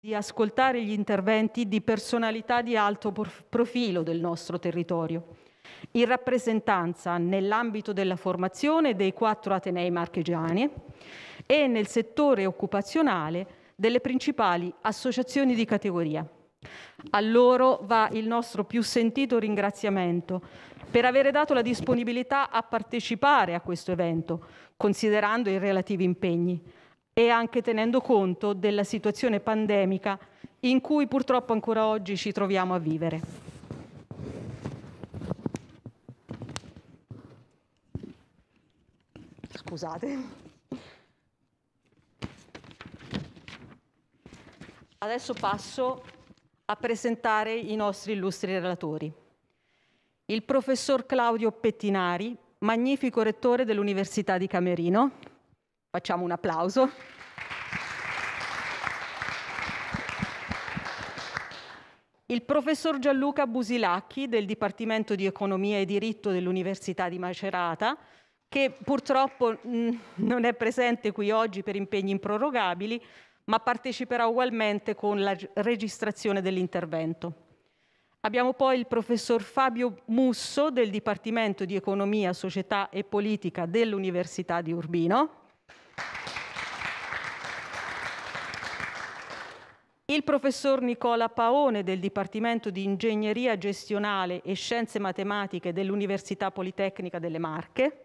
di ascoltare gli interventi di personalità di alto profilo del nostro territorio, in rappresentanza nell'ambito della formazione dei quattro Atenei marchegiani e nel settore occupazionale delle principali associazioni di categoria. A loro va il nostro più sentito ringraziamento per aver dato la disponibilità a partecipare a questo evento, considerando i relativi impegni, e anche tenendo conto della situazione pandemica in cui purtroppo ancora oggi ci troviamo a vivere. Scusate. Adesso passo a presentare i nostri illustri relatori. Il professor Claudio Pettinari, magnifico rettore dell'Università di Camerino, Facciamo un applauso. Il professor Gianluca Busilacchi del Dipartimento di Economia e Diritto dell'Università di Macerata, che purtroppo mh, mm, non è presente qui oggi per impegni improrogabili, ma parteciperà ugualmente con la registrazione dell'intervento. Abbiamo poi il professor Fabio Musso del Dipartimento di Economia, Società e Politica dell'Università di Urbino il professor Nicola Paone del Dipartimento di Ingegneria Gestionale e Scienze Matematiche dell'Università Politecnica delle Marche.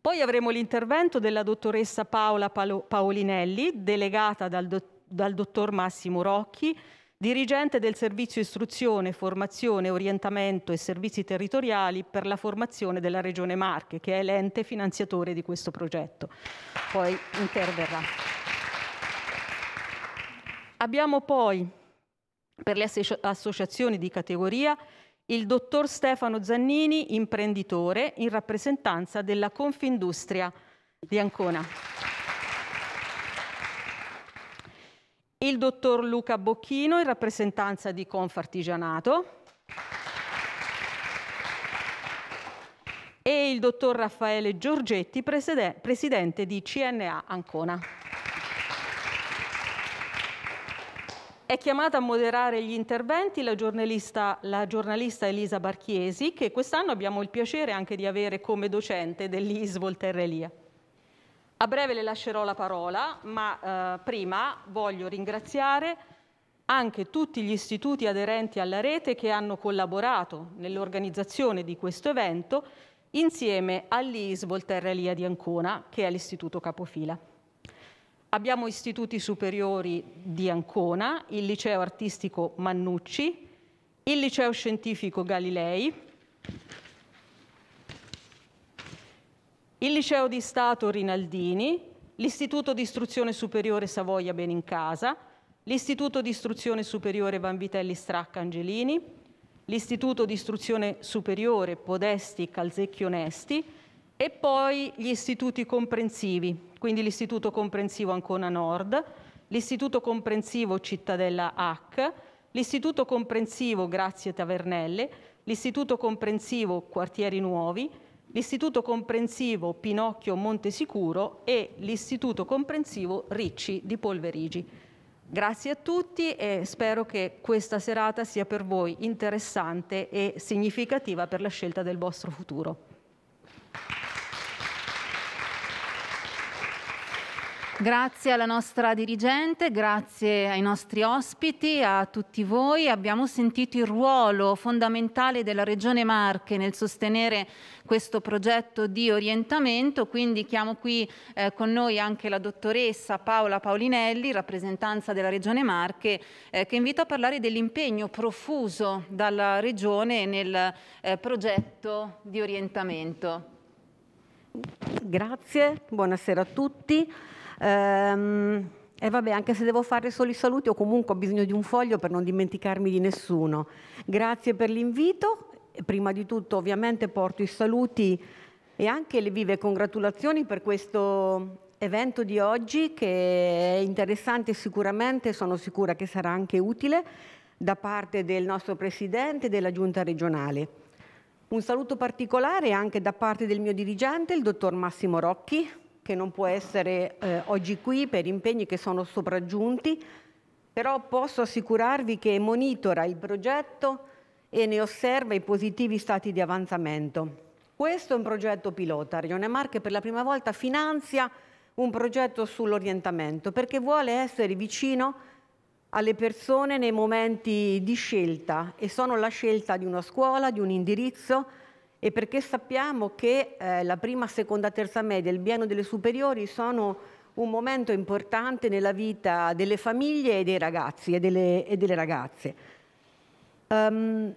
Poi avremo l'intervento della dottoressa Paola Paolinelli, delegata dal, do dal dottor Massimo Rocchi, dirigente del Servizio Istruzione, Formazione, Orientamento e Servizi Territoriali per la formazione della Regione Marche, che è l'ente finanziatore di questo progetto. Poi interverrà. Abbiamo poi per le associazioni di categoria il dottor Stefano Zannini, imprenditore in rappresentanza della Confindustria di Ancona. il dottor Luca Bocchino in rappresentanza di Confartigianato e il dottor Raffaele Giorgetti, presidente di CNA Ancona. È chiamata a moderare gli interventi la giornalista, la giornalista Elisa Barchiesi, che quest'anno abbiamo il piacere anche di avere come docente dell'ISVOL Terra Elia. A breve le lascerò la parola, ma eh, prima voglio ringraziare anche tutti gli istituti aderenti alla rete che hanno collaborato nell'organizzazione di questo evento insieme all'IS Volterra Elia di Ancona, che è l'istituto capofila. Abbiamo istituti superiori di Ancona, il liceo artistico Mannucci, il liceo scientifico Galilei, il Liceo di Stato Rinaldini, l'Istituto di Istruzione Superiore Savoia Benincasa, l'Istituto di Istruzione Superiore Vanvitelli Stracca Angelini, l'Istituto di Istruzione Superiore Podesti Calzecchi Onesti e poi gli istituti comprensivi, quindi l'Istituto Comprensivo Ancona Nord, l'Istituto Comprensivo Cittadella H, l'Istituto Comprensivo Grazie Tavernelle, l'Istituto Comprensivo Quartieri Nuovi, l'Istituto Comprensivo Pinocchio Montesicuro e l'Istituto Comprensivo Ricci di Polverigi. Grazie a tutti e spero che questa serata sia per voi interessante e significativa per la scelta del vostro futuro. Grazie alla nostra dirigente, grazie ai nostri ospiti, a tutti voi. Abbiamo sentito il ruolo fondamentale della Regione Marche nel sostenere questo progetto di orientamento, quindi chiamo qui eh, con noi anche la dottoressa Paola Paolinelli, rappresentanza della Regione Marche, eh, che invito a parlare dell'impegno profuso dalla Regione nel eh, progetto di orientamento. Grazie, buonasera a tutti. Ehm, e vabbè, anche se devo fare solo i saluti, ho comunque bisogno di un foglio per non dimenticarmi di nessuno. Grazie per l'invito. Prima di tutto, ovviamente, porto i saluti e anche le vive congratulazioni per questo evento di oggi che è interessante sicuramente, sono sicura che sarà anche utile da parte del nostro Presidente e della Giunta regionale. Un saluto particolare anche da parte del mio dirigente, il dottor Massimo Rocchi, che non può essere eh, oggi qui per impegni che sono sopraggiunti, però posso assicurarvi che monitora il progetto e ne osserva i positivi stati di avanzamento. Questo è un progetto pilota. Regione Marche per la prima volta finanzia un progetto sull'orientamento perché vuole essere vicino alle persone nei momenti di scelta e sono la scelta di una scuola, di un indirizzo, e perché sappiamo che eh, la prima, seconda, terza media e il biennio delle superiori sono un momento importante nella vita delle famiglie e dei ragazzi e delle, e delle ragazze. Um,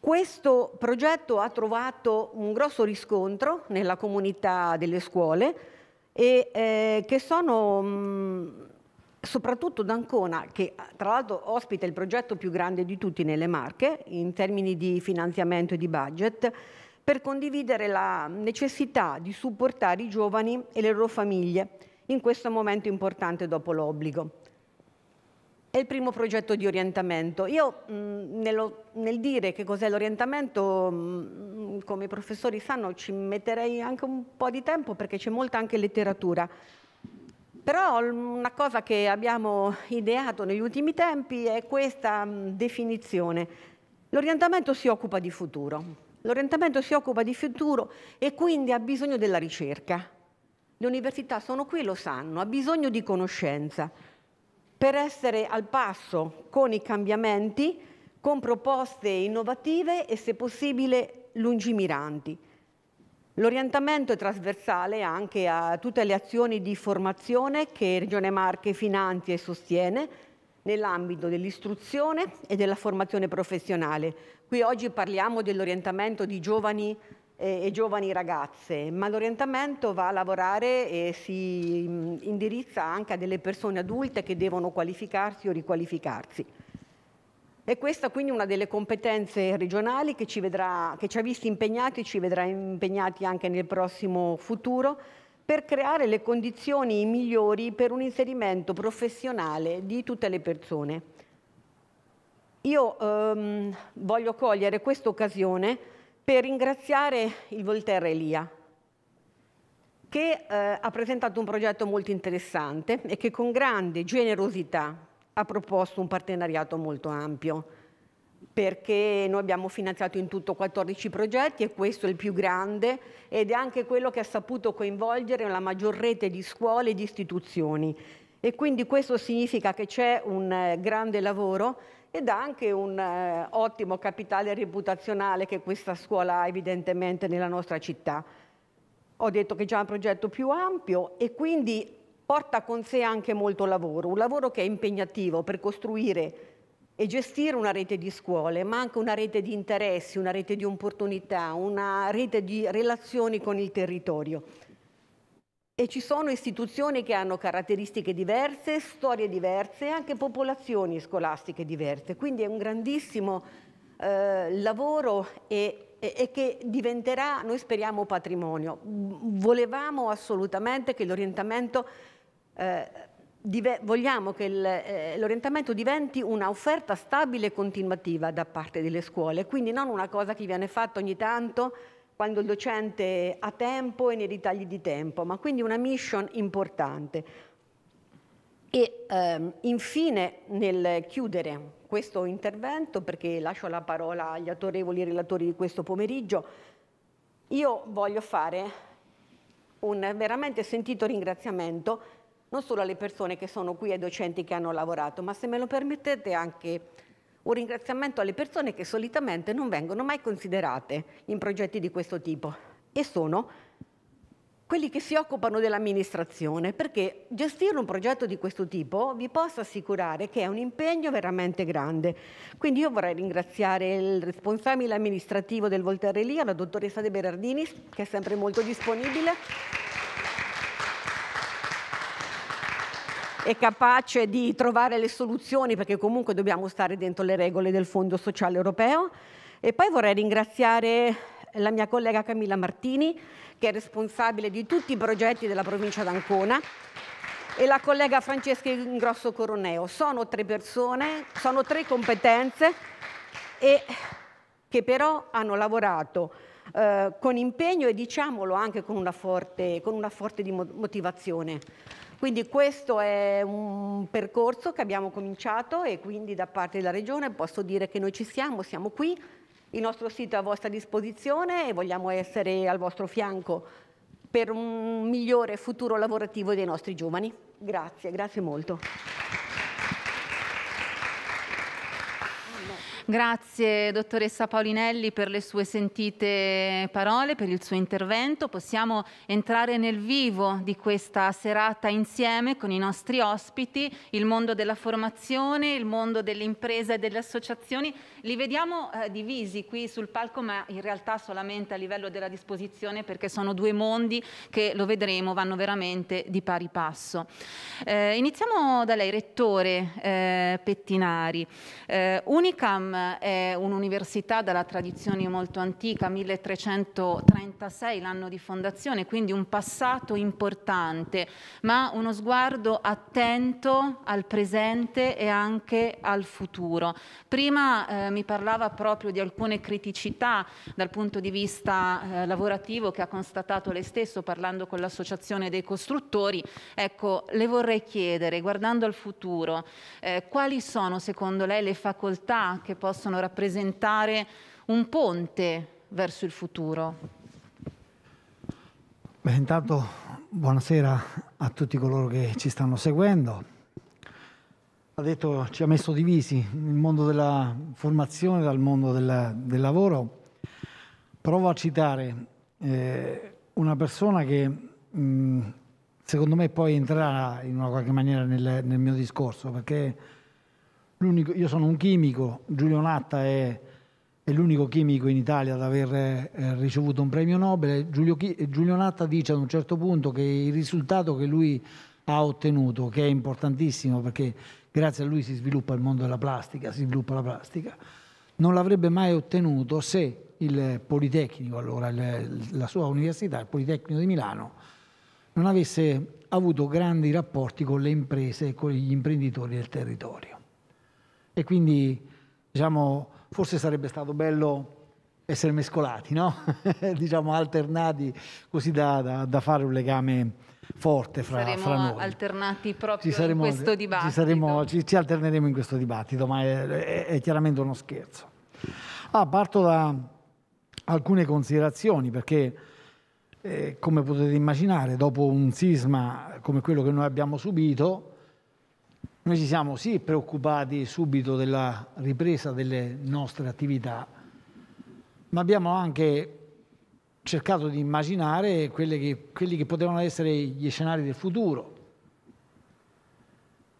questo progetto ha trovato un grosso riscontro nella comunità delle scuole e eh, che sono mh, soprattutto d'Ancona, che tra l'altro ospita il progetto più grande di tutti nelle Marche in termini di finanziamento e di budget, per condividere la necessità di supportare i giovani e le loro famiglie in questo momento importante dopo l'obbligo. È il primo progetto di orientamento. Io mm, nello, nel dire che cos'è l'orientamento, mm, come i professori sanno, ci metterei anche un po' di tempo perché c'è molta anche letteratura. Però una cosa che abbiamo ideato negli ultimi tempi è questa mm, definizione. L'orientamento si occupa di futuro, L'orientamento si occupa di futuro e quindi ha bisogno della ricerca. Le università sono qui e lo sanno, ha bisogno di conoscenza per essere al passo con i cambiamenti, con proposte innovative e se possibile lungimiranti. L'orientamento è trasversale anche a tutte le azioni di formazione che Regione Marche finanzia e sostiene, nell'ambito dell'istruzione e della formazione professionale. Qui oggi parliamo dell'orientamento di giovani eh, e giovani ragazze, ma l'orientamento va a lavorare e si mm, indirizza anche a delle persone adulte che devono qualificarsi o riqualificarsi. E questa quindi una delle competenze regionali che ci, vedrà, che ci ha visti impegnati e ci vedrà impegnati anche nel prossimo futuro, per creare le condizioni migliori per un inserimento professionale di tutte le persone. Io ehm, voglio cogliere questa occasione per ringraziare il Volterra Elia, che eh, ha presentato un progetto molto interessante e che con grande generosità ha proposto un partenariato molto ampio perché noi abbiamo finanziato in tutto 14 progetti e questo è il più grande ed è anche quello che ha saputo coinvolgere la maggior rete di scuole e di istituzioni. E quindi questo significa che c'è un eh, grande lavoro ed anche un eh, ottimo capitale reputazionale che questa scuola ha evidentemente nella nostra città. Ho detto che è già un progetto più ampio e quindi porta con sé anche molto lavoro, un lavoro che è impegnativo per costruire e gestire una rete di scuole, ma anche una rete di interessi, una rete di opportunità, una rete di relazioni con il territorio. E ci sono istituzioni che hanno caratteristiche diverse, storie diverse e anche popolazioni scolastiche diverse. Quindi è un grandissimo eh, lavoro e, e, e che diventerà, noi speriamo, patrimonio. Volevamo assolutamente che l'orientamento eh, Dive vogliamo che eh, l'orientamento eh, diventi un'offerta stabile e continuativa da parte delle scuole, quindi non una cosa che viene fatta ogni tanto quando il docente ha tempo e nei ritagli di tempo, ma quindi una mission importante. E ehm, infine nel chiudere questo intervento, perché lascio la parola agli autorevoli relatori di questo pomeriggio, io voglio fare un veramente sentito ringraziamento non solo alle persone che sono qui ai docenti che hanno lavorato, ma se me lo permettete anche un ringraziamento alle persone che solitamente non vengono mai considerate in progetti di questo tipo e sono quelli che si occupano dell'amministrazione, perché gestire un progetto di questo tipo vi posso assicurare che è un impegno veramente grande. Quindi io vorrei ringraziare il responsabile amministrativo del Volterelli, la dottoressa De Berardini, che è sempre molto disponibile. è capace di trovare le soluzioni perché comunque dobbiamo stare dentro le regole del Fondo Sociale Europeo. E poi vorrei ringraziare la mia collega Camilla Martini, che è responsabile di tutti i progetti della provincia d'Ancona, e la collega Francesca Ingrosso Coroneo. Sono tre persone, sono tre competenze e che però hanno lavorato eh, con impegno e diciamolo anche con una forte, con una forte motivazione. Quindi questo è un percorso che abbiamo cominciato e quindi da parte della Regione posso dire che noi ci siamo, siamo qui, il nostro sito è a vostra disposizione e vogliamo essere al vostro fianco per un migliore futuro lavorativo dei nostri giovani. Grazie, grazie molto. Grazie dottoressa Paolinelli per le sue sentite parole, per il suo intervento. Possiamo entrare nel vivo di questa serata insieme con i nostri ospiti, il mondo della formazione, il mondo dell'impresa e delle associazioni. Li vediamo eh, divisi qui sul palco, ma in realtà solamente a livello della disposizione perché sono due mondi che lo vedremo vanno veramente di pari passo. Eh, iniziamo da lei, Rettore eh, Pettinari. Eh, Unicam eh, è un'università dalla tradizione molto antica, 1336 l'anno di fondazione, quindi un passato importante, ma uno sguardo attento al presente e anche al futuro. Prima eh, mi parlava proprio di alcune criticità dal punto di vista eh, lavorativo che ha constatato lei stesso parlando con l'associazione dei costruttori. Ecco, le vorrei chiedere, guardando al futuro, eh, quali sono secondo lei le facoltà che possono possono rappresentare un ponte verso il futuro? Beh, intanto buonasera a tutti coloro che ci stanno seguendo. Ha detto, ci ha messo divisi il mondo della formazione dal mondo del, del lavoro. Provo a citare eh, una persona che mh, mm, secondo me poi entrerà in una qualche maniera nel, nel mio discorso, perché io sono un chimico, Giulio Natta è, è l'unico chimico in Italia ad aver eh, ricevuto un premio Nobel. Giulio, Giulio Natta dice ad un certo punto che il risultato che lui ha ottenuto, che è importantissimo perché grazie a lui si sviluppa il mondo della plastica, si sviluppa la plastica, non l'avrebbe mai ottenuto se il Politecnico, allora il, la sua università, il Politecnico di Milano, non avesse avuto grandi rapporti con le imprese e con gli imprenditori del territorio e quindi diciamo, forse sarebbe stato bello essere mescolati, no? diciamo alternati così da, da, da, fare un legame forte fra, saremo fra noi. alternati proprio saremo, in questo dibattito. Ci, saremo, ci, ci, alterneremo in questo dibattito, ma è, è, è chiaramente uno scherzo. Ah, parto da alcune considerazioni perché eh, come potete immaginare dopo un sisma come quello che noi abbiamo subito noi ci siamo sì preoccupati subito della ripresa delle nostre attività, ma abbiamo anche cercato di immaginare che, quelli che potevano essere gli scenari del futuro.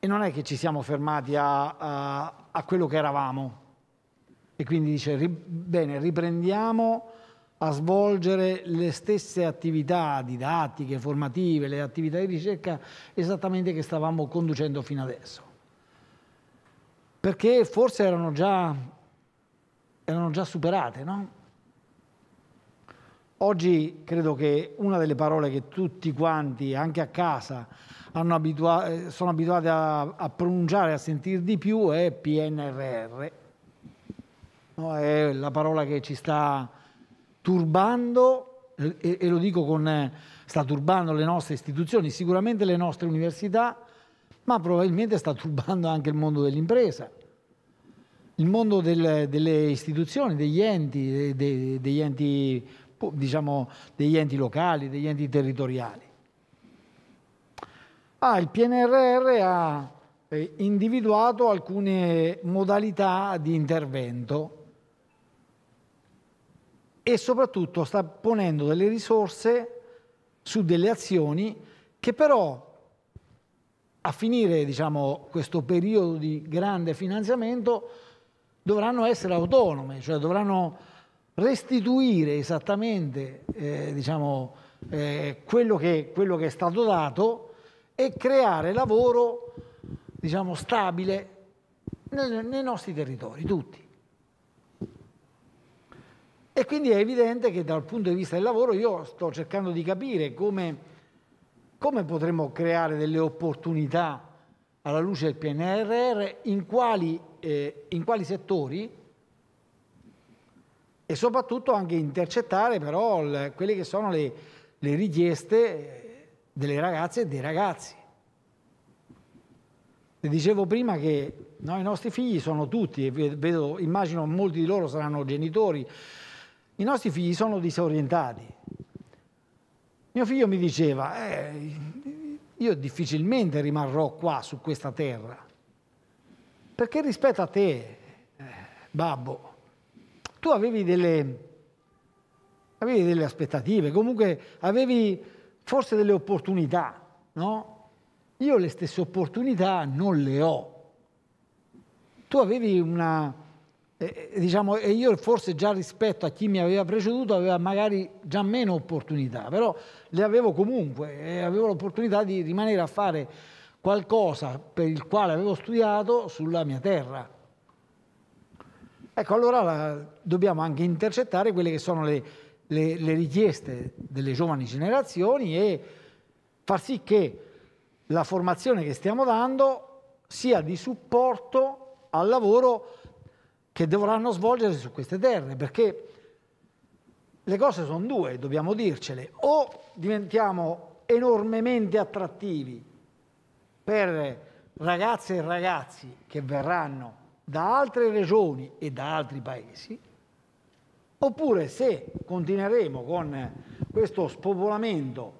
E non è che ci siamo fermati a, a, a quello che eravamo. E quindi dice, bene, riprendiamo a svolgere le stesse attività didattiche, formative, le attività di ricerca esattamente che stavamo conducendo fino adesso. Perché forse erano già, erano già superate, no? Oggi credo che una delle parole che tutti quanti, anche a casa, abitua sono abituati a, a pronunciare, a sentire di più è PNRR. No, è la parola che ci sta turbando, e, e lo dico con, eh, sta turbando le nostre istituzioni, sicuramente le nostre università, ma probabilmente sta turbando anche il mondo dell'impresa, il mondo del, delle istituzioni, degli enti, de, de, degli enti diciamo, degli enti locali, degli enti territoriali. Ah, il PNRR ha eh, individuato alcune modalità di intervento e soprattutto sta ponendo delle risorse su delle azioni che però a finire diciamo, questo periodo di grande finanziamento dovranno essere autonome, cioè dovranno restituire esattamente eh, diciamo, eh, quello, che, quello, che, è stato dato e creare lavoro diciamo, stabile nei, nei nostri territori, tutti. E quindi è evidente che dal punto di vista del lavoro io sto cercando di capire come, come potremmo creare delle opportunità alla luce del PNRR, in quali, eh, in quali settori e soprattutto anche intercettare però le, quelle che sono le, le richieste delle ragazze e dei ragazzi. Le dicevo prima che no, i nostri figli sono tutti, e vedo, immagino molti di loro saranno genitori, i nostri figli sono disorientati. Mio figlio mi diceva, eh, io difficilmente rimarrò qua su questa terra, perché rispetto a te, eh, babbo, tu avevi delle, avevi delle aspettative, comunque avevi forse delle opportunità, no? Io le stesse opportunità non le ho. Tu avevi una, e, eh, eh, diciamo, e io forse già rispetto a chi mi aveva preceduto aveva magari già meno opportunità, però le avevo comunque e avevo l'opportunità di rimanere a fare qualcosa per il quale avevo studiato sulla mia terra. Ecco, allora la, dobbiamo anche intercettare quelle che sono le, le, le richieste delle giovani generazioni e far sì che la formazione che stiamo dando sia di supporto al lavoro che dovranno svolgere su queste terre, perché le cose sono due, dobbiamo dircele, o diventiamo enormemente attrattivi per ragazze e ragazzi che verranno da altre regioni e da altri paesi, oppure se continueremo con questo spopolamento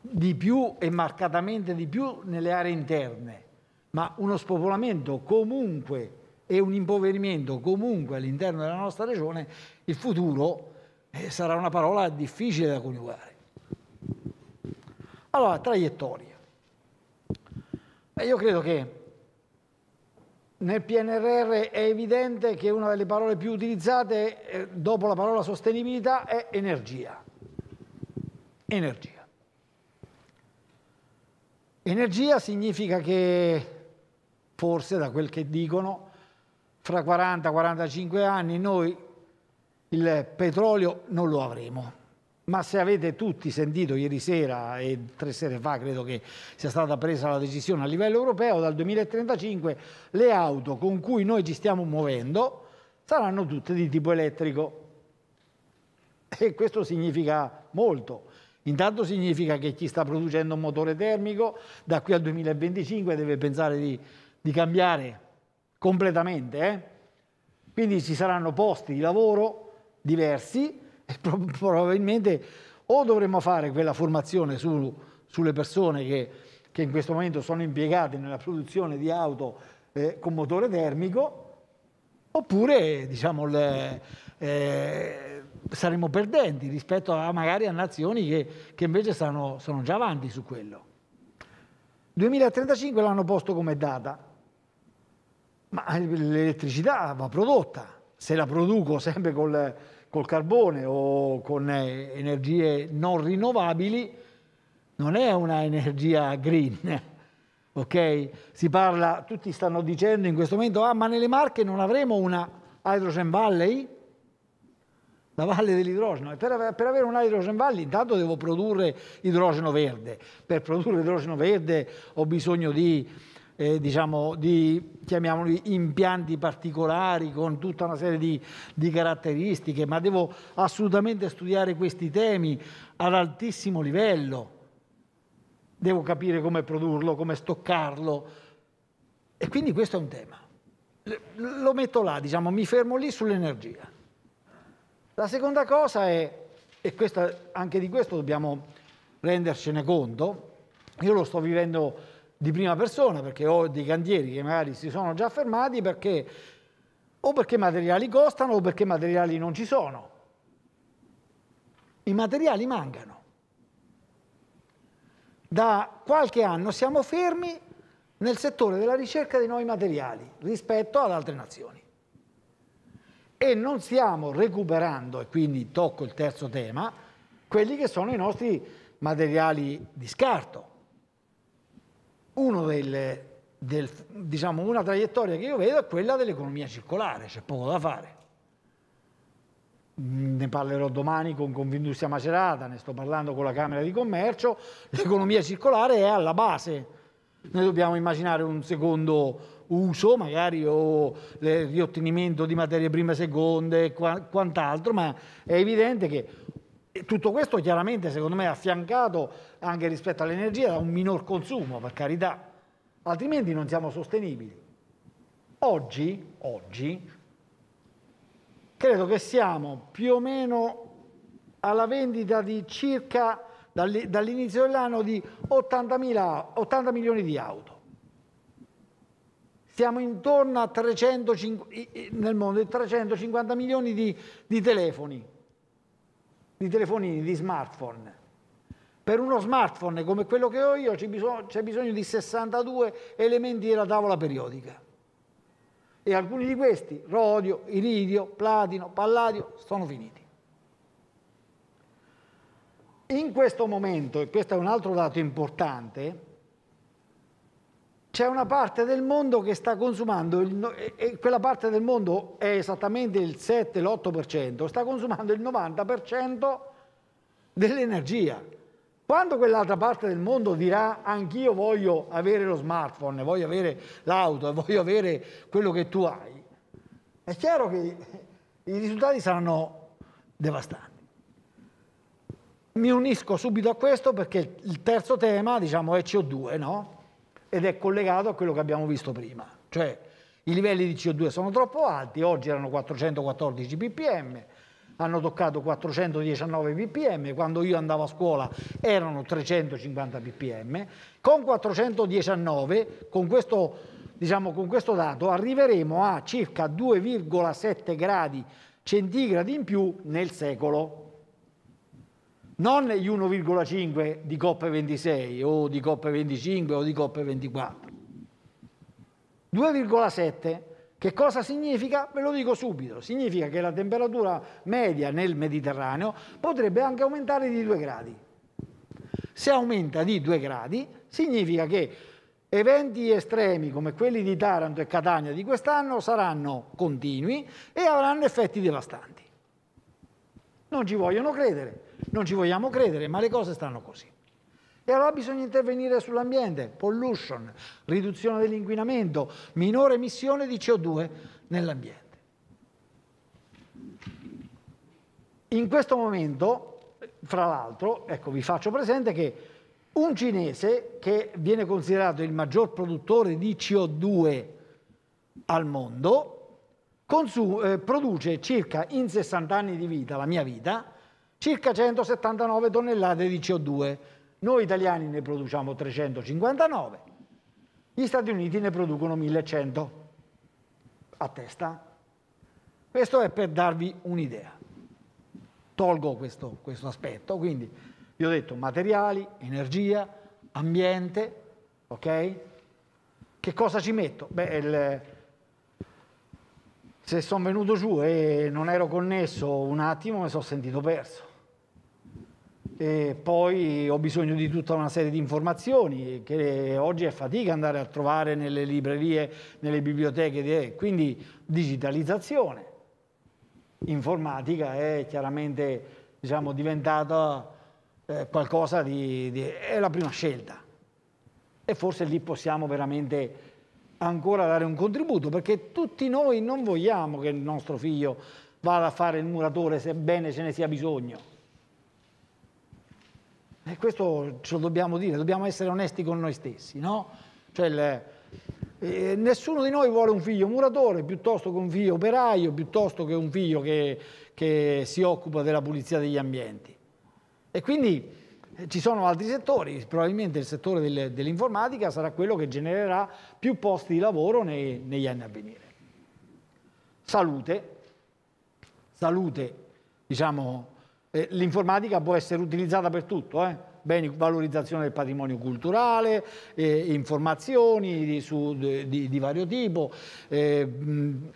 di più e marcatamente di più nelle aree interne, ma uno spopolamento comunque e un impoverimento comunque all'interno della nostra regione, il futuro eh, sarà una parola difficile da coniugare. Allora, traiettoria. Beh, io credo che nel PNRR è evidente che una delle parole più utilizzate eh, dopo la parola sostenibilità è energia. Energia. Energia significa che, forse da quel che dicono, fra 40-45 anni noi il petrolio non lo avremo. Ma se avete tutti sentito ieri sera e tre sere fa credo che sia stata presa la decisione a livello europeo, dal 2035 le auto con cui noi ci stiamo muovendo saranno tutte di tipo elettrico. E questo significa molto. Intanto significa che chi sta producendo un motore termico da qui al 2025 deve pensare di, di cambiare completamente. Eh? Quindi ci saranno posti di lavoro diversi e probabilmente o dovremmo fare quella formazione su, sulle persone che, che, in questo momento sono impiegate nella produzione di auto eh, con motore termico, oppure diciamo, le, eh, saremo perdenti rispetto a, magari a nazioni che, che invece sono, sono già avanti su quello. 2035 l'hanno posto come data. Ma l'elettricità va prodotta, se la produco sempre col, col carbone o con eh, energie non rinnovabili, non è una energia green, ok? Si parla, tutti stanno dicendo in questo momento, ah ma nelle Marche non avremo una Hydrogen Valley? La valle dell'idrogeno. E per, per, avere un Hydrogen Valley intanto devo produrre idrogeno verde. Per produrre idrogeno verde ho bisogno di eh, diciamo, di, chiamiamoli impianti particolari con tutta una serie di, di caratteristiche, ma devo assolutamente studiare questi temi ad altissimo livello. Devo capire come produrlo, come stoccarlo. E quindi questo è un tema. Lo metto là, diciamo, mi fermo lì sull'energia. La seconda cosa è, e questa, anche di questo dobbiamo rendercene conto, io lo sto vivendo di prima persona, perché ho dei cantieri che magari si sono già fermati perché o perché i materiali costano o perché i materiali non ci sono. I materiali mancano. Da qualche anno siamo fermi nel settore della ricerca di nuovi materiali rispetto ad altre nazioni. E non stiamo recuperando, e quindi tocco il terzo tema, quelli che sono i nostri materiali di scarto delle, del, diciamo, una traiettoria che io vedo è quella dell'economia circolare, c'è poco da fare. Mm, ne parlerò domani con Confindustria Macerata, ne sto parlando con la Camera di Commercio, l'economia circolare è alla base. Noi dobbiamo immaginare un secondo uso, magari o il riottenimento di materie prime seconde e quant'altro, ma è evidente che e tutto questo chiaramente secondo me affiancato anche rispetto all'energia da un minor consumo, per carità, altrimenti non siamo sostenibili. Oggi, oggi credo che siamo più o meno alla vendita di circa dall'inizio dell'anno di 80, 80 milioni di auto. Siamo intorno a 350, nel mondo 350 milioni di, di telefoni di telefonini, di smartphone. Per uno smartphone come quello che ho io c'è bisogno, bisogno di 62 elementi della tavola periodica. E alcuni di questi, rodio, iridio, platino, palladio, sono finiti. In questo momento, e questo è un altro dato importante, c'è una parte del mondo che sta consumando, il, e quella parte del mondo è esattamente il 7-8%, sta consumando il 90% dell'energia. Quando quell'altra parte del mondo dirà anch'io voglio avere lo smartphone, voglio avere l'auto, voglio avere quello che tu hai, è chiaro che i risultati saranno devastanti. Mi unisco subito a questo perché il terzo tema, diciamo, è CO2, no? ed è collegato a quello che abbiamo visto prima. Cioè i livelli di CO2 sono troppo alti, oggi erano 414 ppm, hanno toccato 419 ppm, quando io andavo a scuola erano 350 ppm, con 419, con questo, diciamo, con questo dato arriveremo a circa 2,7 gradi centigradi in più nel secolo non gli 1,5 di COP26 o di COP25 o di COP24. 2,7 che cosa significa? Ve lo dico subito, significa che la temperatura media nel Mediterraneo potrebbe anche aumentare di 2 gradi. Se aumenta di 2 gradi significa che eventi estremi come quelli di Taranto e Catania di quest'anno saranno continui e avranno effetti devastanti. Non ci vogliono credere non ci vogliamo credere, ma le cose stanno così. E allora bisogna intervenire sull'ambiente, pollution, riduzione dell'inquinamento, minore emissione di CO2 nell'ambiente. In questo momento, fra l'altro, ecco, vi faccio presente che un cinese che viene considerato il maggior produttore di CO2 al mondo, eh, produce circa in 60 anni di vita, la mia vita, circa 179 tonnellate di CO2. Noi italiani ne produciamo 359, gli Stati Uniti ne producono 1100 a testa. Questo è per darvi un'idea. Tolgo questo, questo aspetto, quindi vi ho detto materiali, energia, ambiente, ok? Che cosa ci metto? Beh, il, se sono venuto giù e non ero connesso un attimo mi sono sentito perso e poi ho bisogno di tutta una serie di informazioni che oggi è fatica andare a trovare nelle librerie, nelle biblioteche, quindi digitalizzazione. Informatica è chiaramente diciamo, diventata eh, qualcosa di, di... è la prima scelta e forse lì possiamo veramente ancora dare un contributo perché tutti noi non vogliamo che il nostro figlio vada a fare il muratore sebbene ce ne sia bisogno e eh, questo ce lo dobbiamo dire, dobbiamo essere onesti con noi stessi, no? Cioè il, eh, nessuno di noi vuole un figlio muratore piuttosto che un figlio operaio, piuttosto che un figlio che, che si occupa della pulizia degli ambienti. E quindi eh, ci sono altri settori, probabilmente il settore del, dell'informatica sarà quello che genererà più posti di lavoro nei, negli anni a venire. Salute, salute diciamo, eh, l'informatica può essere utilizzata per tutto, eh? Bene, valorizzazione del patrimonio culturale, eh, informazioni di, su, di, di, vario tipo, eh,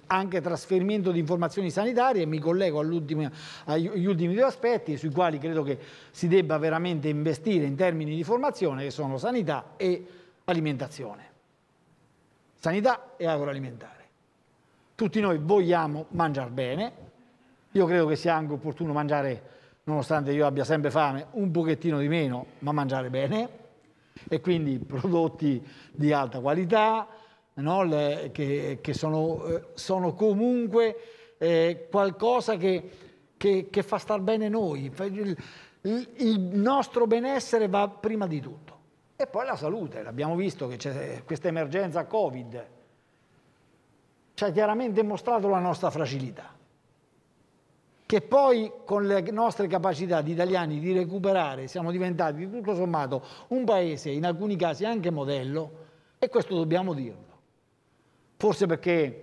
anche trasferimento di informazioni sanitarie, mi collego agli ultimi due aspetti sui quali credo che si debba veramente investire in termini di formazione che sono sanità e alimentazione. Sanità e agroalimentare. Tutti noi vogliamo mangiare bene, io credo che sia anche opportuno mangiare nonostante io abbia sempre fame, un pochettino di meno, ma mangiare bene e quindi prodotti di alta qualità no? Le, che, che sono, eh, sono, comunque eh, qualcosa che, che, che, fa star bene noi. Il, il nostro benessere va prima di tutto. E poi la salute, l'abbiamo visto che c'è questa emergenza Covid, ci ha chiaramente mostrato la nostra fragilità che poi con le nostre capacità di italiani di recuperare siamo diventati tutto sommato un paese, in alcuni casi anche modello, e questo dobbiamo dirlo. Forse perché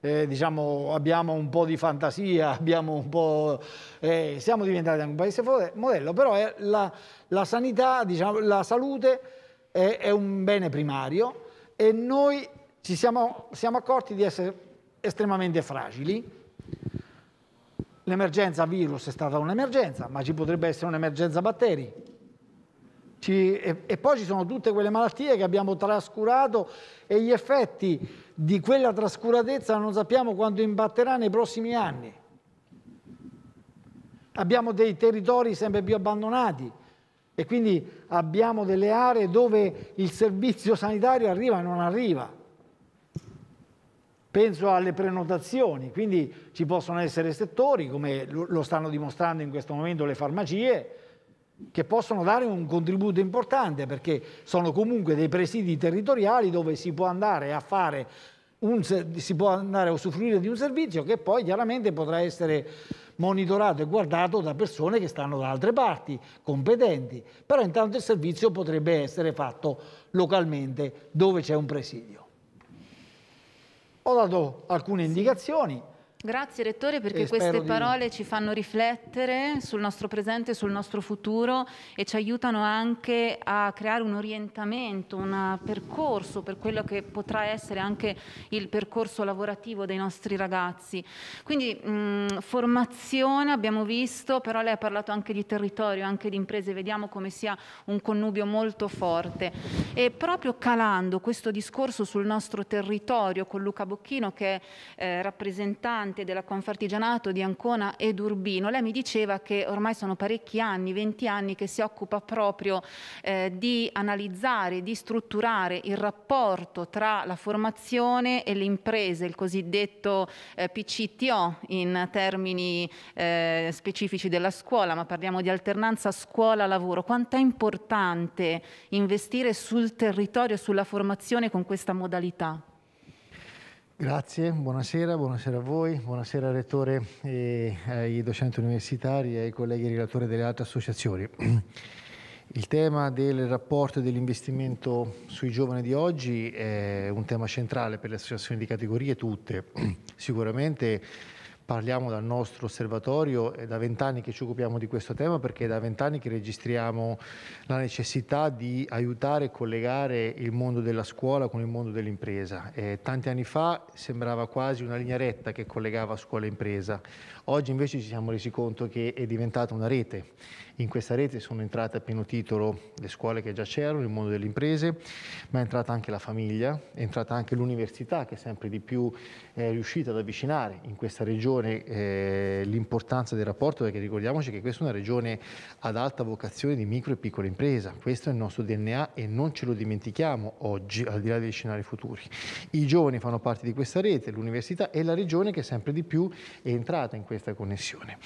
eh, diciamo, abbiamo un po' di fantasia, po', eh, siamo diventati anche un paese modello, però la, la, sanità, diciamo, la salute è, è, un bene primario e noi ci siamo, siamo accorti di essere estremamente fragili L'emergenza virus è stata un'emergenza, ma ci potrebbe essere un'emergenza batteri. Ci, e, e poi ci sono tutte quelle malattie che abbiamo trascurato e gli effetti di quella trascuratezza non sappiamo quando imbatterà nei prossimi anni. Abbiamo dei territori sempre più abbandonati e quindi abbiamo delle aree dove il servizio sanitario arriva e non arriva. Penso alle prenotazioni, quindi ci possono essere settori, come lo stanno dimostrando in questo momento le farmacie, che possono dare un contributo importante perché sono comunque dei presidi territoriali dove si può andare a fare un, si può andare a usufruire di un servizio che poi chiaramente potrà essere monitorato e guardato da persone che stanno da altre parti, competenti, però intanto il servizio potrebbe essere fatto localmente dove c'è un presidio. Ho dato alcune indicazioni, Grazie Rettore perché queste parole di... ci fanno riflettere sul nostro presente, sul nostro futuro e ci aiutano anche a creare un orientamento, un percorso per quello che potrà essere anche il percorso lavorativo dei nostri ragazzi. Quindi mh, mm, formazione abbiamo visto, però lei ha parlato anche di territorio, anche di imprese, vediamo come sia un connubio molto forte. E proprio calando questo discorso sul nostro territorio con Luca Bocchino che è eh, rappresentante rappresentante della Confartigianato di Ancona ed Urbino, lei mi diceva che ormai sono parecchi anni, 20 anni, che si occupa proprio eh, di analizzare, di strutturare il rapporto tra la formazione e le imprese, il cosiddetto eh, PCTO in termini eh, specifici della scuola, ma parliamo di alternanza scuola-lavoro. Quanto è importante investire sul territorio, sulla formazione con questa modalità? Grazie, buonasera, buonasera a voi, buonasera al Rettore e ai docenti universitari e ai colleghi relatori delle altre associazioni. Il tema del rapporto e dell'investimento sui giovani di oggi è un tema centrale per le associazioni di categorie tutte. Sicuramente parliamo dal nostro osservatorio, è da vent'anni che ci occupiamo di questo tema perché è da vent'anni che registriamo la necessità di aiutare e collegare il mondo della scuola con il mondo dell'impresa. Eh, tanti anni fa sembrava quasi una linea retta che collegava scuola e impresa, oggi invece ci siamo resi conto che è diventata una rete in questa rete sono entrate a pieno titolo le scuole che già c'erano, il mondo delle imprese, ma è entrata anche la famiglia, è entrata anche l'università che sempre di più è eh, riuscita ad avvicinare in questa regione eh, l'importanza del rapporto, perché ricordiamoci che questa è una regione ad alta vocazione di micro e piccola impresa, questo è il nostro DNA e non ce lo dimentichiamo oggi, al di là degli scenari futuri. I giovani fanno parte di questa rete, l'università e la regione che sempre di più è entrata in questa connessione.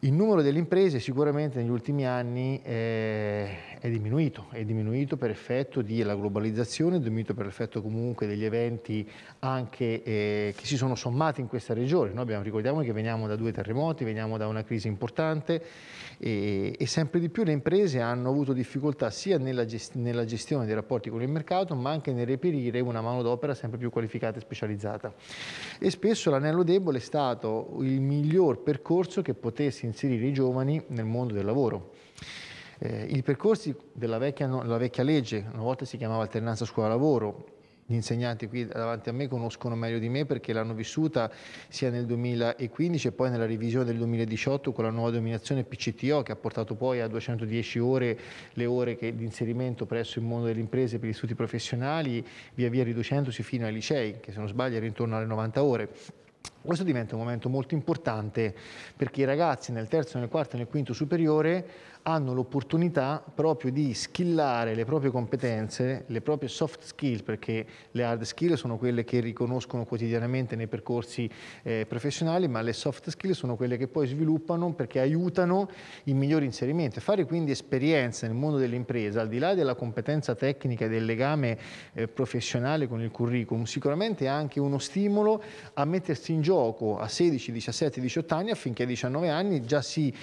Il numero delle imprese sicuramente negli ultimi anni è, eh, è diminuito, è diminuito per effetto della globalizzazione, è diminuito per effetto comunque degli eventi anche eh, che si sono sommati in questa regione. Noi abbiamo, ricordiamo che veniamo da due terremoti, veniamo da una crisi importante e, e sempre di più le imprese hanno avuto difficoltà sia nella, gest nella gestione dei rapporti con il mercato ma anche nel reperire una manodopera sempre più qualificata e specializzata. E spesso l'anello debole è stato il miglior percorso che potesse inserire i giovani nel mondo del lavoro. Eh, I percorsi della vecchia, no, vecchia legge, una volta si chiamava alternanza scuola-lavoro, gli insegnanti qui davanti a me conoscono meglio di me perché l'hanno vissuta sia nel 2015 e poi nella revisione del 2018 con la nuova dominazione PCTO che ha portato poi a 210 ore le ore di inserimento presso il mondo delle imprese per gli studi professionali, via via riducendosi fino ai licei, che se non sbaglio era intorno alle 90 ore. Questo diventa un momento molto importante perché i ragazzi nel terzo, nel quarto e nel quinto superiore hanno l'opportunità proprio di skillare le proprie competenze, le proprie soft skill, perché le hard skill sono quelle che riconoscono quotidianamente nei percorsi eh, professionali, ma le soft skill sono quelle che poi sviluppano perché aiutano il miglior inserimento. Fare quindi esperienza nel mondo dell'impresa, al di là della competenza tecnica e del legame eh, professionale con il curriculum, sicuramente è anche uno stimolo a mettersi in gioco a 16, 17, 18 anni affinché a 19 anni già si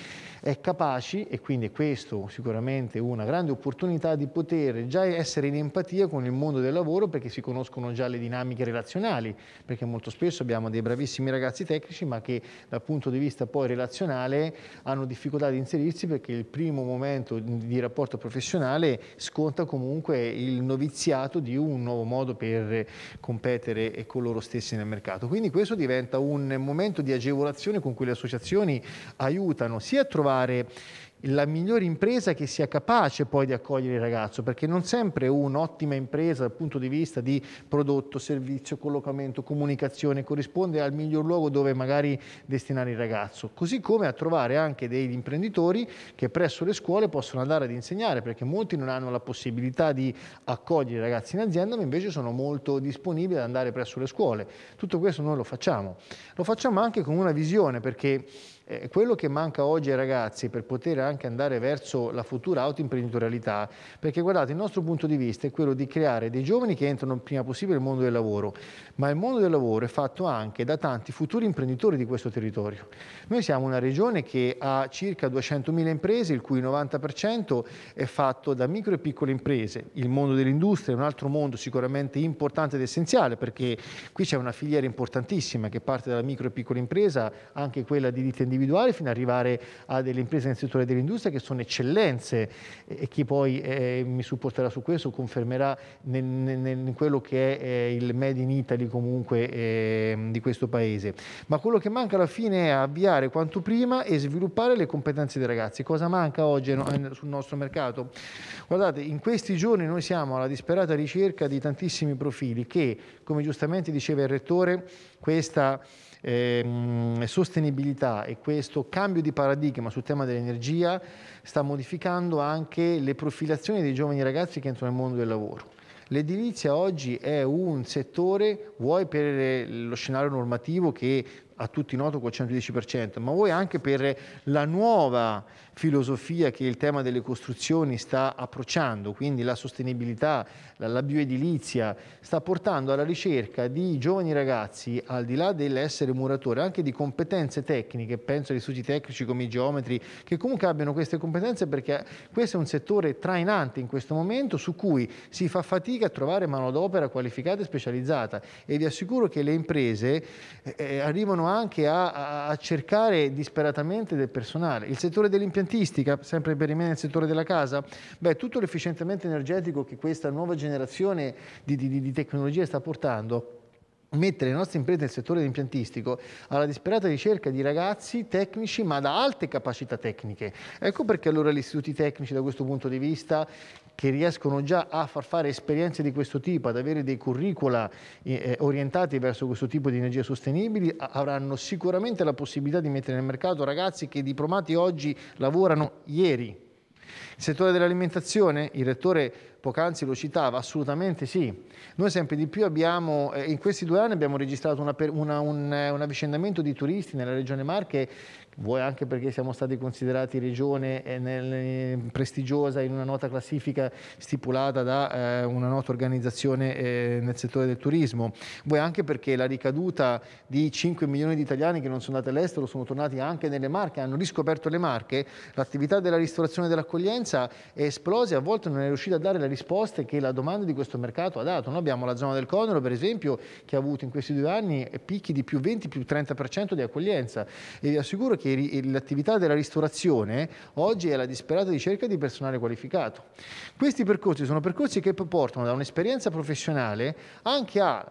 è capaci, e quindi questo sicuramente è una grande opportunità di poter già essere in empatia con il mondo del lavoro perché si conoscono già le dinamiche relazionali, perché molto spesso abbiamo dei bravissimi ragazzi tecnici ma che dal punto di vista poi relazionale hanno difficoltà di inserirsi perché il primo momento di rapporto professionale sconta comunque il noviziato di un nuovo modo per competere con loro stessi nel mercato. Quindi questo diventa un momento di agevolazione con cui le associazioni aiutano sia a trovare trovare la migliore impresa che sia capace poi di accogliere il ragazzo, perché non sempre un'ottima impresa dal punto di vista di prodotto, servizio, collocamento, comunicazione corrisponde al miglior luogo dove magari destinare il ragazzo, così come a trovare anche degli imprenditori che presso le scuole possono andare ad insegnare, perché molti non hanno la possibilità di accogliere i ragazzi in azienda, ma invece sono molto disponibili ad andare presso le scuole. Tutto questo noi lo facciamo. Lo facciamo anche con una visione, perché eh, quello che manca oggi ai ragazzi per poter anche andare verso la futura autoimprenditorialità, perché guardate, il nostro punto di vista è quello di creare dei giovani che entrano prima possibile nel mondo del lavoro, ma il mondo del lavoro è fatto anche da tanti futuri imprenditori di questo territorio. Noi siamo una regione che ha circa 200.000 imprese, il cui 90% è fatto da micro e piccole imprese. Il mondo dell'industria è un altro mondo sicuramente importante ed essenziale, perché qui c'è una filiera importantissima che parte dalla micro e piccola impresa, anche quella di ditte individuali individuale fino ad arrivare a delle imprese nel settore dell'industria che sono eccellenze e chi poi eh, mi supporterà su questo confermerà nel, nel, in quello che è eh, il Made in Italy comunque eh, di questo paese. Ma quello che manca alla fine è avviare quanto prima e sviluppare le competenze dei ragazzi. Cosa manca oggi eh, no, eh, sul nostro mercato? Guardate, in questi giorni noi siamo alla disperata ricerca di tantissimi profili che, come giustamente diceva il Rettore, questa ehm, sostenibilità e questo cambio di paradigma sul tema dell'energia sta modificando anche le profilazioni dei giovani ragazzi che entrano nel mondo del lavoro. L'edilizia oggi è un settore, vuoi per lo scenario normativo che a tutti noto col 110%, ma voi anche per la nuova filosofia che il tema delle costruzioni sta approcciando, quindi la sostenibilità, la bioedilizia, sta portando alla ricerca di giovani ragazzi, al di là dell'essere muratore, anche di competenze tecniche, penso agli studi tecnici come i geometri, che comunque abbiano queste competenze perché questo è un settore trainante in questo momento su cui si fa fatica a trovare manodopera qualificata e specializzata e vi assicuro che le imprese eh, eh arrivano anche a, a, cercare disperatamente del personale. Il settore dell'impiantistica, sempre per rimane il settore della casa, beh, tutto l'efficientamento energetico che questa nuova generazione di, di, di tecnologie sta portando mettere le nostre imprese nel settore impiantistico alla disperata ricerca di ragazzi tecnici ma da alte capacità tecniche. Ecco perché allora gli istituti tecnici da questo punto di vista che riescono già a far fare esperienze di questo tipo, ad avere dei curricula eh, eh orientati verso questo tipo di energie sostenibili, avranno sicuramente la possibilità di mettere nel mercato ragazzi che diplomati oggi lavorano ieri. Il settore dell'alimentazione, il rettore poc'anzi lo citava, assolutamente sì. Noi sempre di più abbiamo, eh, in questi due anni abbiamo registrato una, una, un, eh, un avvicinamento di turisti nella regione Marche vuoi anche perché siamo stati considerati regione eh, nel, eh, prestigiosa in una nota classifica stipulata da eh, una nota organizzazione eh, nel settore del turismo, vuoi anche perché la ricaduta di 5 milioni di italiani che non sono andati all'estero sono tornati anche nelle Marche, hanno riscoperto le Marche, l'attività della ristorazione e dell'accoglienza è esplosa e a volte non è riuscita a dare le risposte che la domanda di questo mercato ha dato. Noi abbiamo la zona del Conero, per esempio, che ha avuto in questi due anni picchi di più 20, più 30% di accoglienza e vi assicuro che che l'attività della ristorazione oggi è la disperata ricerca di personale qualificato. Questi percorsi sono percorsi che portano da un'esperienza professionale anche a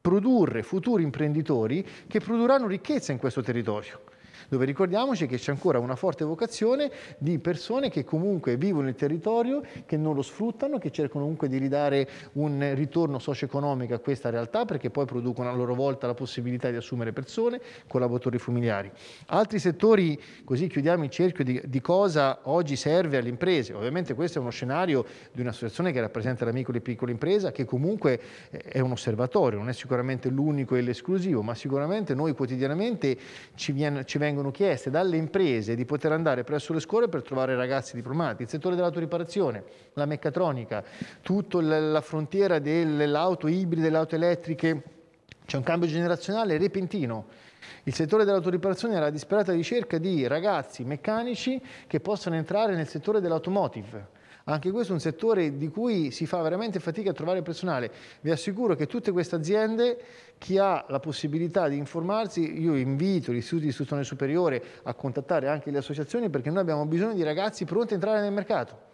produrre futuri imprenditori che produrranno ricchezza in questo territorio dove ricordiamoci che c'è ancora una forte vocazione di persone che comunque vivono il territorio, che non lo sfruttano, che cercano comunque di ridare un ritorno socio-economico a questa realtà perché poi producono a loro volta la possibilità di assumere persone, collaboratori familiari. Altri settori, così chiudiamo il cerchio di, di cosa oggi serve alle imprese. Ovviamente questo è uno scenario di un'associazione che rappresenta la micro e piccola impresa che comunque eh, è un osservatorio, non è sicuramente l'unico e l'esclusivo, ma sicuramente noi quotidianamente ci viene, ci viene vengono chieste dalle imprese di poter andare presso le scuole per trovare ragazzi diplomati, il settore dell'autoriparazione, la meccatronica, tutta la frontiera dell'auto ibride, delle auto elettriche, c'è un cambio generazionale repentino. Il settore dell'autoriparazione è la disperata ricerca di ragazzi meccanici che possano entrare nel settore dell'automotive anche questo è un settore di cui si fa veramente fatica a trovare personale. Vi assicuro che tutte queste aziende, chi ha la possibilità di informarsi, io invito gli istituti di istruzione superiore a contattare anche le associazioni perché noi abbiamo bisogno di ragazzi pronti a entrare nel mercato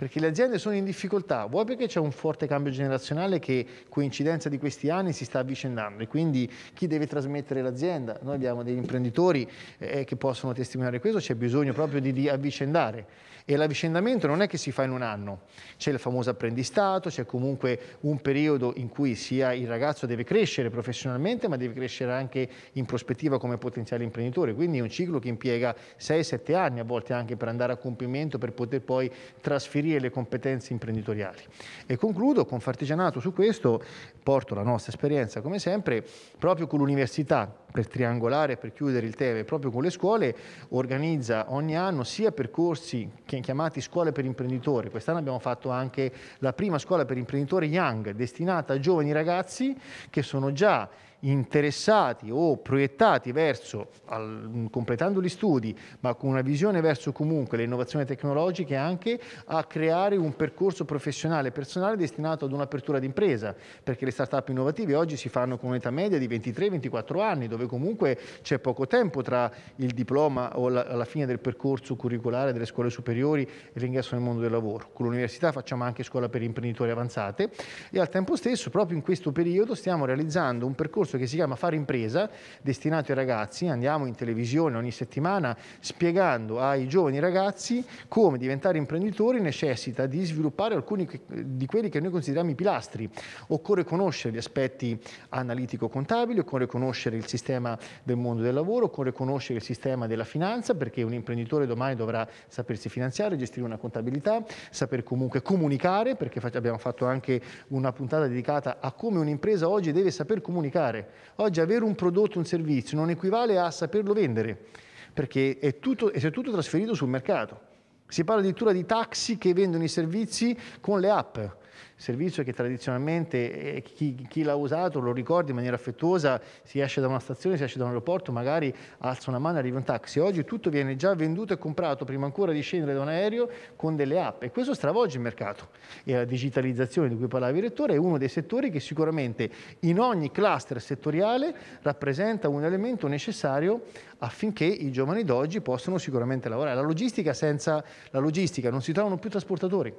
perché le aziende sono in difficoltà, vuoi perché c'è un forte cambio generazionale che coincidenza di questi anni si sta avvicendando e quindi chi deve trasmettere l'azienda? Noi abbiamo degli imprenditori eh, che possono testimoniare questo, c'è bisogno proprio di, di avvicendare e l'avvicendamento non è che si fa in un anno, c'è il famoso apprendistato, c'è comunque un periodo in cui sia il ragazzo deve crescere professionalmente, ma deve crescere anche in prospettiva come potenziale imprenditore, quindi è un ciclo che impiega 6-7 anni a volte anche per andare a compimento, per poter poi trasferire le competenze imprenditoriali. E concludo con Fartigianato su questo, porto la nostra esperienza come sempre, proprio con l'università per triangolare, per chiudere il Teve proprio con le scuole, organizza ogni anno sia percorsi chiamati scuole per imprenditori, quest'anno abbiamo fatto anche la prima scuola per imprenditori Young, destinata a giovani ragazzi che sono già interessati o proiettati verso, al, completando gli studi, ma con una visione verso comunque le innovazioni tecnologiche anche, a creare un percorso professionale e personale destinato ad un'apertura d'impresa, perché le start-up innovative oggi si fanno con un'età media di 23-24 anni, dove comunque c'è poco tempo tra il diploma o la, la fine del percorso curriculare delle scuole superiori e l'ingresso nel mondo del lavoro. Con l'università facciamo anche scuola per imprenditori avanzate e al tempo stesso, proprio in questo periodo, stiamo realizzando un percorso corso che si chiama Fare Impresa, destinato ai ragazzi. Andiamo in televisione ogni settimana spiegando ai giovani ragazzi come diventare imprenditori necessita di sviluppare alcuni di quelli che noi consideriamo i pilastri. Occorre conoscere gli aspetti analitico-contabili, occorre conoscere il sistema del mondo del lavoro, occorre conoscere il sistema della finanza, perché un imprenditore domani dovrà sapersi finanziare, gestire una contabilità, saper comunque comunicare, perché abbiamo fatto anche una puntata dedicata a come un'impresa oggi deve saper comunicare creare. Oggi avere un prodotto, un servizio non equivale a saperlo vendere, perché è tutto, è tutto trasferito sul mercato. Si parla addirittura di taxi che vendono i servizi con le app servizio che tradizionalmente eh, chi, chi, l'ha usato lo ricorda in maniera affettuosa, si esce da una stazione, si esce da un aeroporto, magari alza una mano e arriva un taxi. Oggi tutto viene già venduto e comprato prima ancora di scendere da un aereo con delle app e questo stravolge il mercato. E la digitalizzazione di cui parlavi Rettore è uno dei settori che sicuramente in ogni cluster settoriale rappresenta un elemento necessario affinché i giovani d'oggi possano sicuramente lavorare. La logistica senza la logistica non si trovano più trasportatori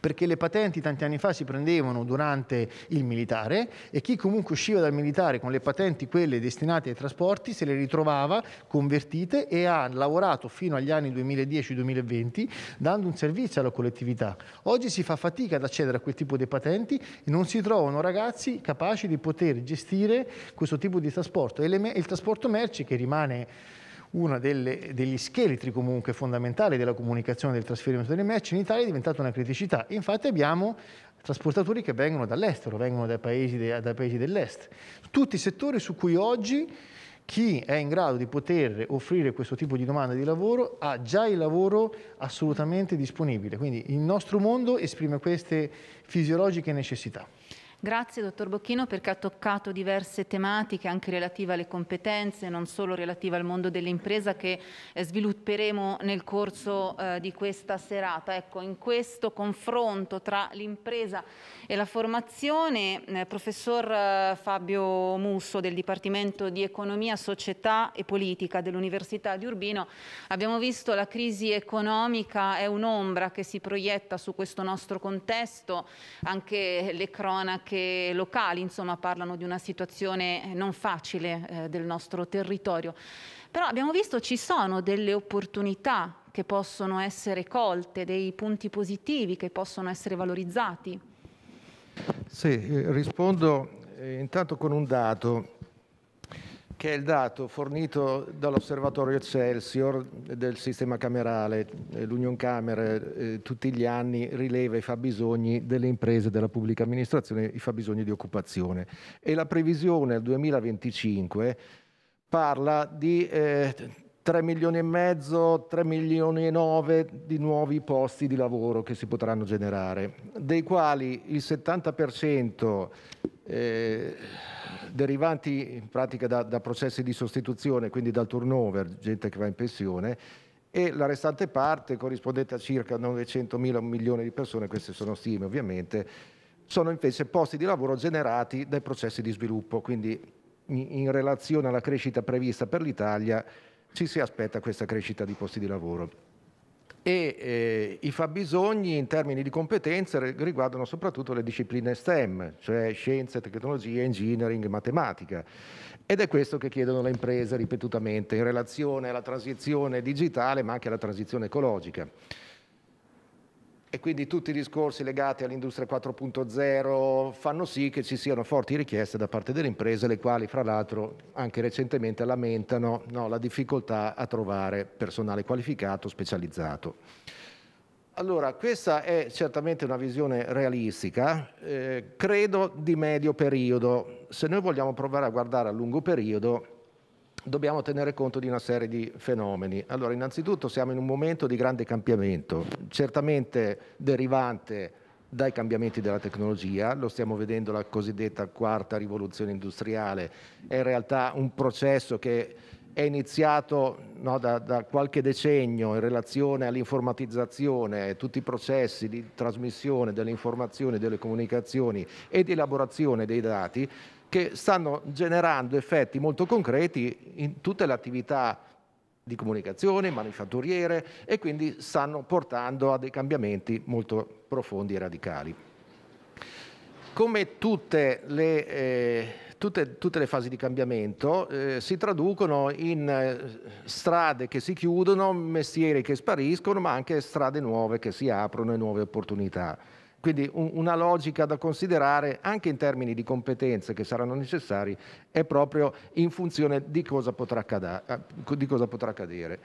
perché le patenti tanti anni fa si prendevano durante il militare e chi comunque usciva dal militare con le patenti quelle destinate ai trasporti se le ritrovava convertite e ha lavorato fino agli anni 2010-2020 dando un servizio alla collettività. Oggi si fa fatica ad accedere a quel tipo di patenti e non si trovano ragazzi capaci di poter gestire questo tipo di trasporto e il trasporto merci che rimane uno degli scheletri comunque fondamentali della comunicazione del trasferimento delle merci in Italia è diventata una criticità. Infatti abbiamo trasportatori che vengono dall'estero, vengono dai paesi, de, dai paesi dell'est. Tutti i settori su cui oggi chi è in grado di poter offrire questo tipo di domanda di lavoro ha già il lavoro assolutamente disponibile. Quindi il nostro mondo esprime queste fisiologiche necessità. Grazie dottor Bocchino perché ha toccato diverse tematiche anche relative alle competenze, non solo relative al mondo dell'impresa che eh, svilupperemo nel corso eh, di questa serata. Ecco, in questo confronto tra l'impresa e la formazione, eh, professor eh, Fabio Musso del Dipartimento di Economia, Società e Politica dell'Università di Urbino, abbiamo visto la crisi economica è un'ombra che si proietta su questo nostro contesto, anche le cronache anche locali insomma, parlano di una situazione eh, non facile eh, del nostro territorio. Però abbiamo visto ci sono delle opportunità che possono essere colte, dei punti positivi che possono essere valorizzati. Sì, eh, rispondo eh, intanto con un dato che è il dato fornito dall'osservatorio Excelsior del sistema camerale, eh, l'Union Camera eh, tutti gli anni rileva i fabbisogni delle imprese della pubblica amministrazione, i fabbisogni di occupazione e la previsione al 2025 parla di eh, 3 milioni e mezzo, 3 milioni e 9 di nuovi posti di lavoro che si potranno generare, dei quali il 70% eh, derivanti in pratica da, da, processi di sostituzione, quindi dal turnover, gente che va in pensione, e la restante parte corrispondente a circa 900 mila milioni di persone, queste sono stime ovviamente, sono invece posti di lavoro generati dai processi di sviluppo, quindi in, in relazione alla crescita prevista per l'Italia ci si aspetta questa crescita di posti di lavoro. E eh, i fabbisogni in termini di competenze riguardano soprattutto le discipline STEM, cioè scienze, tecnologie, engineering, matematica. Ed è questo che chiedono le imprese ripetutamente in relazione alla transizione digitale ma anche alla transizione ecologica e quindi tutti i discorsi legati all'industria 4.0 fanno sì che ci siano forti richieste da parte delle imprese, le quali fra l'altro anche recentemente lamentano no, la difficoltà a trovare personale qualificato, specializzato. Allora, questa è certamente una visione realistica, eh, credo di medio periodo. Se noi vogliamo provare a guardare a lungo periodo, dobbiamo tenere conto di una serie di fenomeni. Allora, innanzitutto siamo in un momento di grande cambiamento, certamente derivante dai cambiamenti della tecnologia, lo stiamo vedendo la cosiddetta quarta rivoluzione industriale, è in realtà un processo che è iniziato no, da, da, qualche decennio in relazione all'informatizzazione, tutti i processi di trasmissione delle informazioni, delle comunicazioni e di elaborazione dei dati che stanno generando effetti molto concreti in tutte le attività di comunicazione, manifatturiere e quindi stanno portando a dei cambiamenti molto profondi e radicali. Come tutte le, eh, tutte, tutte le fasi di cambiamento eh, si traducono in eh, strade che si chiudono, mestieri che spariscono, ma anche strade nuove che si aprono e nuove opportunità. Quindi una logica da considerare anche in termini di competenze che saranno necessarie è proprio in funzione di cosa potrà, eh, di cosa potrà accadere.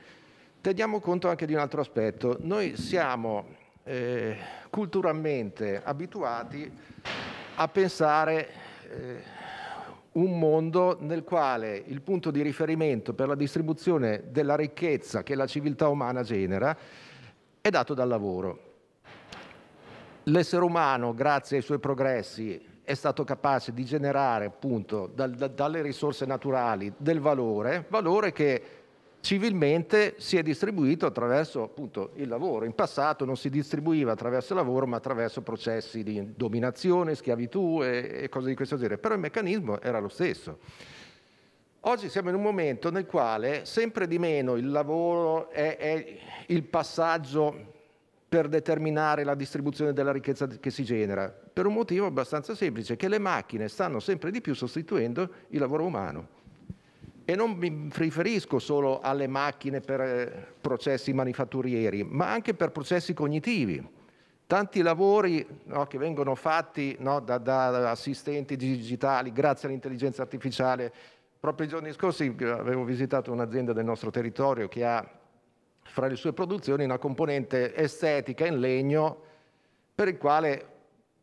Teniamo conto anche di un altro aspetto. Noi siamo eh, culturalmente abituati a pensare eh, un mondo nel quale il punto di riferimento per la distribuzione della ricchezza che la civiltà umana genera è dato dal lavoro l'essere umano, grazie ai suoi progressi, è stato capace di generare appunto dal, da, dalle risorse naturali del valore, valore che civilmente si è distribuito attraverso appunto il lavoro. In passato non si distribuiva attraverso il lavoro, ma attraverso processi di dominazione, schiavitù e, e cose di questo genere, però il meccanismo era lo stesso. Oggi siamo in un momento nel quale sempre di meno il lavoro è, è il passaggio per determinare la distribuzione della ricchezza che si genera? Per un motivo abbastanza semplice, che le macchine stanno sempre di più sostituendo il lavoro umano. E non mi riferisco solo alle macchine per eh, processi manifatturieri, ma anche per processi cognitivi. Tanti lavori no, che vengono fatti no, da, da assistenti digitali grazie all'intelligenza artificiale. Proprio i giorni scorsi eh, avevo visitato un'azienda del nostro territorio che ha fra le sue produzioni una componente estetica in legno per il quale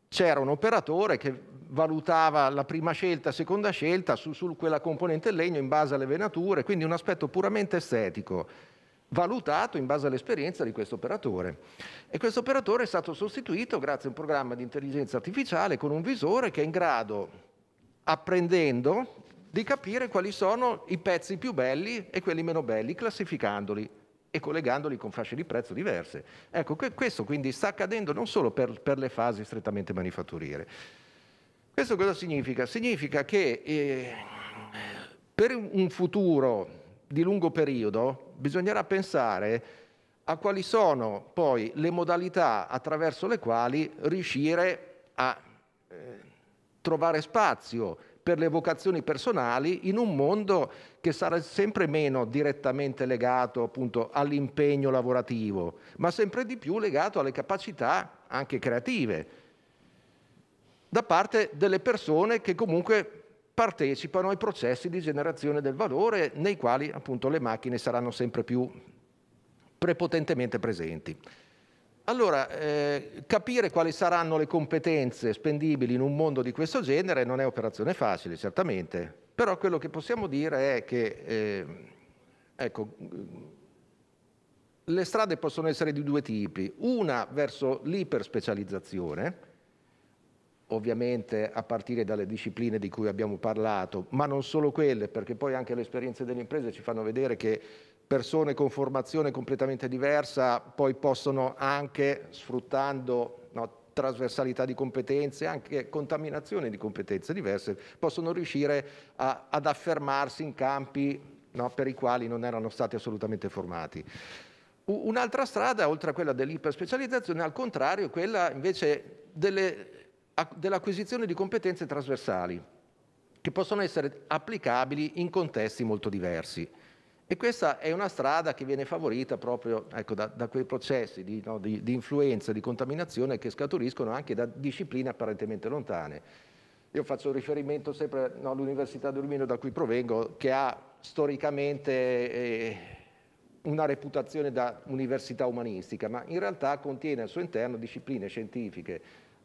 c'era un operatore che valutava la prima scelta, seconda scelta su, su quella componente in legno in base alle venature, quindi un aspetto puramente estetico, valutato in base all'esperienza di questo operatore. E questo operatore è stato sostituito grazie a un programma di intelligenza artificiale con un visore che è in grado, apprendendo, di capire quali sono i pezzi più belli e quelli meno belli, classificandoli e collegandoli con fasce di prezzo diverse. Ecco, questo quindi sta accadendo non solo per, per le fasi strettamente manifatturiere. Questo cosa significa? Significa che eh, per un futuro di lungo periodo bisognerà pensare a quali sono poi le modalità attraverso le quali riuscire a eh, trovare spazio per le vocazioni personali in un mondo che sarà sempre meno direttamente legato appunto all'impegno lavorativo, ma sempre di più legato alle capacità anche creative da parte delle persone che comunque partecipano ai processi di generazione del valore nei quali appunto le macchine saranno sempre più prepotentemente presenti. Allora, eh, capire quali saranno le competenze spendibili in un mondo di questo genere non è operazione facile, certamente, però quello che possiamo dire è che eh, ecco, le strade possono essere di due tipi, una verso l'iperspecializzazione, ovviamente a partire dalle discipline di cui abbiamo parlato, ma non solo quelle, perché poi anche le esperienze delle imprese ci fanno vedere che persone con formazione completamente diversa poi possono anche, sfruttando no, trasversalità di competenze, anche contaminazione di competenze diverse, possono riuscire a, ad affermarsi in campi no, per i quali non erano stati assolutamente formati. Un'altra strada, oltre a quella dell'iperspecializzazione, al contrario, è quella invece dell'acquisizione di competenze trasversali, che possono essere applicabili in contesti molto diversi. E questa è una strada che viene favorita proprio ecco, da, da, quei processi di, no, di, di influenza, di contaminazione che scaturiscono anche da discipline apparentemente lontane. Io faccio riferimento sempre no, all'Università di Urbino da cui provengo, che ha storicamente eh, una reputazione da università umanistica, ma in realtà contiene al suo interno discipline scientifiche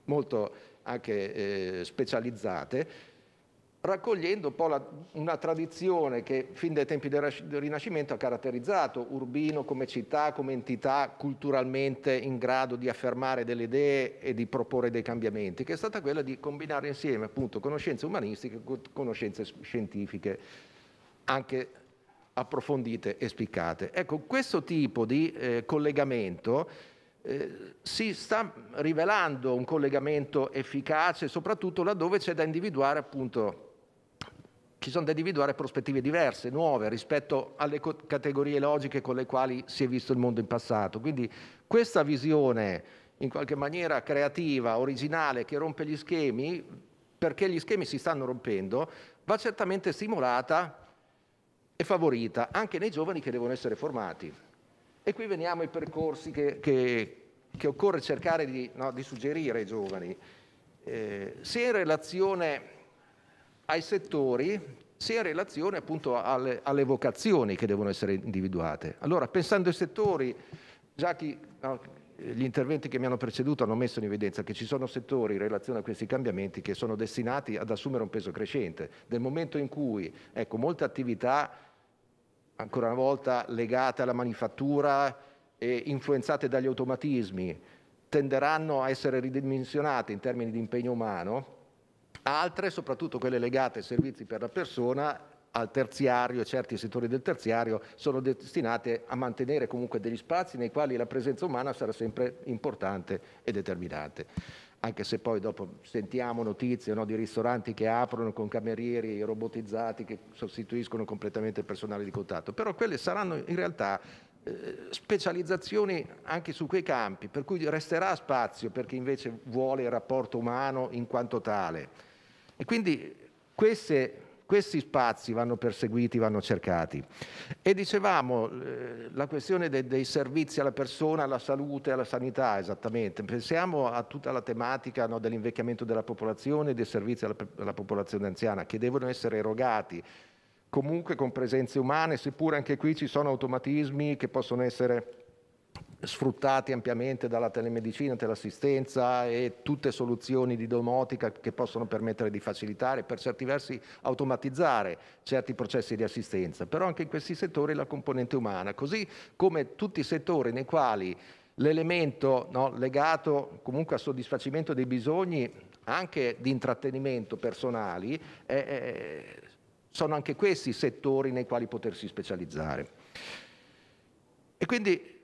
molto anche eh, specializzate raccogliendo un po' la, una tradizione che fin dai tempi del, del Rinascimento ha caratterizzato Urbino come città, come entità culturalmente in grado di affermare delle idee e di proporre dei cambiamenti, che è stata quella di combinare insieme appunto conoscenze umanistiche con conoscenze scientifiche, anche approfondite e spiccate. Ecco, questo tipo di eh, collegamento eh, si sta rivelando un collegamento efficace, soprattutto laddove c'è da individuare appunto ci sono da individuare prospettive diverse, nuove rispetto alle co- categorie logiche con le quali si è visto il mondo in passato. Quindi questa visione in qualche maniera creativa, originale, che rompe gli schemi, perché gli schemi si stanno rompendo, va certamente stimolata e favorita anche nei giovani che devono essere formati. E qui veniamo ai percorsi che, che, che occorre cercare di, no, di, suggerire ai giovani. Eh, se in relazione ai settori sia in relazione appunto alle, alle vocazioni che devono essere individuate. Allora, pensando ai settori, già chi, no, gli interventi che mi hanno preceduto hanno messo in evidenza che ci sono settori in relazione a questi cambiamenti che sono destinati ad assumere un peso crescente. Nel momento in cui ecco, molte attività, ancora una volta legate alla manifattura e influenzate dagli automatismi, tenderanno a essere ridimensionate in termini di impegno umano, altre, soprattutto quelle legate ai servizi per la persona, al terziario certi settori del terziario sono destinate a mantenere comunque degli spazi nei quali la presenza umana sarà sempre importante e determinante. Anche se poi dopo sentiamo notizie no, di ristoranti che aprono con camerieri robotizzati che sostituiscono completamente il personale di contatto, però quelle saranno in realtà eh, specializzazioni anche su quei campi, per cui resterà spazio per chi invece vuole il rapporto umano in quanto tale e quindi queste, questi spazi vanno perseguiti, vanno cercati. E dicevamo eh, la questione de, dei servizi alla persona, alla salute, alla sanità, esattamente. Pensiamo a tutta la tematica no, dell'invecchiamento della popolazione e dei servizi alla, alla popolazione anziana che devono essere erogati comunque con presenze umane, seppure anche qui ci sono automatismi che possono essere sfruttati ampiamente dalla telemedicina, teleassistenza e tutte soluzioni di domotica che possono permettere di facilitare, per certi versi automatizzare certi processi di assistenza, però anche in questi settori la componente umana, così come tutti i settori nei quali l'elemento no, legato comunque al soddisfacimento dei bisogni anche di intrattenimento personali eh, sono anche questi settori nei quali potersi specializzare. E quindi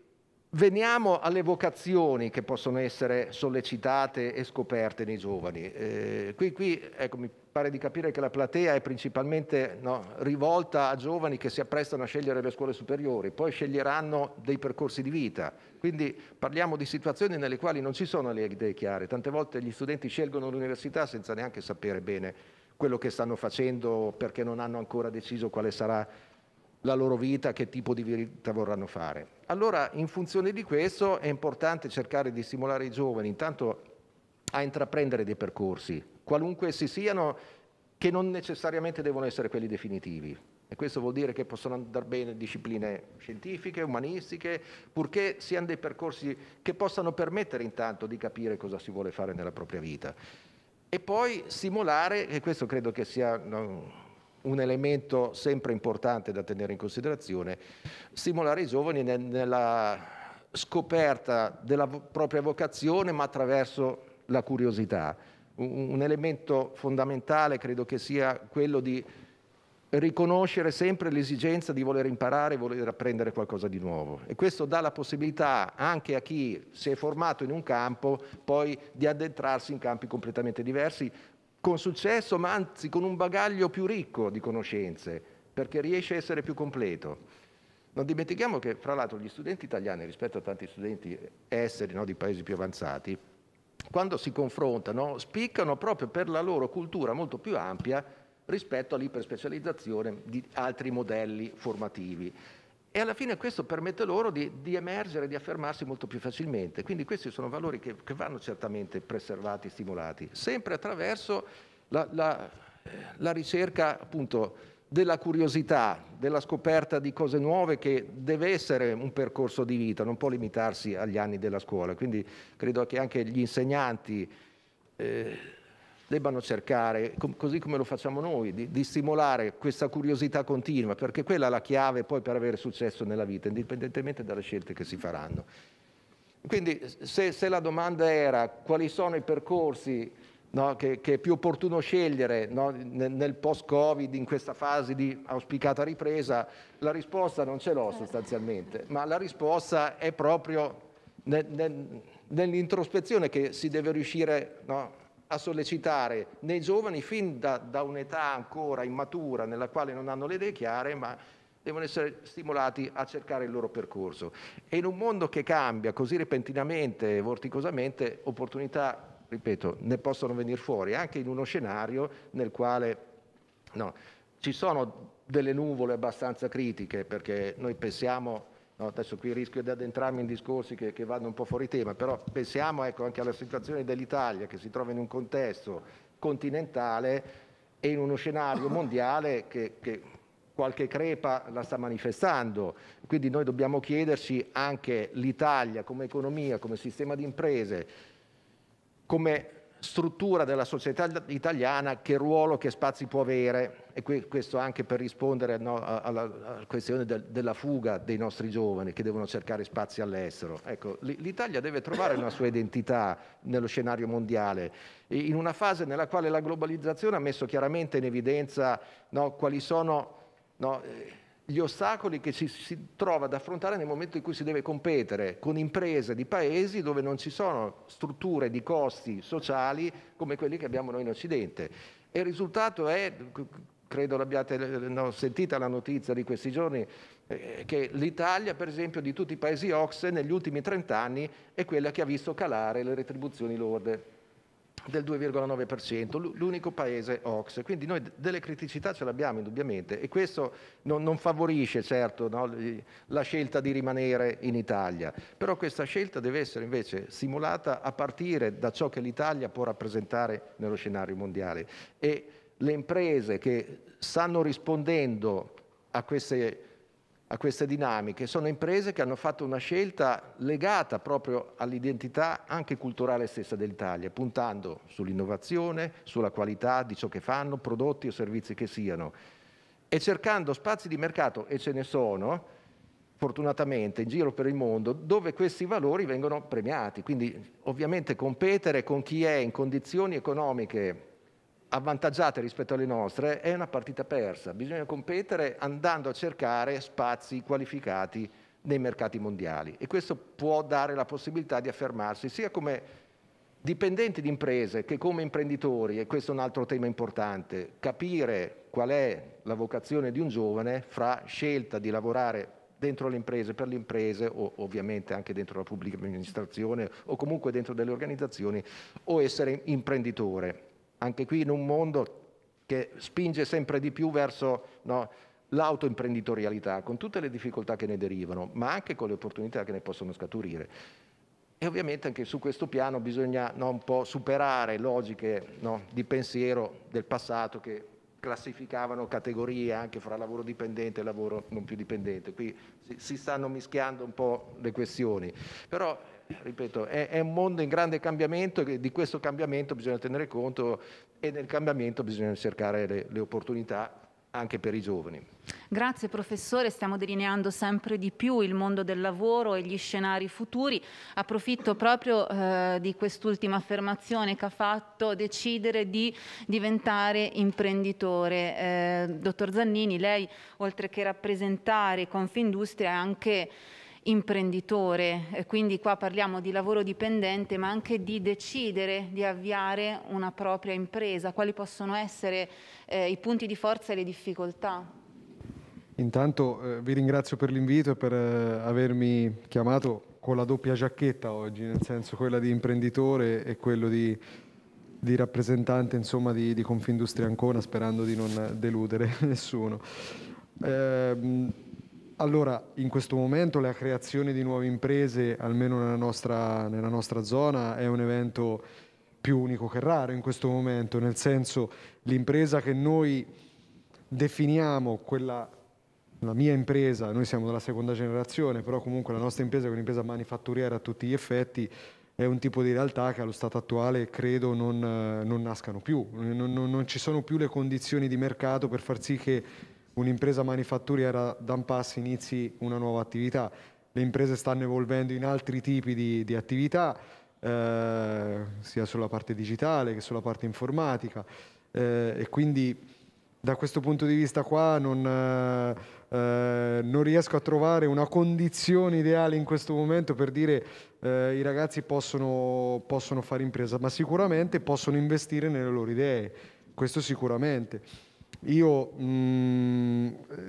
Veniamo alle vocazioni che possono essere sollecitate e scoperte nei giovani. Eh, qui, qui ecco, mi pare di capire che la platea è principalmente no, rivolta a giovani che si apprestano a scegliere le scuole superiori, poi sceglieranno dei percorsi di vita. Quindi parliamo di situazioni nelle quali non ci sono le idee chiare. Tante volte gli studenti scelgono l'università senza neanche sapere bene quello che stanno facendo perché non hanno ancora deciso quale sarà il la loro vita, che tipo di vita vorranno fare. Allora, in funzione di questo, è importante cercare di stimolare i giovani intanto a intraprendere dei percorsi, qualunque essi siano, che non necessariamente devono essere quelli definitivi. E questo vuol dire che possono andare bene discipline scientifiche, umanistiche, purché siano dei percorsi che possano permettere intanto di capire cosa si vuole fare nella propria vita. E poi simulare, e questo credo che sia un elemento sempre importante da tenere in considerazione, stimolare i giovani nella scoperta della propria vocazione ma attraverso la curiosità. Un elemento fondamentale credo che sia quello di riconoscere sempre l'esigenza di voler imparare e voler apprendere qualcosa di nuovo e questo dà la possibilità anche a chi si è formato in un campo poi di addentrarsi in campi completamente diversi con successo, ma anzi con un bagaglio più ricco di conoscenze, perché riesce a essere più completo. Non dimentichiamo che, fra l'altro, gli studenti italiani, rispetto a tanti studenti esteri no, di paesi più avanzati, quando si confrontano, spiccano proprio per la loro cultura molto più ampia rispetto all'iperspecializzazione di altri modelli formativi. E alla fine questo permette loro di, di emergere, di affermarsi molto più facilmente. Quindi questi sono valori che, che vanno certamente preservati, stimolati, sempre attraverso la, la, la ricerca appunto della curiosità, della scoperta di cose nuove che deve essere un percorso di vita, non può limitarsi agli anni della scuola. Quindi credo che anche gli insegnanti eh, debbano cercare, così come lo facciamo noi, di, di stimolare questa curiosità continua, perché quella è la chiave poi per avere successo nella vita, indipendentemente dalle scelte che si faranno. Quindi se, se la domanda era quali sono i percorsi No, che, che, è più opportuno scegliere no, nel, nel post-Covid, in questa fase di auspicata ripresa, la risposta non ce l'ho certo. sostanzialmente, ma la risposta è proprio nel, nel, nell'introspezione che si deve riuscire no, a sollecitare nei giovani fin da, da un'età ancora immatura nella quale non hanno le idee chiare, ma devono essere stimolati a cercare il loro percorso. E in un mondo che cambia così repentinamente e vorticosamente, opportunità, ripeto, ne possono venire fuori, anche in uno scenario nel quale no, ci sono delle nuvole abbastanza critiche, perché noi pensiamo No, adesso qui rischio di addentrarmi in discorsi che, che, vanno un po' fuori tema, però pensiamo ecco, anche alla situazione dell'Italia che si trova in un contesto continentale e in uno scenario mondiale che, che qualche crepa la sta manifestando. Quindi noi dobbiamo chiederci anche l'Italia come economia, come sistema di imprese, come struttura della società italiana, che ruolo, che spazi può avere, e questo anche per rispondere no, alla, questione del, della fuga dei nostri giovani che devono cercare spazi all'estero. Ecco, L'Italia deve trovare una sua identità nello scenario mondiale, in una fase nella quale la globalizzazione ha messo chiaramente in evidenza no, quali sono... No, eh, gli ostacoli che ci si trova ad affrontare nel momento in cui si deve competere con imprese di paesi dove non ci sono strutture di costi sociali come quelli che abbiamo noi in Occidente. E il risultato è, credo l'abbiate no, sentita la notizia di questi giorni, eh, che l'Italia, per esempio, di tutti i paesi OXE negli ultimi 30 anni è quella che ha visto calare le retribuzioni lorde del 2,9%, l'unico paese OX. Quindi noi delle criticità ce le abbiamo indubbiamente e questo non, non favorisce certo no, la scelta di rimanere in Italia, però questa scelta deve essere invece simulata a partire da ciò che l'Italia può rappresentare nello scenario mondiale e le imprese che stanno rispondendo a queste a queste dinamiche. Sono imprese che hanno fatto una scelta legata proprio all'identità anche culturale stessa dell'Italia, puntando sull'innovazione, sulla qualità di ciò che fanno, prodotti o servizi che siano, e cercando spazi di mercato, e ce ne sono, fortunatamente in giro per il mondo, dove questi valori vengono premiati. Quindi ovviamente competere con chi è in condizioni economiche avvantaggiate rispetto alle nostre, è una partita persa. Bisogna competere andando a cercare spazi qualificati nei mercati mondiali e questo può dare la possibilità di affermarsi sia come dipendenti di imprese che come imprenditori, e questo è un altro tema importante, capire qual è la vocazione di un giovane fra scelta di lavorare dentro le imprese, per le imprese o ovviamente anche dentro la pubblica amministrazione o comunque dentro delle organizzazioni o essere imprenditore anche qui in un mondo che spinge sempre di più verso no, l'autoimprenditorialità, con tutte le difficoltà che ne derivano, ma anche con le opportunità che ne possono scaturire. E ovviamente anche su questo piano bisogna no, un po' superare logiche no, di pensiero del passato che classificavano categorie anche fra lavoro dipendente e lavoro non più dipendente. Qui si, si stanno mischiando un po' le questioni. Però ripeto, è, è, un mondo in grande cambiamento e di questo cambiamento bisogna tenere conto e nel cambiamento bisogna cercare le, le opportunità anche per i giovani. Grazie professore, stiamo delineando sempre di più il mondo del lavoro e gli scenari futuri. Approfitto proprio eh, di quest'ultima affermazione che ha fatto, decidere di diventare imprenditore. Eh, dottor Zannini, lei oltre che rappresentare Confindustria è anche imprenditore, quindi qua parliamo di lavoro dipendente, ma anche di decidere di avviare una propria impresa, quali possono essere eh, i punti di forza e le difficoltà. Intanto eh, vi ringrazio per l'invito e per eh, avermi chiamato con la doppia giacchetta oggi, nel senso quella di imprenditore e quello di, di rappresentante insomma, di, di, Confindustria Ancona, sperando di non deludere nessuno. Ehm, allora, in questo momento la creazione di nuove imprese, almeno nella nostra, nella nostra zona, è un evento più unico che raro in questo momento, nel senso l'impresa che noi definiamo quella la mia impresa, noi siamo della seconda generazione, però comunque la nostra impresa è un'impresa manifatturiera a tutti gli effetti, è un tipo di realtà che allo stato attuale credo non, non nascano più, non, non, non, ci sono più le condizioni di mercato per far sì che un'impresa manifatturiera da un passo inizi una nuova attività. Le imprese stanno evolvendo in altri tipi di, di attività, eh, sia sulla parte digitale che sulla parte informatica eh, e quindi da questo punto di vista qua non, eh, eh non, riesco a trovare una condizione ideale in questo momento per dire eh, i ragazzi possono, possono fare impresa, ma sicuramente possono investire nelle loro idee, questo sicuramente. Io mh, mm,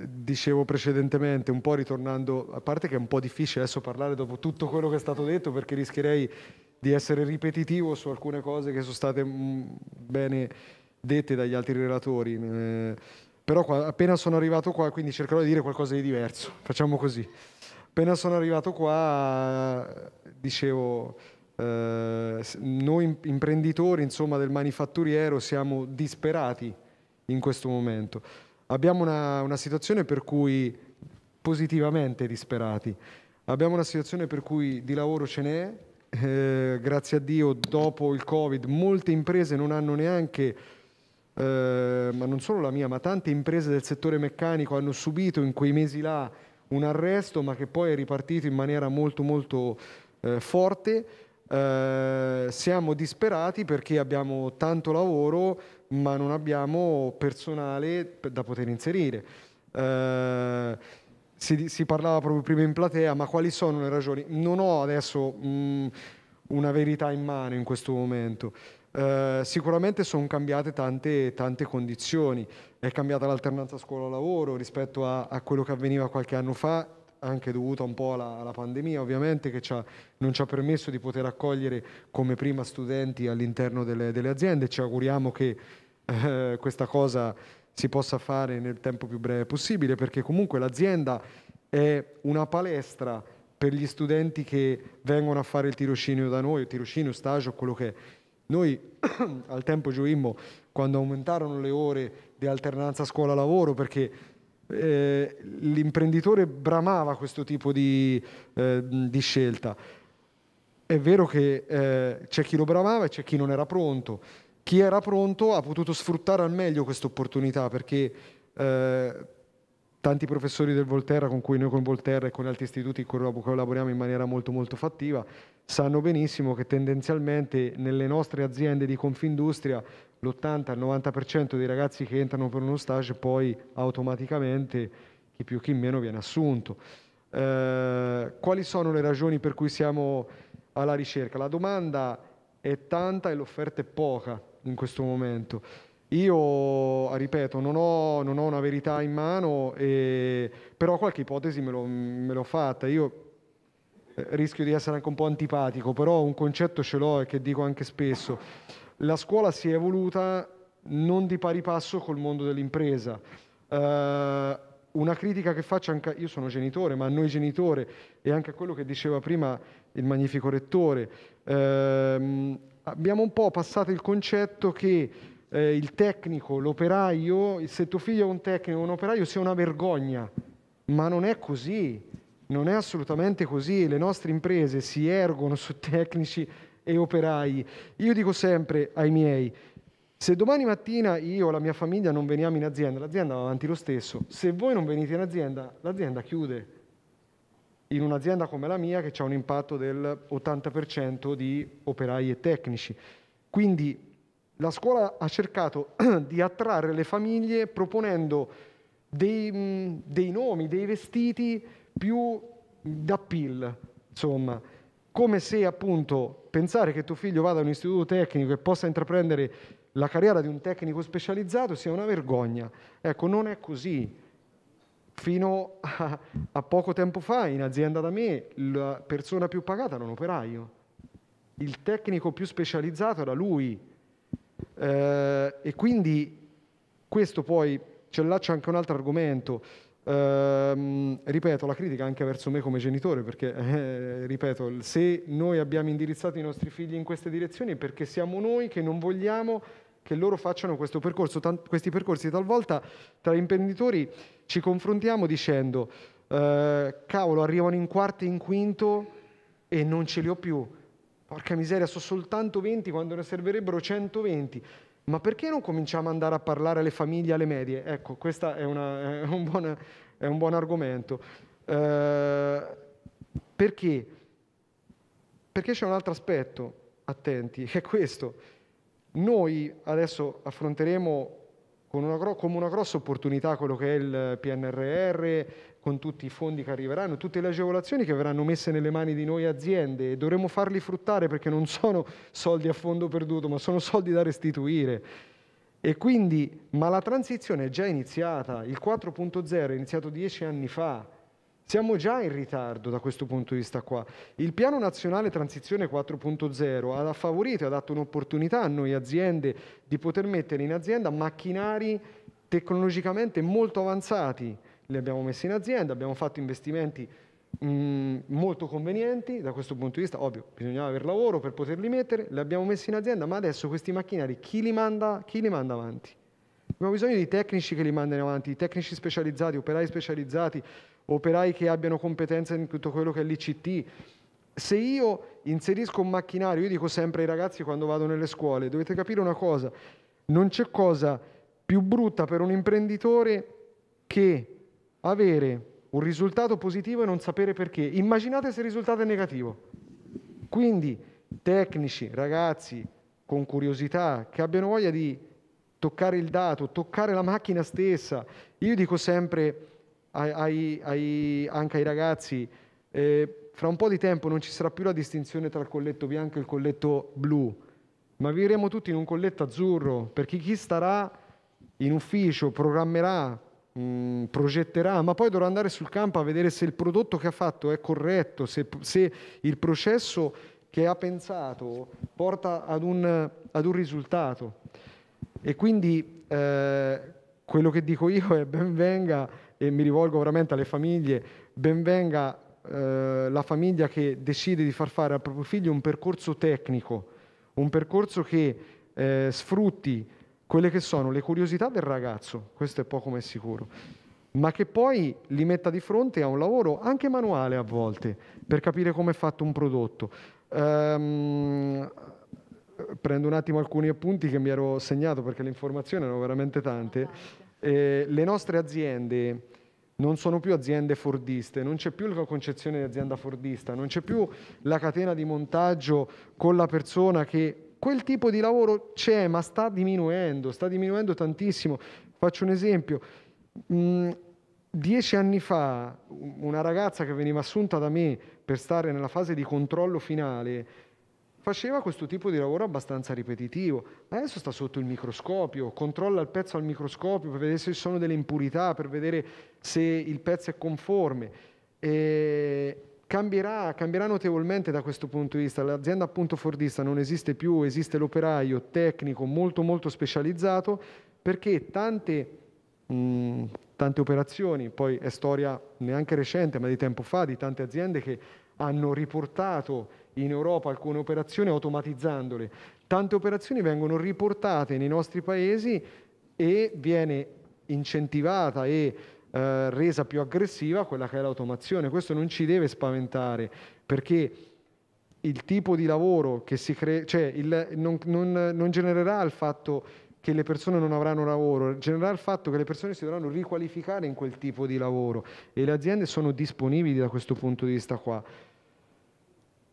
dicevo precedentemente, un po' ritornando, a parte che è un po' difficile adesso parlare dopo tutto quello che è stato detto perché rischierei di essere ripetitivo su alcune cose che sono state mm, bene dette dagli altri relatori. Eh, però qua, appena sono arrivato qua, quindi cercherò di dire qualcosa di diverso, facciamo così. Appena sono arrivato qua, dicevo, eh, noi imprenditori insomma, del manifatturiero siamo disperati in questo momento. Abbiamo una, una situazione per cui positivamente disperati, abbiamo una situazione per cui di lavoro ce n'è, eh, grazie a Dio dopo il Covid molte imprese non hanno neanche, eh, ma non solo la mia, ma tante imprese del settore meccanico hanno subito in quei mesi là un arresto, ma che poi è ripartito in maniera molto molto eh, forte. Eh, siamo disperati perché abbiamo tanto lavoro, ma non abbiamo personale da poter inserire. Eh, si, si, parlava proprio prima in platea, ma quali sono le ragioni? Non ho adesso mh, mm, una verità in mano in questo momento. Eh, sicuramente sono cambiate tante, tante, condizioni, è cambiata l'alternanza scuola-lavoro rispetto a, a quello che avveniva qualche anno fa anche dovuta un po' alla, alla pandemia ovviamente che ci ha, non ci ha permesso di poter accogliere come prima studenti all'interno delle, delle aziende. Ci auguriamo che eh, questa cosa si possa fare nel tempo più breve possibile, perché comunque l'azienda è una palestra per gli studenti che vengono a fare il tirocinio da noi, tirocinio, stagio, quello che è. Noi al tempo gioimmo quando aumentarono le ore di alternanza scuola-lavoro perché eh, l'imprenditore bramava questo tipo di, eh, di scelta. È vero che eh, c'è chi lo bramava e c'è chi non era pronto chi era pronto ha potuto sfruttare al meglio questa opportunità perché eh, tanti professori del Volterra con cui noi con Volterra e con altri istituti collaboriamo in maniera molto molto fattiva sanno benissimo che tendenzialmente nelle nostre aziende di Confindustria l'80-90% dei ragazzi che entrano per uno stage poi automaticamente chi più chi meno viene assunto. Eh, quali sono le ragioni per cui siamo alla ricerca? La domanda è tanta e l'offerta è poca in questo momento. Io, ripeto, non ho, non ho una verità in mano, e, però qualche ipotesi me, lo, me l'ho fatta. Io eh, rischio di essere anche un po' antipatico, però un concetto ce l'ho e che dico anche spesso. La scuola si è evoluta non di pari passo col mondo dell'impresa. Uh, una critica che faccio anche, io sono genitore, ma a noi genitore e anche a quello che diceva prima il magnifico rettore, uh, abbiamo un po' passato il concetto che eh, il tecnico, l'operaio, se tuo figlio è un tecnico o un operaio sia una vergogna, ma non è così, non è assolutamente così, le nostre imprese si ergono su tecnici e operai. Io dico sempre ai miei, se domani mattina io o la mia famiglia non veniamo in azienda, l'azienda va avanti lo stesso, se voi non venite in azienda, l'azienda chiude in un'azienda come la mia che ha un impatto del 80% di operai e tecnici. Quindi la scuola ha cercato di attrarre le famiglie proponendo dei, dei nomi, dei vestiti più d'appeal, insomma, come se appunto pensare che tuo figlio vada a un istituto tecnico e possa intraprendere la carriera di un tecnico specializzato sia una vergogna. Ecco, non è così. Fino a, a poco tempo fa, in azienda da me, la persona più pagata era un operaio. Il tecnico più specializzato era lui. Eh, e quindi questo poi ci allaccia anche un altro argomento. Uh, ripeto, la critica anche verso me come genitore, perché eh, ripeto, se noi abbiamo indirizzato i nostri figli in queste direzioni è perché siamo noi che non vogliamo che loro facciano questo percorso, tant- questi percorsi. Talvolta tra imprenditori ci confrontiamo dicendo, eh, cavolo, arrivano in quarto e in quinto e non ce li ho più. Porca miseria, sono soltanto 20 quando ne servirebbero 120. Ma perché non cominciamo ad andare a parlare alle famiglie, alle medie? Ecco, questo è, è, un, buon, argomento. Eh, perché? Perché c'è un altro aspetto, attenti, che è questo noi adesso affronteremo con una, come una grossa opportunità quello che è il PNRR, con tutti i fondi che arriveranno, tutte le agevolazioni che verranno messe nelle mani di noi aziende e dovremo farli fruttare perché non sono soldi a fondo perduto, ma sono soldi da restituire. E quindi, ma la transizione è già iniziata, il 4.0 è iniziato dieci anni fa, siamo già in ritardo da questo punto di vista qua. Il Piano Nazionale Transizione 4.0 ha favorito e ha dato un'opportunità a noi aziende di poter mettere in azienda macchinari tecnologicamente molto avanzati. Li abbiamo messi in azienda, abbiamo fatto investimenti mh, molto convenienti da questo punto di vista, ovvio bisognava avere lavoro per poterli mettere, li abbiamo messi in azienda, ma adesso questi macchinari chi li manda, chi li manda avanti? Abbiamo bisogno di tecnici che li mandano avanti, di tecnici specializzati, operai specializzati, operai che abbiano competenza in tutto quello che è l'ICT. Se io inserisco un macchinario, io dico sempre ai ragazzi quando vado nelle scuole, dovete capire una cosa, non c'è cosa più brutta per un imprenditore che avere un risultato positivo e non sapere perché. Immaginate se il risultato è negativo. Quindi tecnici, ragazzi con curiosità, che abbiano voglia di toccare il dato, toccare la macchina stessa. Io dico sempre ai, ai, anche ai ragazzi, eh, fra un po' di tempo non ci sarà più la distinzione tra il colletto bianco e il colletto blu, ma vivremo tutti in un colletto azzurro, perché chi starà in ufficio, programmerà, mh, mm, progetterà, ma poi dovrà andare sul campo a vedere se il prodotto che ha fatto è corretto, se, se il processo che ha pensato porta ad un, ad un risultato. E quindi eh, quello che dico io è ben venga e mi rivolgo veramente alle famiglie, benvenga eh, la famiglia che decide di far fare al proprio figlio un percorso tecnico, un percorso che eh, sfrutti quelle che sono le curiosità del ragazzo, questo è poco ma è sicuro, ma che poi li metta di fronte a un lavoro anche manuale a volte, per capire come è fatto un prodotto. Um, prendo un attimo alcuni appunti che mi ero segnato perché le informazioni erano veramente tante. Eh, le nostre aziende non sono più aziende fordiste, non c'è più la concezione di azienda fordista, non c'è più la catena di montaggio con la persona che quel tipo di lavoro c'è, ma sta diminuendo, sta diminuendo tantissimo. Faccio un esempio. Mm, dieci anni fa una ragazza che veniva assunta da me per stare nella fase di controllo finale faceva questo tipo di lavoro abbastanza ripetitivo, adesso sta sotto il microscopio, controlla il pezzo al microscopio per vedere se ci sono delle impurità, per vedere se il pezzo è conforme. E cambierà, cambierà notevolmente da questo punto di vista. L'azienda appunto Fordista non esiste più, esiste l'operaio tecnico molto molto specializzato perché tante... Mh, mm, tante operazioni, poi è storia neanche recente, ma di tempo fa, di tante aziende che hanno riportato in Europa alcune operazioni automatizzandole. Tante operazioni vengono riportate nei nostri paesi e viene incentivata e eh, resa più aggressiva quella che è l'automazione. Questo non ci deve spaventare perché il tipo di lavoro che si crea, cioè il, non, non, non genererà il fatto che le persone non avranno lavoro, genererà il fatto che le persone si dovranno riqualificare in quel tipo di lavoro e le aziende sono disponibili da questo punto di vista qua.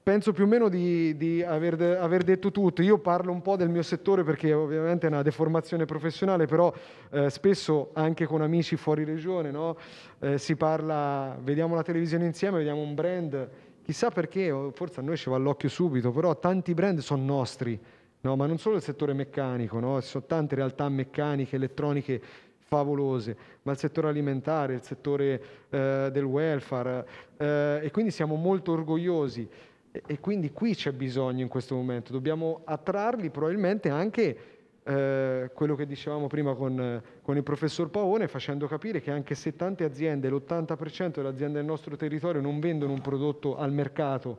Penso più o meno di, di aver, aver, detto tutto. Io parlo un po' del mio settore perché ovviamente è una deformazione professionale, però eh, spesso anche con amici fuori regione no? eh, si parla, vediamo la televisione insieme, vediamo un brand, chissà perché, forse a noi ci va l'occhio subito, però tanti brand sono nostri, no? ma non solo il settore meccanico, no? ci sono tante realtà meccaniche, elettroniche favolose, ma il settore alimentare, il settore eh, del welfare eh, e quindi siamo molto orgogliosi. E quindi qui c'è bisogno in questo momento, dobbiamo attrarli probabilmente anche eh, quello che dicevamo prima con, con, il professor Paone, facendo capire che anche se tante aziende, l'80% delle aziende del nostro territorio non vendono un prodotto al mercato,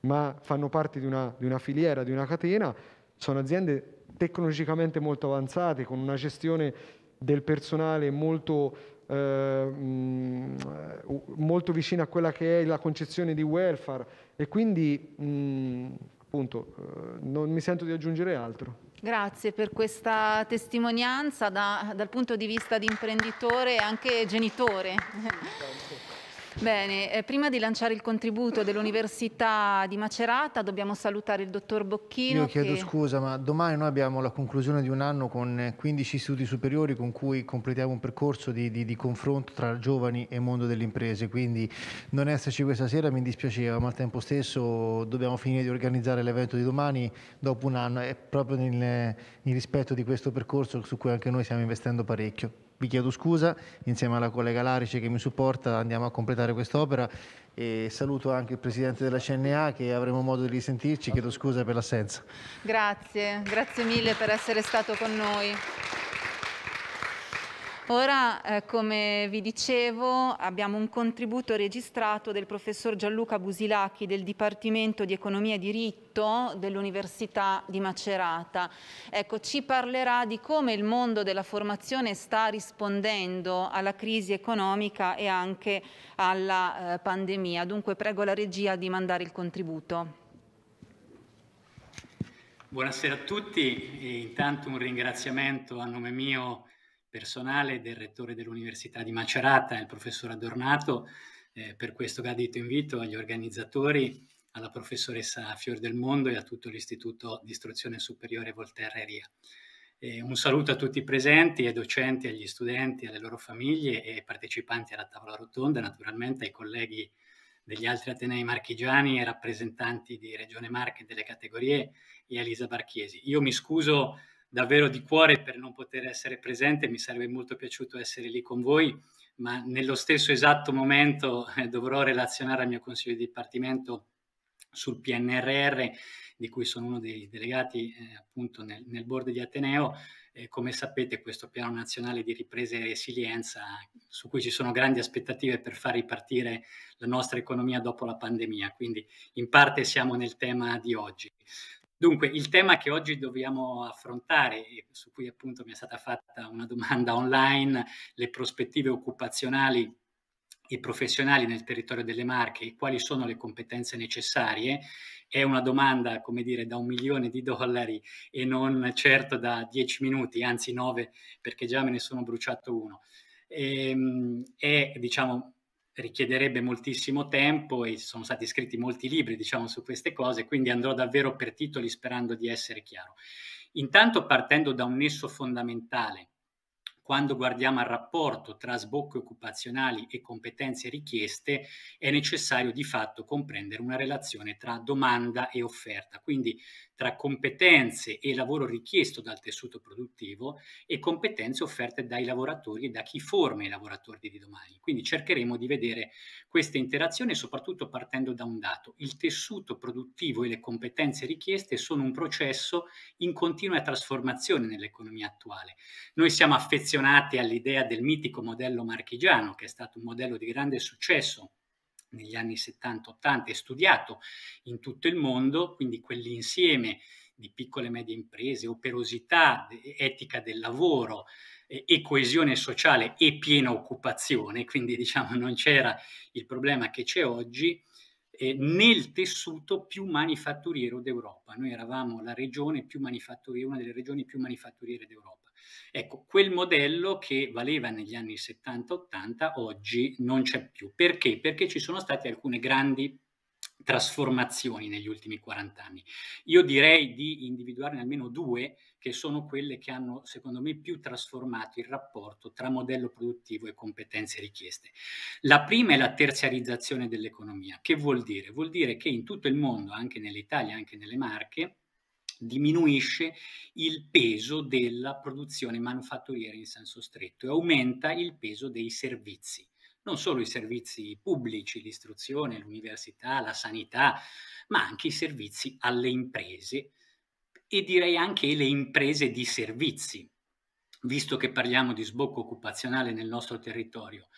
ma fanno parte di una, di una filiera, di una catena, sono aziende tecnologicamente molto avanzate, con una gestione del personale molto mh, ehm, molto vicina a quella che è la concezione di welfare e quindi mh, mm, appunto eh, non mi sento di aggiungere altro. Grazie per questa testimonianza da, dal punto di vista di imprenditore e anche genitore. Sì, Bene, eh, prima di lanciare il contributo dell'Università di Macerata dobbiamo salutare il dottor Bocchino. Io chiedo che... scusa, ma domani noi abbiamo la conclusione di un anno con 15 eh, istituti superiori con cui completiamo un percorso di, di, di confronto tra giovani e mondo delle imprese, quindi non esserci questa sera mi dispiaceva, ma al tempo stesso dobbiamo finire di organizzare l'evento di domani dopo un anno è proprio nel, nel rispetto di questo percorso su cui anche noi stiamo investendo parecchio vi chiedo scusa, insieme alla collega Larice che mi supporta andiamo a completare quest'opera e saluto anche il Presidente della CNA che avremo modo di risentirci, chiedo scusa per l'assenza. Grazie, grazie mille per essere stato con noi. Ora, eh, come vi dicevo, abbiamo un contributo registrato del professor Gianluca Busilacchi del Dipartimento di Economia e Diritto dell'Università di Macerata. Ecco, ci parlerà di come il mondo della formazione sta rispondendo alla crisi economica e anche alla eh, pandemia. Dunque prego la regia di mandare il contributo. Buonasera a tutti e intanto un ringraziamento a nome mio personale del rettore dell'Università di Macerata, il professor Adornato, eh, per questo gradito invito agli organizzatori, alla professoressa Fior del Mondo e a tutto l'Istituto di Istruzione Superiore Volterra Volterreria. Eh, un saluto a tutti i presenti, ai docenti, agli studenti, alle loro famiglie e partecipanti alla tavola rotonda, naturalmente ai colleghi degli altri Atenei marchigiani e rappresentanti di Regione Marche e delle categorie e a Elisa Barchiesi. Io mi scuso davvero di cuore per non poter essere presente, mi sarebbe molto piaciuto essere lì con voi, ma nello stesso esatto momento eh, dovrò relazionare al mio consiglio di dipartimento sul PNRR, di cui sono uno dei delegati eh, appunto nel, nel, board di Ateneo. Eh, come sapete questo piano nazionale di ripresa e resilienza, su cui ci sono grandi aspettative per far ripartire la nostra economia dopo la pandemia, quindi in parte siamo nel tema di oggi. Dunque, il tema che oggi dobbiamo affrontare, e su cui appunto mi è stata fatta una domanda online, le prospettive occupazionali e professionali nel territorio delle Marche e quali sono le competenze necessarie, è una domanda, come dire, da un milione di dollari e non certo da dieci minuti, anzi nove, perché già me ne sono bruciato uno. E, ehm, è, diciamo, richiederebbe moltissimo tempo e sono stati scritti molti libri diciamo, su queste cose, quindi andrò davvero per titoli sperando di essere chiaro. Intanto partendo da un nesso fondamentale, quando guardiamo al rapporto tra sbocchi occupazionali e competenze richieste, è necessario di fatto comprendere una relazione tra domanda e offerta. Quindi tra competenze e lavoro richiesto dal tessuto produttivo e competenze offerte dai lavoratori e da chi forma i lavoratori di domani. Quindi cercheremo di vedere questa interazione soprattutto partendo da un dato. Il tessuto produttivo e le competenze richieste sono un processo in continua trasformazione nell'economia attuale. Noi siamo affezionati all'idea del mitico modello marchigiano, che è stato un modello di grande successo negli anni 70-80 e studiato in tutto il mondo, quindi quell'insieme di piccole e medie imprese, operosità, etica del lavoro e coesione sociale e piena occupazione, quindi diciamo non c'era il problema che c'è oggi, eh, nel tessuto più manifatturiero d'Europa. Noi eravamo la regione più manifatturiera, una delle regioni più manifatturiere d'Europa. Ecco, quel modello che valeva negli anni 70-80 oggi non c'è più. Perché? Perché ci sono state alcune grandi trasformazioni negli ultimi 40 anni. Io direi di individuarne almeno due che sono quelle che hanno, secondo me, più trasformato il rapporto tra modello produttivo e competenze richieste. La prima è la terziarizzazione dell'economia. Che vuol dire? Vuol dire che in tutto il mondo, anche nell'Italia, anche nelle Marche, diminuisce il peso della produzione manufatturiera in senso stretto e aumenta il peso dei servizi non solo i servizi pubblici, l'istruzione, l'università, la sanità, ma anche i servizi alle imprese e direi anche le imprese di servizi, visto che parliamo di sbocco occupazionale nel nostro territorio.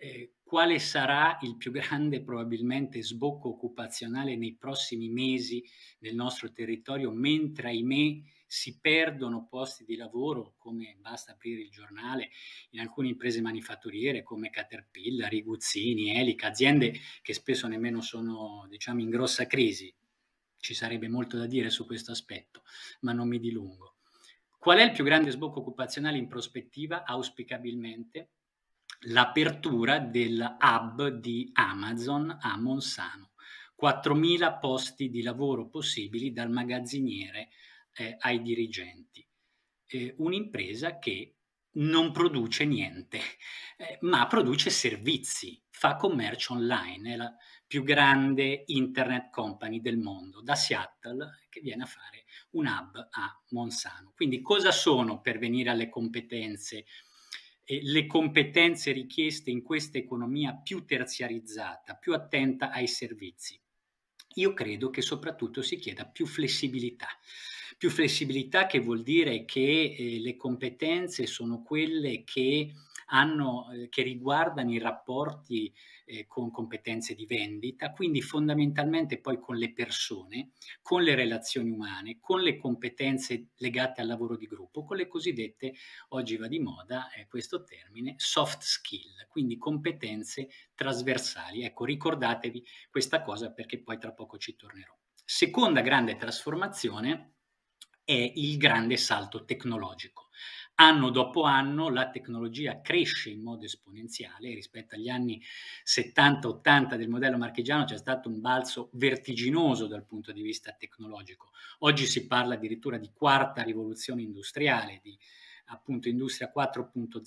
Eh, quale sarà il più grande probabilmente sbocco occupazionale nei prossimi mesi nel nostro territorio, mentre ahimè si perdono posti di lavoro, come basta aprire il giornale, in alcune imprese manifatturiere come Caterpillar, Riguzzini, Elica, aziende che spesso nemmeno sono diciamo, in grossa crisi. Ci sarebbe molto da dire su questo aspetto, ma non mi dilungo. Qual è il più grande sbocco occupazionale in prospettiva, auspicabilmente? l'apertura del hub di Amazon a Monsano. 4.000 posti di lavoro possibili dal magazziniere eh, ai dirigenti. Eh, un'impresa che non produce niente, eh, ma produce servizi, fa commercio online, è la più grande internet company del mondo, da Seattle, che viene a fare un hub a Monsano. Quindi cosa sono, per venire alle competenze, le competenze richieste in questa economia più terziarizzata, più attenta ai servizi. Io credo che soprattutto si chieda più flessibilità. Più flessibilità che vuol dire che eh, le competenze sono quelle che hanno, eh, che riguardano i rapporti eh, con competenze di vendita, quindi fondamentalmente poi con le persone, con le relazioni umane, con le competenze legate al lavoro di gruppo, con le cosiddette, oggi va di moda eh, questo termine, soft skill, quindi competenze trasversali. Ecco, ricordatevi questa cosa perché poi tra poco ci tornerò. Seconda grande trasformazione è il grande salto tecnologico anno dopo anno la tecnologia cresce in modo esponenziale rispetto agli anni 70-80 del modello marchigiano c'è stato un balzo vertiginoso dal punto di vista tecnologico. Oggi si parla addirittura di quarta rivoluzione industriale, di appunto industria 4.0.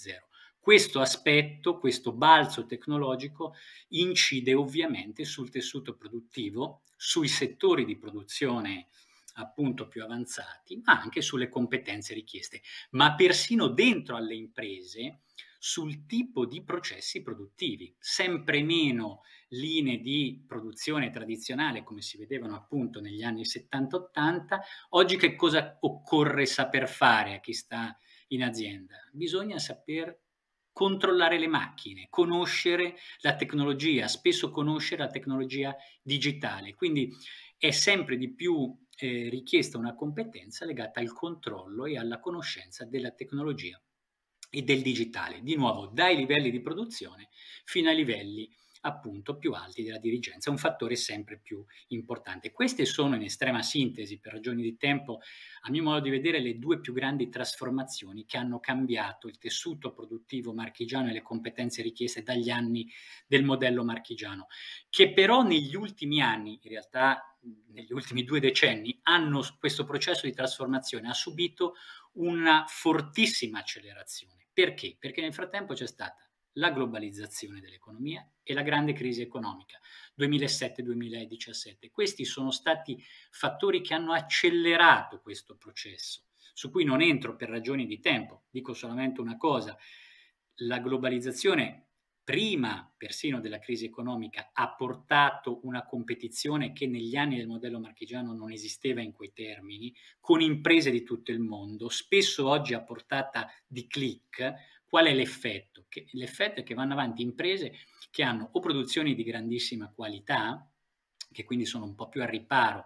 Questo aspetto, questo balzo tecnologico incide ovviamente sul tessuto produttivo, sui settori di produzione eh, appunto più avanzati, ma anche sulle competenze richieste, ma persino dentro alle imprese sul tipo di processi produttivi, sempre meno linee di produzione tradizionale come si vedevano appunto negli anni 70-80, oggi che cosa occorre saper fare a chi sta in azienda? Bisogna saper controllare le macchine, conoscere la tecnologia, spesso conoscere la tecnologia digitale, quindi è sempre di più eh, richiesta una competenza legata al controllo e alla conoscenza della tecnologia e del digitale, di nuovo dai livelli di produzione fino ai livelli appunto più alti della dirigenza, un fattore sempre più importante. Queste sono in estrema sintesi, per ragioni di tempo, a mio modo di vedere, le due più grandi trasformazioni che hanno cambiato il tessuto produttivo marchigiano e le competenze richieste dagli anni del modello marchigiano, che però negli ultimi anni, in realtà Mm-hmm. negli ultimi due decenni hanno questo processo di trasformazione ha subito una fortissima accelerazione. Perché? Perché nel frattempo c'è stata la globalizzazione dell'economia e la grande crisi economica 2007-2017. Questi sono stati fattori che hanno accelerato questo processo, su cui non entro per ragioni di tempo, dico solamente una cosa, la globalizzazione prima persino della crisi economica, ha portato una competizione che negli anni del modello marchigiano non esisteva in quei termini, con imprese di tutto il mondo, spesso oggi a portata di click. Qual è l'effetto? Che, l'effetto è che vanno avanti imprese che hanno o produzioni di grandissima qualità, che quindi sono un po' più al riparo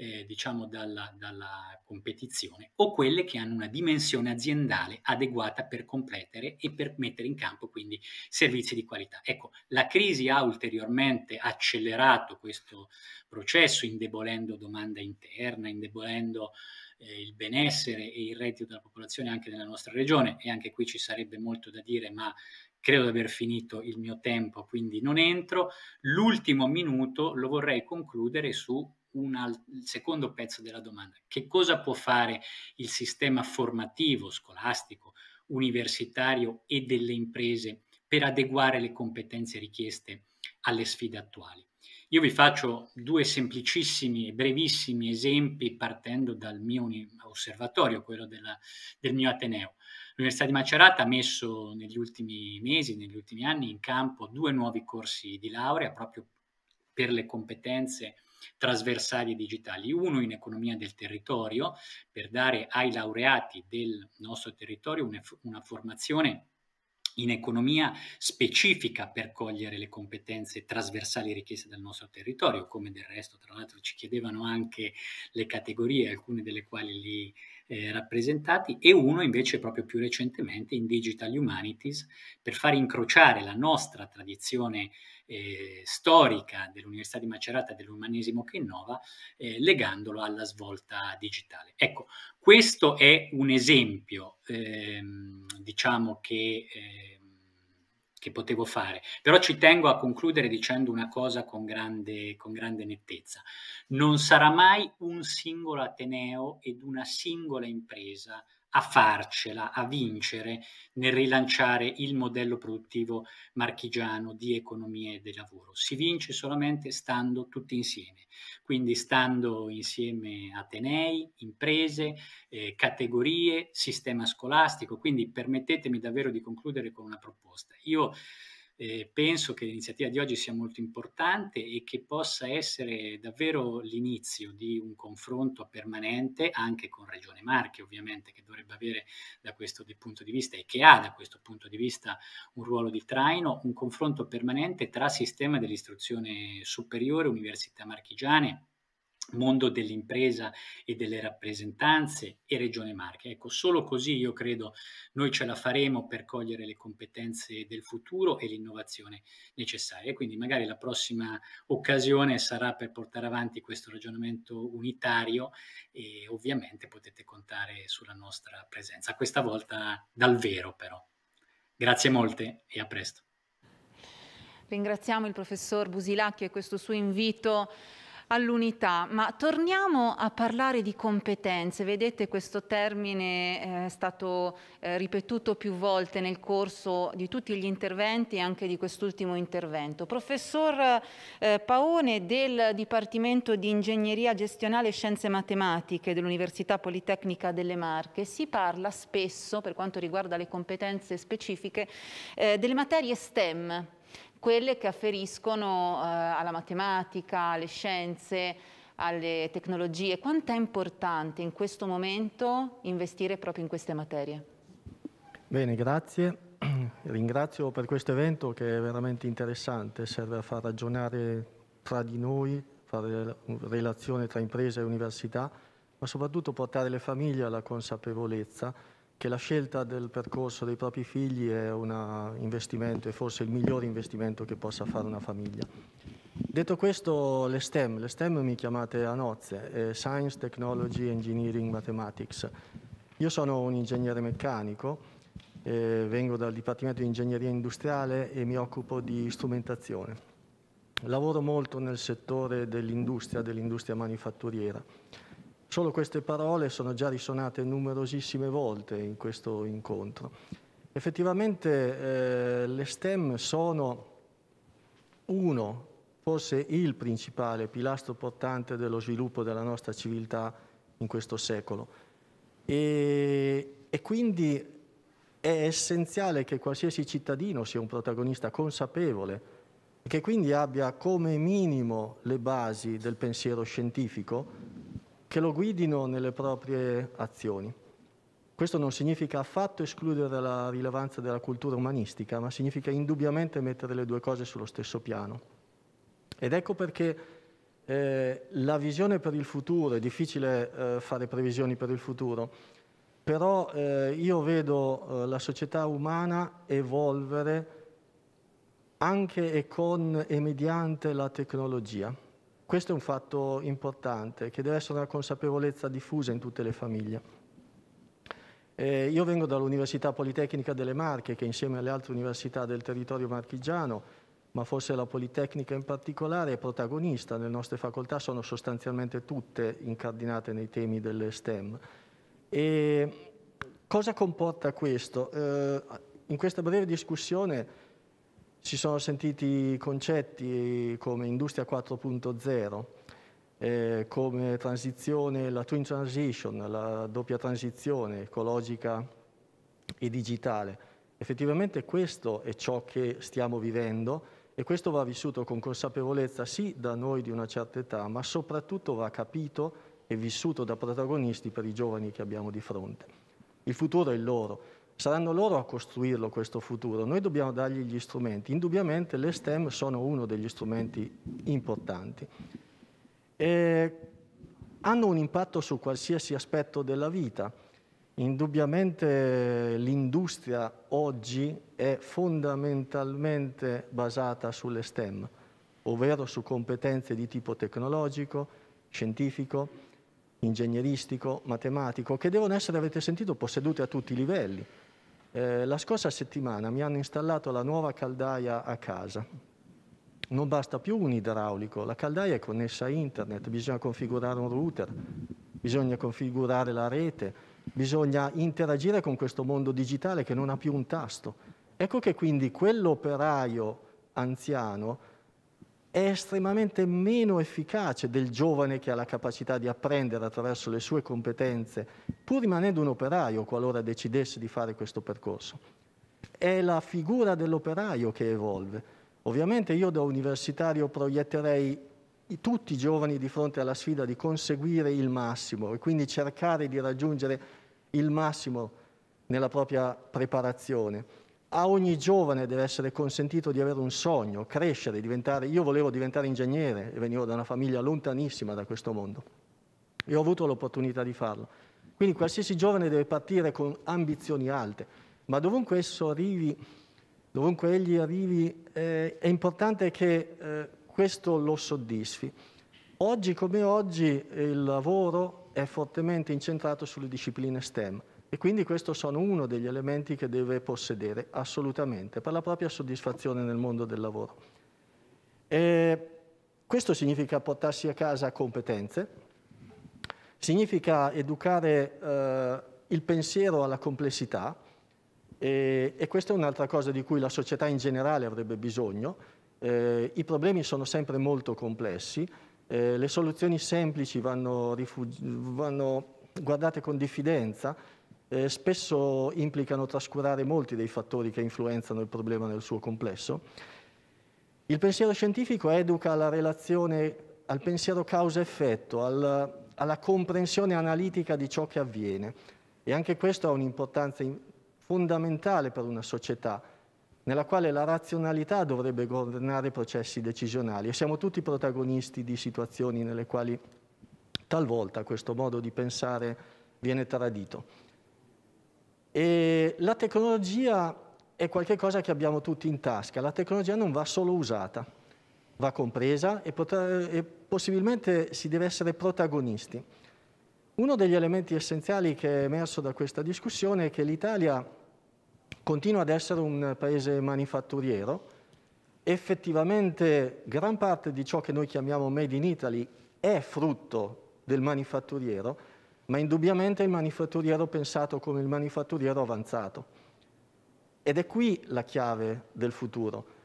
eh, diciamo dalla, dalla competizione o quelle che hanno una dimensione aziendale adeguata per completere e per mettere in campo quindi servizi di qualità. Ecco, la crisi ha ulteriormente accelerato questo processo indebolendo domanda interna, indebolendo eh, il benessere e il reddito della popolazione anche nella nostra regione e anche qui ci sarebbe molto da dire, ma credo di aver finito il mio tempo, quindi non entro. L'ultimo minuto lo vorrei concludere su al- il secondo pezzo della domanda. Che cosa può fare il sistema formativo, scolastico, universitario e delle imprese per adeguare le competenze richieste alle sfide attuali? Io vi faccio due semplicissimi e brevissimi esempi partendo dal mio osservatorio, quello della, del mio Ateneo. L'Università di Macerata ha messo negli ultimi mesi, negli ultimi anni in campo due nuovi corsi di laurea proprio per le competenze trasversali digitali. Uno in economia del territorio, per dare ai laureati del nostro territorio una, una formazione in economia specifica per cogliere le competenze trasversali richieste dal nostro territorio, come del resto tra l'altro ci chiedevano anche le categorie, alcune delle quali li eh, rappresentati, e uno invece proprio più recentemente in Digital Humanities per far incrociare la nostra tradizione eh, storica dell'Università di Macerata dell'umanesimo che innova, eh, legandolo alla svolta digitale. Ecco, questo è un esempio, ehm, diciamo che... Eh, che potevo fare. Però ci tengo a concludere dicendo una cosa con grande, con grande, nettezza. Non sarà mai un singolo Ateneo ed una singola impresa a farcela, a vincere nel rilanciare il modello produttivo marchigiano di economia e del lavoro. Si vince solamente stando tutti insieme, quindi stando insieme Atenei, imprese, eh, categorie, sistema scolastico. Quindi permettetemi davvero di concludere con una proposta. Io eh, penso che l'iniziativa di oggi sia molto importante e che possa essere davvero l'inizio di un confronto permanente anche con Regione Marche, ovviamente, che dovrebbe avere da questo punto di vista e che ha da questo punto di vista un ruolo di traino, un confronto permanente tra sistema dell'istruzione superiore, università marchigiane mondo dell'impresa e delle rappresentanze e Regione Marche. Ecco, solo così io credo noi ce la faremo per cogliere le competenze del futuro e l'innovazione necessaria. Quindi magari la prossima occasione sarà per portare avanti questo ragionamento unitario e ovviamente potete contare sulla nostra presenza, questa volta dal vero però. Grazie molte e a presto. Ringraziamo il professor Busilacchi e questo suo invito all'unità, ma torniamo a parlare di competenze. Vedete questo termine eh, è stato eh, ripetuto più volte nel corso di tutti gli interventi e anche di quest'ultimo intervento. Professor eh, Paone del Dipartimento di Ingegneria Gestionale e Scienze Matematiche dell'Università Politecnica delle Marche, si parla spesso, per quanto riguarda le competenze specifiche, delle materie STEM quelle che afferiscono eh, alla matematica, alle scienze, alle tecnologie. Quanto è importante in questo momento investire proprio in queste materie? Bene, grazie. Ringrazio per questo evento che è veramente interessante, serve a far ragionare tra di noi, fare relazione tra imprese e università, ma soprattutto portare le famiglie alla consapevolezza che la scelta del percorso dei propri figli è un investimento, è forse il miglior investimento che possa fare una famiglia. Detto questo, le STEM, le STEM mi chiamate a nozze, eh, Science, Technology, Engineering, Mathematics. Io sono un ingegnere meccanico, eh, vengo dal Dipartimento di Ingegneria Industriale e mi occupo di strumentazione. Lavoro molto nel settore dell'industria, dell'industria manifatturiera. Solo queste parole sono già risuonate numerosissime volte in questo incontro. Effettivamente eh, le STEM sono uno, forse il principale pilastro portante dello sviluppo della nostra civiltà in questo secolo. E, e quindi è essenziale che qualsiasi cittadino sia un protagonista consapevole e che quindi abbia come minimo le basi del pensiero scientifico, che lo guidino nelle proprie azioni. Questo non significa affatto escludere la rilevanza della cultura umanistica, ma significa indubbiamente mettere le due cose sullo stesso piano. Ed ecco perché eh, la visione per il futuro, è difficile eh, fare previsioni per il futuro, però eh, io vedo eh, la società umana evolvere anche e con e mediante la tecnologia. Questo è un fatto importante che deve essere una consapevolezza diffusa in tutte le famiglie. Eh, io vengo dall'Università Politecnica delle Marche, che insieme alle altre università del territorio marchigiano, ma forse la Politecnica in particolare, è protagonista. Le nostre facoltà sono sostanzialmente tutte incardinate nei temi delle STEM. E cosa comporta questo? Eh, in questa breve discussione si sono sentiti concetti come industria 4.0, eh, come transizione, la twin transition, la doppia transizione ecologica e digitale. Effettivamente questo è ciò che stiamo vivendo e questo va vissuto con consapevolezza sì da noi di una certa età, ma soprattutto va capito e vissuto da protagonisti per i giovani che abbiamo di fronte. Il futuro è loro Saranno loro a costruirlo questo futuro, noi dobbiamo dargli gli strumenti. Indubbiamente le STEM sono uno degli strumenti importanti. E hanno un impatto su qualsiasi aspetto della vita. Indubbiamente l'industria oggi è fondamentalmente basata sulle STEM, ovvero su competenze di tipo tecnologico, scientifico, ingegneristico, matematico, che devono essere, avete sentito, possedute a tutti i livelli. Eh, la scorsa settimana mi hanno installato la nuova caldaia a casa. Non basta più un idraulico, la caldaia è connessa a internet, bisogna configurare un router, bisogna configurare la rete, bisogna interagire con questo mondo digitale che non ha più un tasto. Ecco che quindi quell'operaio anziano è estremamente meno efficace del giovane che ha la capacità di apprendere attraverso le sue competenze, pur rimanendo un operaio qualora decidesse di fare questo percorso. È la figura dell'operaio che evolve. Ovviamente io da universitario proietterei tutti i giovani di fronte alla sfida di conseguire il massimo e quindi cercare di raggiungere il massimo nella propria preparazione a ogni giovane deve essere consentito di avere un sogno, crescere, diventare... Io volevo diventare ingegnere e venivo da una famiglia lontanissima da questo mondo. E ho avuto l'opportunità di farlo. Quindi qualsiasi giovane deve partire con ambizioni alte, ma dovunque esso arrivi, dovunque egli arrivi, eh, è importante che eh, questo lo soddisfi. Oggi come oggi il lavoro è fortemente incentrato sulle discipline STEM. E quindi questo sono uno degli elementi che deve possedere assolutamente per la propria soddisfazione nel mondo del lavoro. E questo significa portarsi a casa competenze, significa educare eh, il pensiero alla complessità e, e questa è un'altra cosa di cui la società in generale avrebbe bisogno. Eh, I problemi sono sempre molto complessi, eh, le soluzioni semplici vanno, vanno guardate con diffidenza eh, spesso implicano trascurare molti dei fattori che influenzano il problema nel suo complesso. Il pensiero scientifico educa alla relazione, al pensiero causa-effetto, al, alla comprensione analitica di ciò che avviene e anche questo ha un'importanza fondamentale per una società nella quale la razionalità dovrebbe governare i processi decisionali e siamo tutti protagonisti di situazioni nelle quali talvolta questo modo di pensare viene tradito. E la tecnologia è qualcosa che abbiamo tutti in tasca, la tecnologia non va solo usata, va compresa e, e possibilmente si deve essere protagonisti. Uno degli elementi essenziali che è emerso da questa discussione è che l'Italia continua ad essere un paese manifatturiero, effettivamente gran parte di ciò che noi chiamiamo Made in Italy è frutto del manifatturiero, ma indubbiamente il manifatturiero pensato come il manifatturiero avanzato. Ed è qui la chiave del futuro.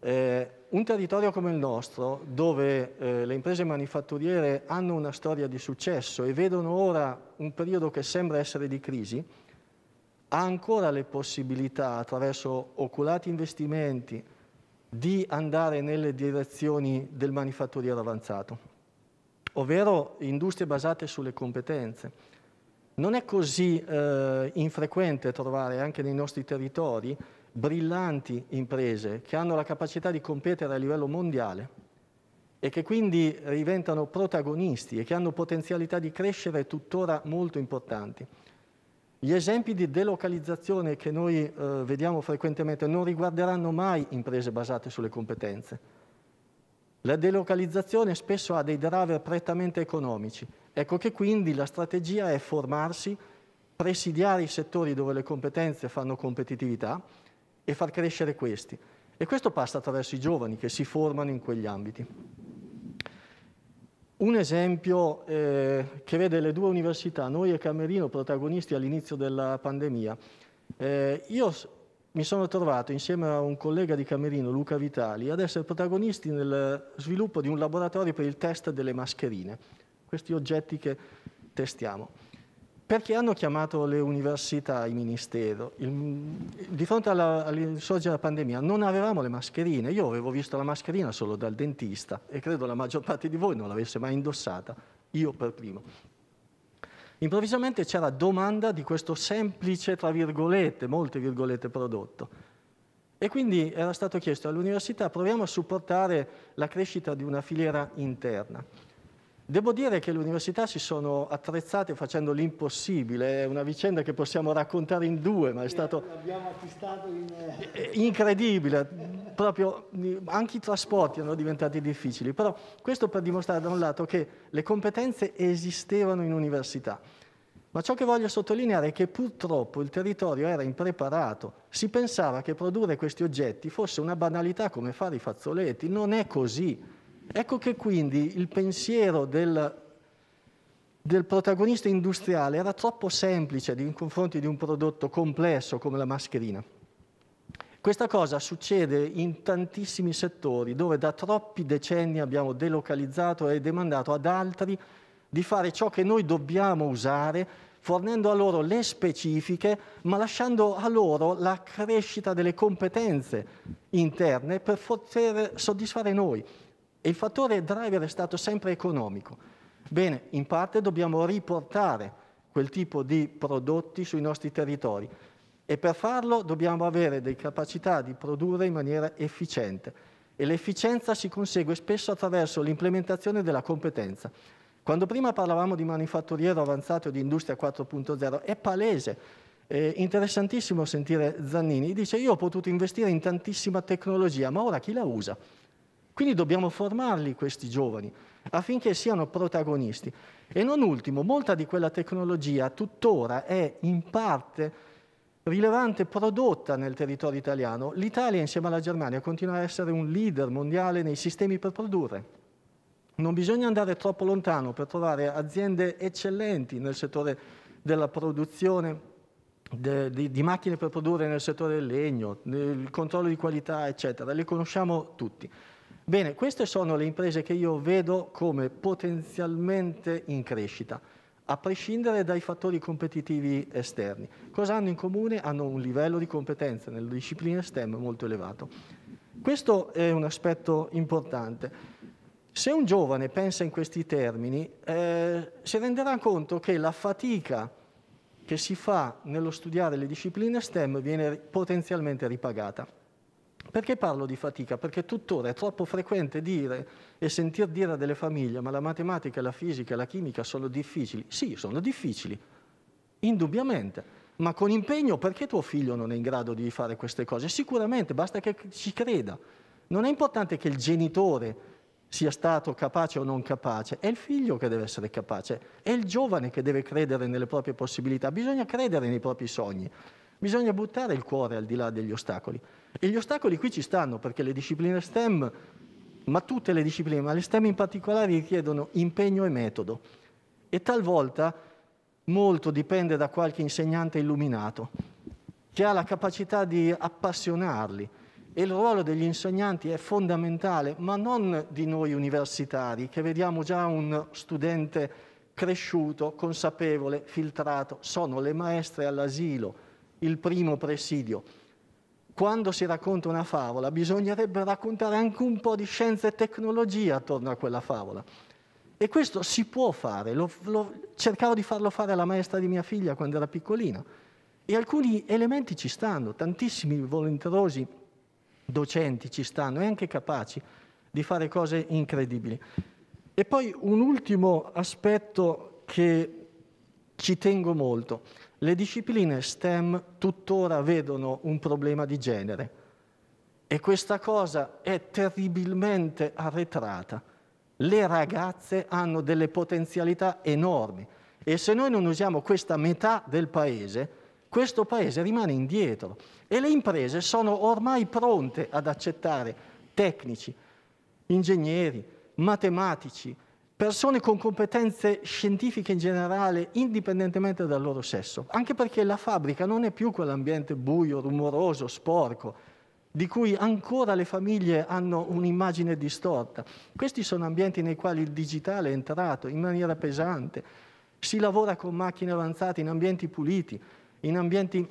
Eh, un territorio come il nostro, dove eh, le imprese manifatturiere hanno una storia di successo e vedono ora un periodo che sembra essere di crisi, ha ancora le possibilità, attraverso oculati investimenti, di andare nelle direzioni del manifatturiero avanzato ovvero industrie basate sulle competenze. Non è così eh, infrequente trovare anche nei nostri territori brillanti imprese che hanno la capacità di competere a livello mondiale e che quindi diventano protagonisti e che hanno potenzialità di crescere tuttora molto importanti. Gli esempi di delocalizzazione che noi eh, vediamo frequentemente non riguarderanno mai imprese basate sulle competenze, la delocalizzazione spesso ha dei driver prettamente economici. Ecco che quindi la strategia è formarsi, presidiare i settori dove le competenze fanno competitività e far crescere questi. E questo passa attraverso i giovani che si formano in quegli ambiti. Un esempio eh, che vede le due università, noi e Camerino, protagonisti all'inizio della pandemia. Eh, io mi sono trovato insieme a un collega di Camerino, Luca Vitali, ad essere protagonisti nel sviluppo di un laboratorio per il test delle mascherine, questi oggetti che testiamo. Perché hanno chiamato le università, il ministero? Il, di fronte all'insorgere della pandemia non avevamo le mascherine. Io avevo visto la mascherina solo dal dentista e credo la maggior parte di voi non l'avesse mai indossata, io per primo. Improvvisamente c'era domanda di questo semplice, tra virgolette, molte virgolette, prodotto. E quindi era stato chiesto all'università proviamo a supportare la crescita di una filiera interna. Devo dire che le università si sono attrezzate facendo l'impossibile, è una vicenda che possiamo raccontare in due, ma è stato eh, acquistato in... Eh, eh, incredibile, proprio anche i trasporti erano diventati difficili, però questo per dimostrare da un lato che le competenze esistevano in università, ma ciò che voglio sottolineare è che purtroppo il territorio era impreparato, si pensava che produrre questi oggetti fosse una banalità come fare i fazzoletti, non è così Ecco che quindi il pensiero del, del protagonista industriale era troppo semplice in confronto di un prodotto complesso come la mascherina. Questa cosa succede in tantissimi settori dove da troppi decenni abbiamo delocalizzato e demandato ad altri di fare ciò che noi dobbiamo usare, fornendo a loro le specifiche, ma lasciando a loro la crescita delle competenze interne per poter soddisfare noi. E il fattore driver è stato sempre economico. Bene, in parte dobbiamo riportare quel tipo di prodotti sui nostri territori e per farlo dobbiamo avere delle capacità di produrre in maniera efficiente e l'efficienza si consegue spesso attraverso l'implementazione della competenza. Quando prima parlavamo di manifatturiero avanzato e di industria 4.0 è palese, è interessantissimo sentire Zannini, dice io ho potuto investire in tantissima tecnologia, ma ora chi la usa? Quindi dobbiamo formarli questi giovani affinché siano protagonisti. E non ultimo, molta di quella tecnologia tuttora è in parte rilevante prodotta nel territorio italiano. L'Italia insieme alla Germania continua a essere un leader mondiale nei sistemi per produrre. Non bisogna andare troppo lontano per trovare aziende eccellenti nel settore della produzione de, di, di macchine per produrre nel settore del legno, del controllo di qualità, eccetera. Le conosciamo tutti. Bene, queste sono le imprese che io vedo come potenzialmente in crescita, a prescindere dai fattori competitivi esterni. Cosa hanno in comune? Hanno un livello di competenza nelle discipline STEM molto elevato. Questo è un aspetto importante. Se un giovane pensa in questi termini, eh, si renderà conto che la fatica che si fa nello studiare le discipline STEM viene potenzialmente ripagata. Perché parlo di fatica? Perché tuttora è troppo frequente dire e sentir dire a delle famiglie ma la matematica, la fisica, la chimica sono difficili. Sì, sono difficili, indubbiamente, ma con impegno perché tuo figlio non è in grado di fare queste cose? Sicuramente, basta che ci creda. Non è importante che il genitore sia stato capace o non capace, è il figlio che deve essere capace, è il giovane che deve credere nelle proprie possibilità, bisogna credere nei propri sogni, bisogna buttare il cuore al di là degli ostacoli. E gli ostacoli qui ci stanno perché le discipline STEM, ma tutte le discipline, ma le STEM in particolare richiedono impegno e metodo. E talvolta molto dipende da qualche insegnante illuminato che ha la capacità di appassionarli. E il ruolo degli insegnanti è fondamentale, ma non di noi universitari, che vediamo già un studente cresciuto, consapevole, filtrato. Sono le maestre all'asilo, il primo presidio quando si racconta una favola bisognerebbe raccontare anche un po' di scienza e tecnologia attorno a quella favola. E questo si può fare, lo, lo, cercavo di farlo fare alla maestra di mia figlia quando era piccolina. E alcuni elementi ci stanno, tantissimi volenterosi docenti ci stanno e anche capaci di fare cose incredibili. E poi un ultimo aspetto che ci tengo molto le discipline STEM tuttora vedono un problema di genere e questa cosa è terribilmente arretrata. Le ragazze hanno delle potenzialità enormi e se noi non usiamo questa metà del paese, questo paese rimane indietro e le imprese sono ormai pronte ad accettare tecnici, ingegneri, matematici, persone con competenze scientifiche in generale, indipendentemente dal loro sesso, anche perché la fabbrica non è più quell'ambiente buio, rumoroso, sporco, di cui ancora le famiglie hanno un'immagine distorta. Questi sono ambienti nei quali il digitale è entrato in maniera pesante, si lavora con macchine avanzate in ambienti puliti, in ambienti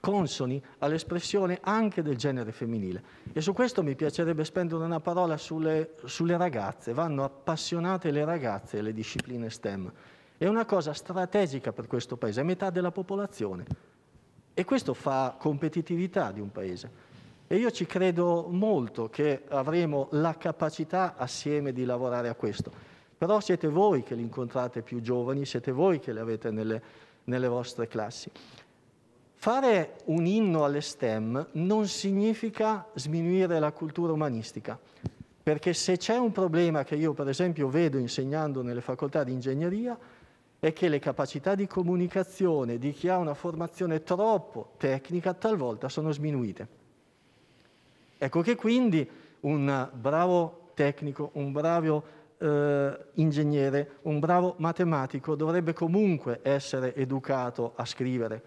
consoni all'espressione anche del genere femminile. E su questo mi piacerebbe spendere una parola sulle, sulle ragazze. Vanno appassionate le ragazze alle discipline STEM. È una cosa strategica per questo paese, è metà della popolazione. E questo fa competitività di un paese. E io ci credo molto che avremo la capacità assieme di lavorare a questo. Però siete voi che li incontrate più giovani, siete voi che li avete nelle, nelle vostre classi. Fare un inno alle STEM non significa sminuire la cultura umanistica, perché se c'è un problema che io per esempio vedo insegnando nelle facoltà di ingegneria è che le capacità di comunicazione di chi ha una formazione troppo tecnica talvolta sono sminuite. Ecco che quindi un bravo tecnico, un bravo eh, ingegnere, un bravo matematico dovrebbe comunque essere educato a scrivere,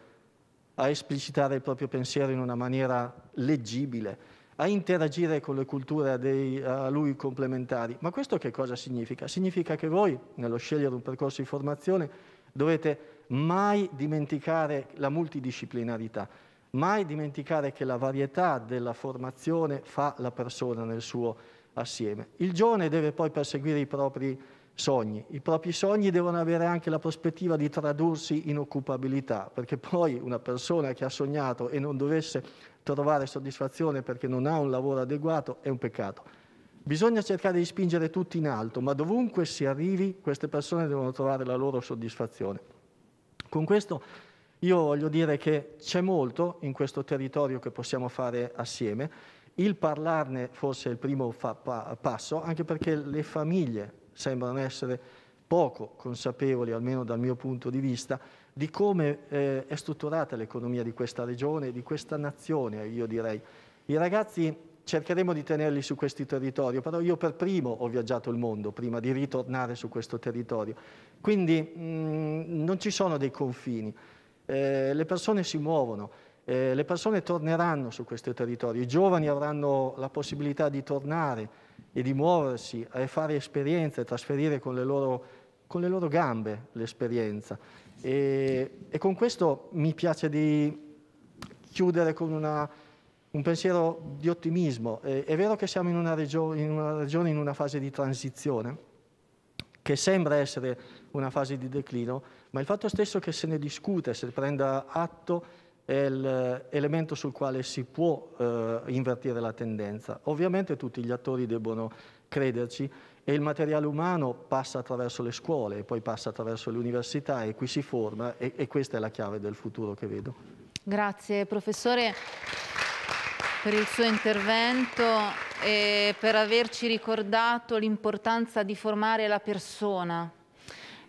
a esplicitare il proprio pensiero in una maniera leggibile, a interagire con le culture dei, a lui complementari. Ma questo che cosa significa? Significa che voi, nello scegliere un percorso di formazione, dovete mai dimenticare la multidisciplinarità, mai dimenticare che la varietà della formazione fa la persona nel suo assieme. Il giovane deve poi perseguire i propri sogni. I propri sogni devono avere anche la prospettiva di tradursi in occupabilità, perché poi una persona che ha sognato e non dovesse trovare soddisfazione perché non ha un lavoro adeguato è un peccato. Bisogna cercare di spingere tutti in alto, ma dovunque si arrivi queste persone devono trovare la loro soddisfazione. Con questo io voglio dire che c'è molto in questo territorio che possiamo fare assieme. Il parlarne forse è il primo fa- pa- passo, anche perché le famiglie sembrano essere poco consapevoli, almeno dal mio punto di vista, di come eh, è strutturata l'economia di questa regione, di questa nazione, io direi. I ragazzi cercheremo di tenerli su questi territori, però io per primo ho viaggiato il mondo prima di ritornare su questo territorio. Quindi mh, mm, non ci sono dei confini, eh, le persone si muovono, eh, le persone torneranno su questo territorio, i giovani avranno la possibilità di tornare, e di muoversi e fare esperienze, trasferire con le loro, con le loro gambe l'esperienza. E, e, con questo mi piace di chiudere con una, un pensiero di ottimismo. E, è vero che siamo in una, regione, in una regione in una fase di transizione, che sembra essere una fase di declino, ma il fatto stesso che se ne discute, se ne prenda atto, è l'elemento eh, sul quale si può eh, invertire la tendenza. Ovviamente tutti gli attori debbono crederci e il materiale umano passa attraverso le scuole, e poi passa attraverso le università e qui si forma e, e questa è la chiave del futuro che vedo. Grazie professore per il suo intervento e per averci ricordato l'importanza di formare la persona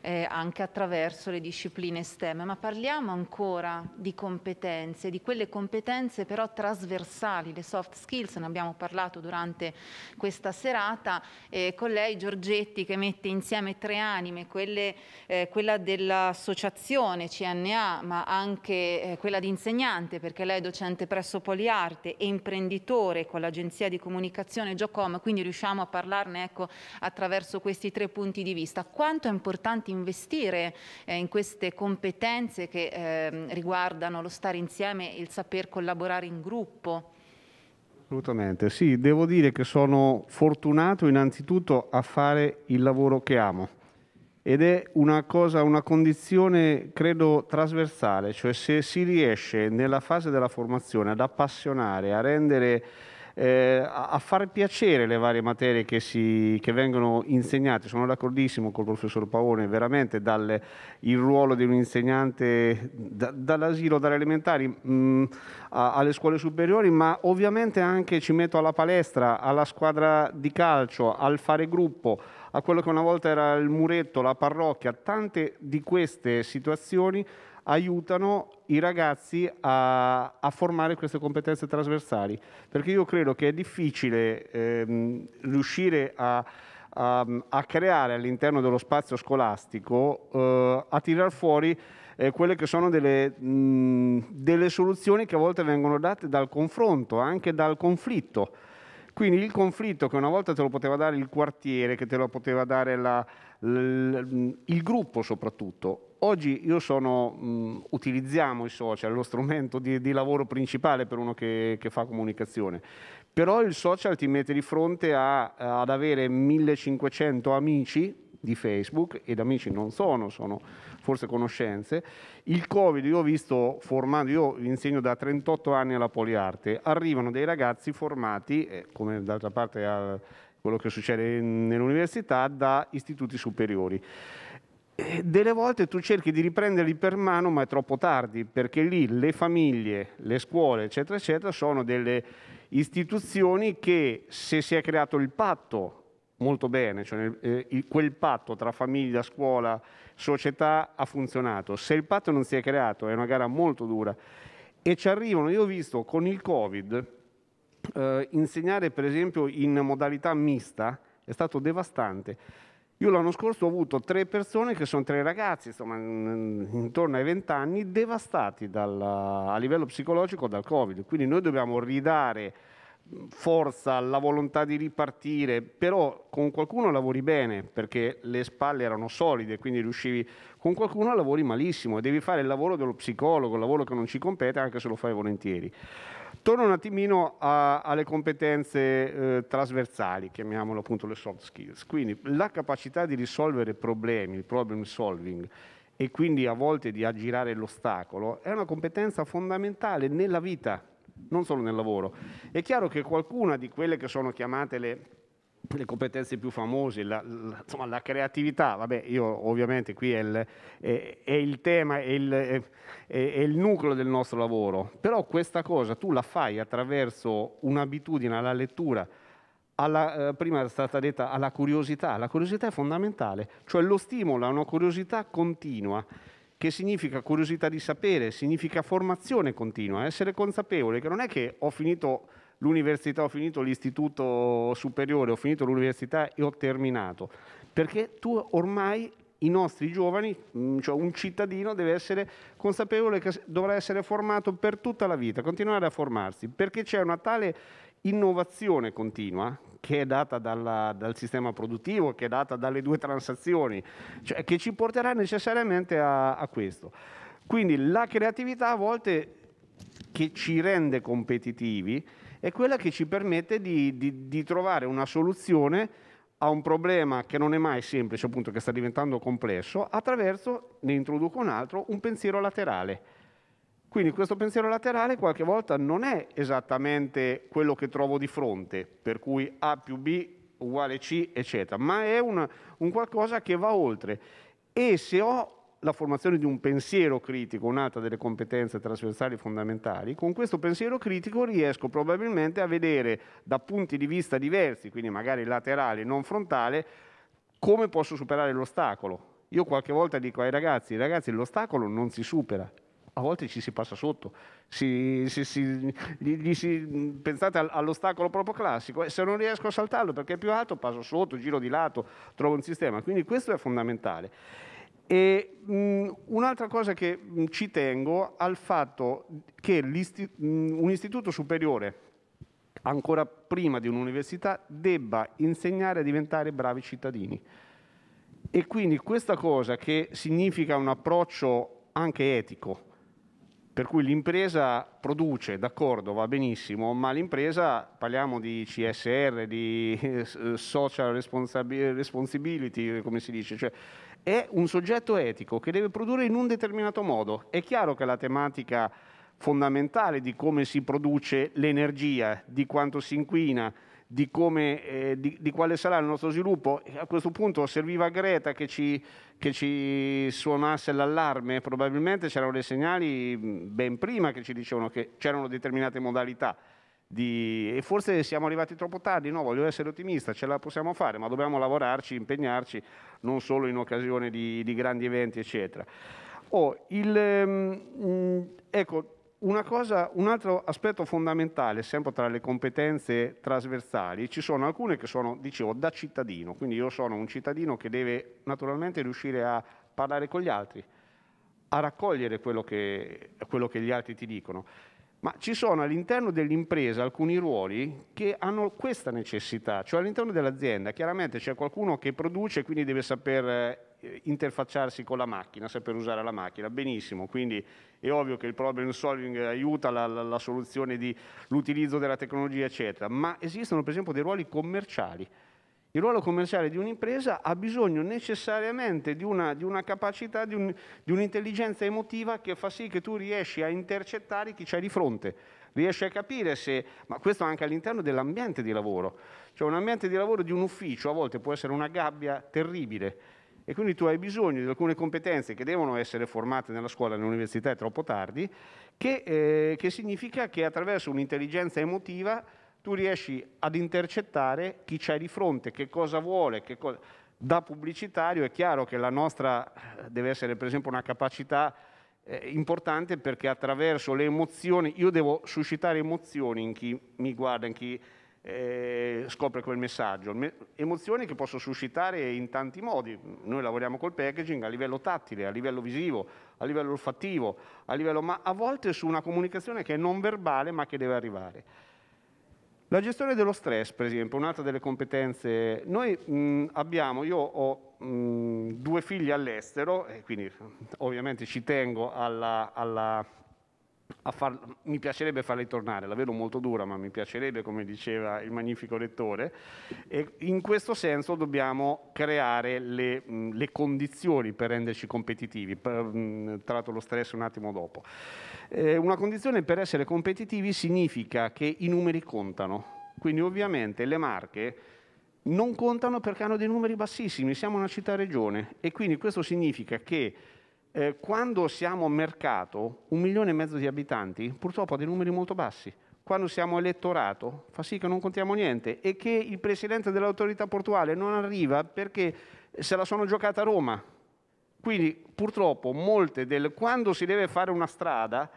eh, anche attraverso le discipline STEM, ma parliamo ancora di competenze, di quelle competenze però trasversali, le soft skills, ne abbiamo parlato durante questa serata eh, con lei Giorgetti che mette insieme tre anime, quelle, eh, quella dell'associazione CNA, ma anche eh, quella di insegnante, perché lei è docente presso Poliarte e imprenditore con l'agenzia di comunicazione Giocom, quindi riusciamo a parlarne ecco, attraverso questi tre punti di vista. Quanto è importante investire eh, in queste competenze che eh, riguardano lo stare insieme, il saper collaborare in gruppo? Assolutamente, sì, devo dire che sono fortunato innanzitutto a fare il lavoro che amo ed è una cosa, una condizione credo trasversale, cioè se si riesce nella fase della formazione ad appassionare, a rendere eh, a, a far piacere le varie materie che, si, che vengono insegnate. Sono d'accordissimo col professor Paone, veramente dal, il ruolo di un insegnante da, dall'asilo, dalle elementari mh, mm, a, alle scuole superiori, ma ovviamente anche ci metto alla palestra, alla squadra di calcio, al fare gruppo, a quello che una volta era il muretto, la parrocchia, tante di queste situazioni aiutano i ragazzi a, a formare queste competenze trasversali, perché io credo che è difficile ehm, riuscire a a, creare all'interno dello spazio scolastico, eh, a tirar fuori eh, quelle che sono delle, mh, delle, soluzioni che a volte vengono date dal confronto, anche dal conflitto. Quindi il conflitto che una volta te lo poteva dare il quartiere, che te lo poteva dare la, il gruppo soprattutto. Oggi io sono, mh, utilizziamo i social, lo strumento di, di lavoro principale per uno che, che, fa comunicazione, però il social ti mette di fronte a, ad avere 1500 amici di Facebook, ed amici non sono, sono forse conoscenze. Il Covid, io ho visto formando, io insegno da 38 anni alla poliarte, arrivano dei ragazzi formati, eh, come d'altra parte al, quello che succede nell'università da istituti superiori. E delle volte tu cerchi di riprenderli per mano, ma è troppo tardi, perché lì le famiglie, le scuole, eccetera, eccetera, sono delle istituzioni che se si è creato il patto molto bene, cioè eh, quel patto tra famiglia, scuola, società ha funzionato. Se il patto non si è creato, è una gara molto dura. E ci arrivano, io ho visto con il Covid, eh, insegnare per esempio in modalità mista è stato devastante. Io l'anno scorso ho avuto tre persone che sono tre ragazzi, insomma, intorno ai vent'anni, devastati dal, a livello psicologico dal Covid. Quindi noi dobbiamo ridare mm, forza, la volontà di ripartire, però con qualcuno lavori bene perché le spalle erano solide, quindi riuscivi, con qualcuno lavori malissimo e devi fare il lavoro dello psicologo, il lavoro che non ci compete anche se lo fai volentieri. Torno un attimino a, alle competenze eh, trasversali, chiamiamolo appunto le soft skills, quindi la capacità di risolvere problemi, il problem solving e quindi a volte di aggirare l'ostacolo è una competenza fondamentale nella vita, non solo nel lavoro. È chiaro che qualcuna di quelle che sono chiamate le le competenze più famose, la, la, insomma, la creatività, vabbè, io ovviamente qui è il, è, è il tema, è il, è il, nucleo del nostro lavoro, però questa cosa tu la fai attraverso un'abitudine alla lettura, alla, eh, prima è stata detta alla curiosità, la curiosità è fondamentale, cioè lo stimolo a una curiosità continua, che significa curiosità di sapere, significa formazione continua, essere consapevole che non è che ho finito l'università, ho finito l'istituto superiore, ho finito l'università e ho terminato. Perché tu ormai i nostri giovani, mm, cioè un cittadino deve essere consapevole che dovrà essere formato per tutta la vita, continuare a formarsi, perché c'è una tale innovazione continua che è data dalla, dal sistema produttivo, che è data dalle due transazioni, cioè che ci porterà necessariamente a, a questo. Quindi la creatività a volte che ci rende competitivi, è quella che ci permette di, di, di trovare una soluzione a un problema che non è mai semplice, appunto che sta diventando complesso, attraverso, ne introduco un altro, un pensiero laterale. Quindi questo pensiero laterale qualche volta non è esattamente quello che trovo di fronte, per cui A più B uguale C, eccetera, ma è un, un qualcosa che va oltre. E se ho la formazione di un pensiero critico, un'altra delle competenze trasversali fondamentali, con questo pensiero critico riesco probabilmente a vedere da punti di vista diversi, quindi magari laterale, non frontale, come posso superare l'ostacolo. Io qualche volta dico ai ragazzi, ragazzi l'ostacolo non si supera, a volte ci si passa sotto. Si, si, si, gli, gli pensate all'ostacolo proprio classico, se non riesco a saltarlo perché è più alto, passo sotto, giro di lato, trovo un sistema. Quindi questo è fondamentale. E un'altra cosa che mh, ci tengo al fatto che mh, un istituto superiore, ancora prima di un'università, debba insegnare a diventare bravi cittadini. E quindi questa cosa che significa un approccio anche etico, per cui l'impresa produce, d'accordo, va benissimo, ma l'impresa, parliamo di CSR, di eh, social responsibility, come si dice, cioè è un soggetto etico che deve produrre in un determinato modo. È chiaro che la tematica fondamentale di come si produce l'energia, di quanto si inquina, di, come, eh, di, di, quale sarà il nostro sviluppo. Eh, a questo punto serviva Greta che ci, che ci suonasse l'allarme, probabilmente c'erano dei segnali mm, ben prima che ci dicevano che c'erano determinate modalità di... e forse siamo arrivati troppo tardi, no, voglio essere ottimista, ce la possiamo fare, ma dobbiamo lavorarci, impegnarci, non solo in occasione di, di grandi eventi, eccetera. Oh, il, mh, ehm, mm, ecco, Cosa, un altro aspetto fondamentale, sempre tra le competenze trasversali, ci sono alcune che sono, dicevo, da cittadino, quindi io sono un cittadino che deve naturalmente riuscire a parlare con gli altri, a raccogliere quello che, quello che gli altri ti dicono. Ma ci sono all'interno dell'impresa alcuni ruoli che hanno questa necessità, cioè all'interno dell'azienda chiaramente c'è qualcuno che produce e quindi deve saper eh, interfacciarsi con la macchina, saper usare la macchina, benissimo, quindi è ovvio che il problem solving aiuta la, la, la soluzione dell'utilizzo della tecnologia, eccetera, ma esistono per esempio dei ruoli commerciali il ruolo commerciale di un'impresa ha bisogno necessariamente di una, di una capacità, di, un, di un'intelligenza emotiva che fa sì che tu riesci a intercettare chi c'è di fronte, riesci a capire se, ma questo anche all'interno dell'ambiente di lavoro, cioè un ambiente di lavoro di un ufficio a volte può essere una gabbia terribile e quindi tu hai bisogno di alcune competenze che devono essere formate nella scuola, nell'università è troppo tardi, che, eh, che significa che attraverso un'intelligenza emotiva tu riesci ad intercettare chi c'è di fronte, che cosa vuole, che cosa... da pubblicitario è chiaro che la nostra eh, deve essere per esempio una capacità eh, importante perché attraverso le emozioni, io devo suscitare emozioni in chi mi guarda, in chi eh, scopre quel messaggio, emozioni che posso suscitare in tanti modi, noi lavoriamo col packaging a livello tattile, a livello visivo, a livello olfattivo, a livello, ma a volte su una comunicazione che è non verbale ma che deve arrivare. La gestione dello stress, per esempio, un'altra delle competenze. Noi mh, abbiamo, io ho mh, due figli all'estero, e quindi ovviamente ci tengo alla, alla far, mi piacerebbe farli tornare, la vedo molto dura, ma mi piacerebbe, come diceva il magnifico lettore, e in questo senso dobbiamo creare le, mm, le condizioni per renderci competitivi, per, mm, tratto lo stress un attimo dopo. Eh, una condizione per essere competitivi significa che i numeri contano, quindi ovviamente le marche non contano perché hanno dei numeri bassissimi, siamo una città-regione e quindi questo significa che eh, quando siamo mercato, un milione e mezzo di abitanti, purtroppo ha dei numeri molto bassi. Quando siamo elettorato, fa sì che non contiamo niente e che il presidente dell'autorità portuale non arriva perché se la sono giocata a Roma. Quindi purtroppo molte del quando si deve fare una strada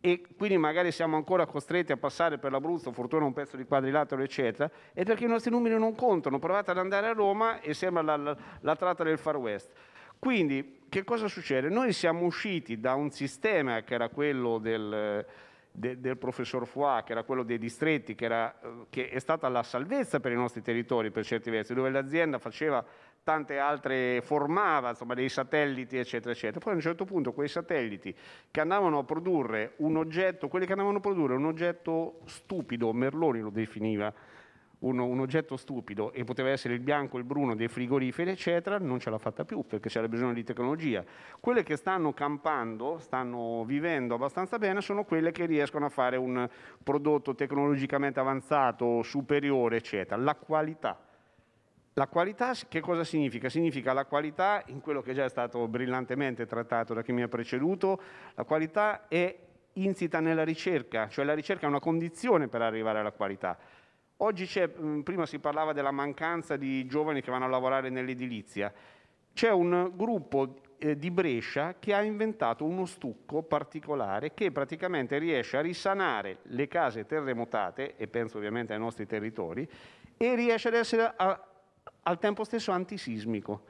e quindi magari siamo ancora costretti a passare per l'Abruzzo, fortuna un pezzo di quadrilatero eccetera, è perché i nostri numeri non contano. Provate ad andare a Roma e sembra la, la, la tratta del Far West. Quindi che cosa succede? Noi siamo usciti da un sistema che era quello del, de, del professor Foix, che era quello dei distretti, che, era, che, è stata la salvezza per i nostri territori per certi versi, dove l'azienda faceva tante altre, formava insomma, dei satelliti, eccetera, eccetera. Poi a un certo punto quei satelliti che andavano a produrre un oggetto, quelli che andavano a produrre un oggetto stupido, Merloni lo definiva, uno, un oggetto stupido e poteva essere il bianco, il bruno dei frigoriferi, eccetera, non ce l'ha fatta più perché c'era bisogno di tecnologia. Quelle che stanno campando, stanno vivendo abbastanza bene, sono quelle che riescono a fare un prodotto tecnologicamente avanzato, superiore, eccetera. La qualità. La qualità che cosa significa? Significa la qualità, in quello che già è stato brillantemente trattato da chi mi ha preceduto, la qualità è insita nella ricerca, cioè la ricerca è una condizione per arrivare alla qualità. Oggi c'è, prima si parlava della mancanza di giovani che vanno a lavorare nell'edilizia, c'è un gruppo eh, di Brescia che ha inventato uno stucco particolare che praticamente riesce a risanare le case terremotate, e penso ovviamente ai nostri territori, e riesce ad essere a, al tempo stesso antisismico.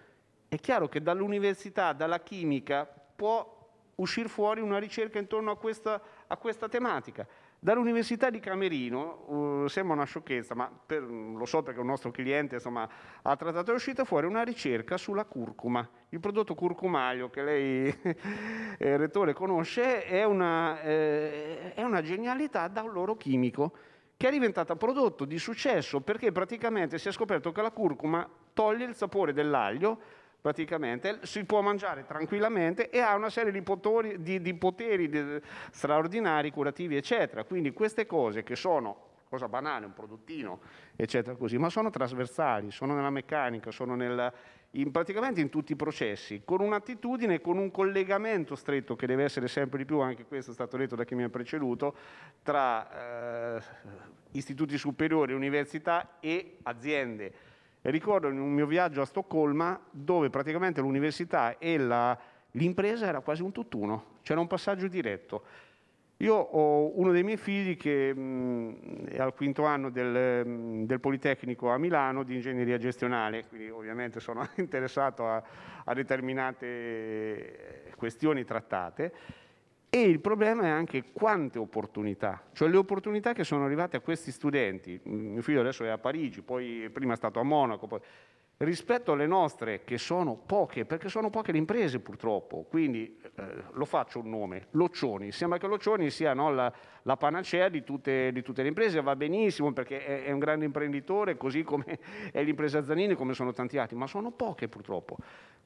È chiaro che dall'università, dalla chimica, può uscire fuori una ricerca intorno a questa, a questa tematica. Dall'Università di Camerino, uh, sembra una sciocchezza, ma per, mm, lo so perché un nostro cliente insomma, ha trattato, è uscita fuori una ricerca sulla curcuma. Il prodotto curcumaglio che lei, eh, rettore, conosce è una, eh, è una genialità da un loro chimico che è diventata prodotto di successo perché praticamente si è scoperto che la curcuma toglie il sapore dell'aglio praticamente, si può mangiare tranquillamente e ha una serie di, potori, di, di poteri di, straordinari, curativi, eccetera. Quindi queste cose che sono cosa banale, un prodottino, eccetera, così, ma sono trasversali, sono nella meccanica, sono nel, in, praticamente in tutti i processi, con un'attitudine, con un collegamento stretto che deve essere sempre di più, anche questo è stato detto da chi mi ha preceduto, tra eh, istituti superiori, università e aziende e ricordo in un mio viaggio a Stoccolma dove praticamente l'università e la, l'impresa era quasi un tutt'uno, c'era un passaggio diretto. Io ho uno dei miei figli che mh, è al quinto anno del, del, Politecnico a Milano di ingegneria gestionale, quindi ovviamente sono interessato a, a determinate eh, questioni trattate e il problema è anche quante opportunità, cioè le opportunità che sono arrivate a questi studenti. Mm, mio figlio adesso è a Parigi, poi prima è stato a Monaco. Poi rispetto alle nostre, che sono poche, perché sono poche le imprese purtroppo, quindi eh, lo faccio un nome, Loccioni, sembra che Loccioni sia no, la, la, panacea di tutte, di tutte, le imprese, va benissimo perché è, è un grande imprenditore, così come è l'impresa Zanini, come sono tanti altri, ma sono poche purtroppo.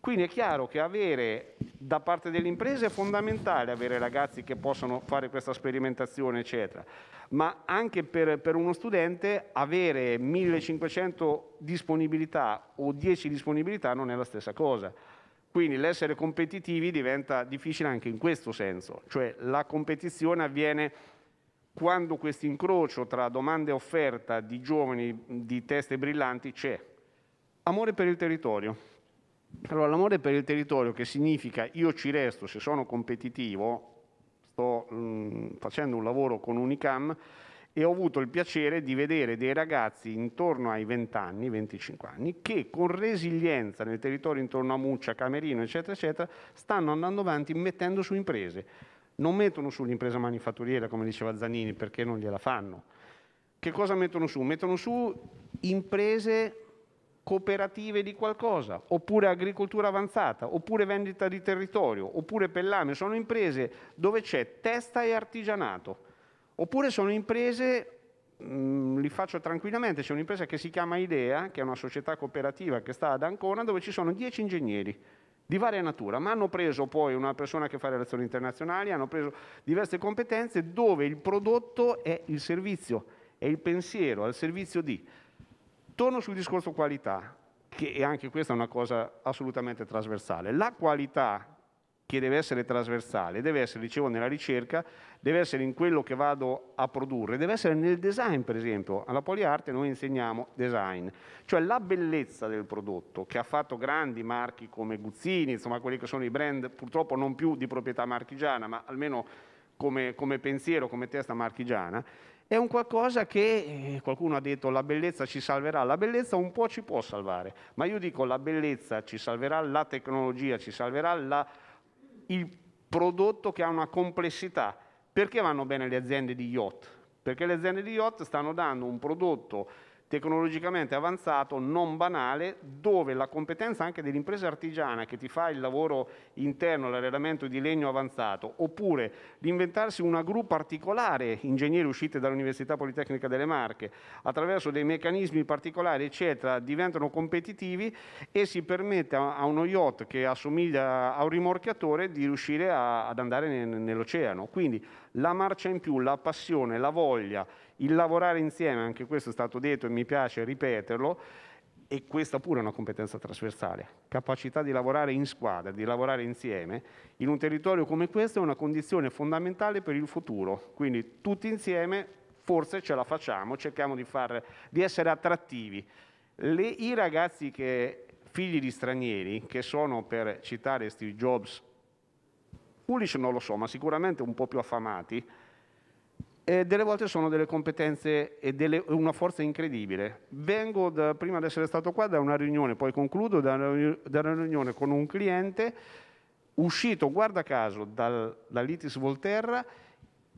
Quindi è chiaro che avere da parte delle imprese è fondamentale avere ragazzi che possano fare questa sperimentazione, eccetera ma anche per, per uno studente avere 1500 disponibilità o 10 disponibilità non è la stessa cosa. Quindi l'essere competitivi diventa difficile anche in questo senso, cioè la competizione avviene quando questo incrocio tra domanda e offerta di giovani di teste brillanti c'è. Amore per il territorio. Allora, l'amore per il territorio che significa io ci resto se sono competitivo, sto mh, mm, facendo un lavoro con Unicam e ho avuto il piacere di vedere dei ragazzi intorno ai 20 anni, 25 anni, che con resilienza nel territorio intorno a Muccia, Camerino, eccetera, eccetera, stanno andando avanti mettendo su imprese. Non mettono sull'impresa manifatturiera, come diceva Zanini, perché non gliela fanno. Che cosa mettono su? Mettono su imprese cooperative di qualcosa, oppure agricoltura avanzata, oppure vendita di territorio, oppure pellame, sono imprese dove c'è testa e artigianato, oppure sono imprese mm, li faccio tranquillamente, c'è un'impresa che si chiama Idea, che è una società cooperativa che sta ad Ancona, dove ci sono dieci ingegneri di varia natura, ma hanno preso poi una persona che fa relazioni internazionali, hanno preso diverse competenze dove il prodotto è il servizio, è il pensiero al servizio di. Torno sul discorso qualità, che anche questa è una cosa assolutamente trasversale. La qualità che deve essere trasversale, deve essere, dicevo, nella ricerca, deve essere in quello che vado a produrre, deve essere nel design, per esempio. Alla poliarte noi insegniamo design, cioè la bellezza del prodotto che ha fatto grandi marchi come Guzzini, insomma quelli che sono i brand purtroppo non più di proprietà marchigiana, ma almeno come, come pensiero, come testa marchigiana, è un qualcosa che, eh, qualcuno ha detto, la bellezza ci salverà, la bellezza un po' ci può salvare, ma io dico la bellezza ci salverà, la tecnologia ci salverà, la, il prodotto che ha una complessità. Perché vanno bene le aziende di yacht? Perché le aziende di yacht stanno dando un prodotto tecnologicamente avanzato, non banale, dove la competenza anche dell'impresa artigiana che ti fa il lavoro interno, l'arredamento di legno avanzato, oppure l'inventarsi una gru particolare, ingegneri usciti dall'Università Politecnica delle Marche, attraverso dei meccanismi particolari, eccetera, diventano competitivi e si permette a uno yacht che assomiglia a un rimorchiatore di riuscire a, ad andare nell'oceano. Quindi la marcia in più, la passione, la voglia, il lavorare insieme, anche questo è stato detto e mi piace ripeterlo, e questa pure è una competenza trasversale, capacità di lavorare in squadra, di lavorare insieme, in un territorio come questo è una condizione fondamentale per il futuro, quindi tutti insieme forse ce la facciamo, cerchiamo di, far, di essere attrattivi. Le, I ragazzi che, figli di stranieri, che sono, per citare Steve Jobs, Pulish non lo so, ma sicuramente un po' più affamati, e delle volte sono delle competenze e delle, una forza incredibile. Vengo, da, prima di essere stato qua, da una riunione, poi concludo, da una, da una riunione con un cliente uscito, guarda caso, dal, dall'ITIS Volterra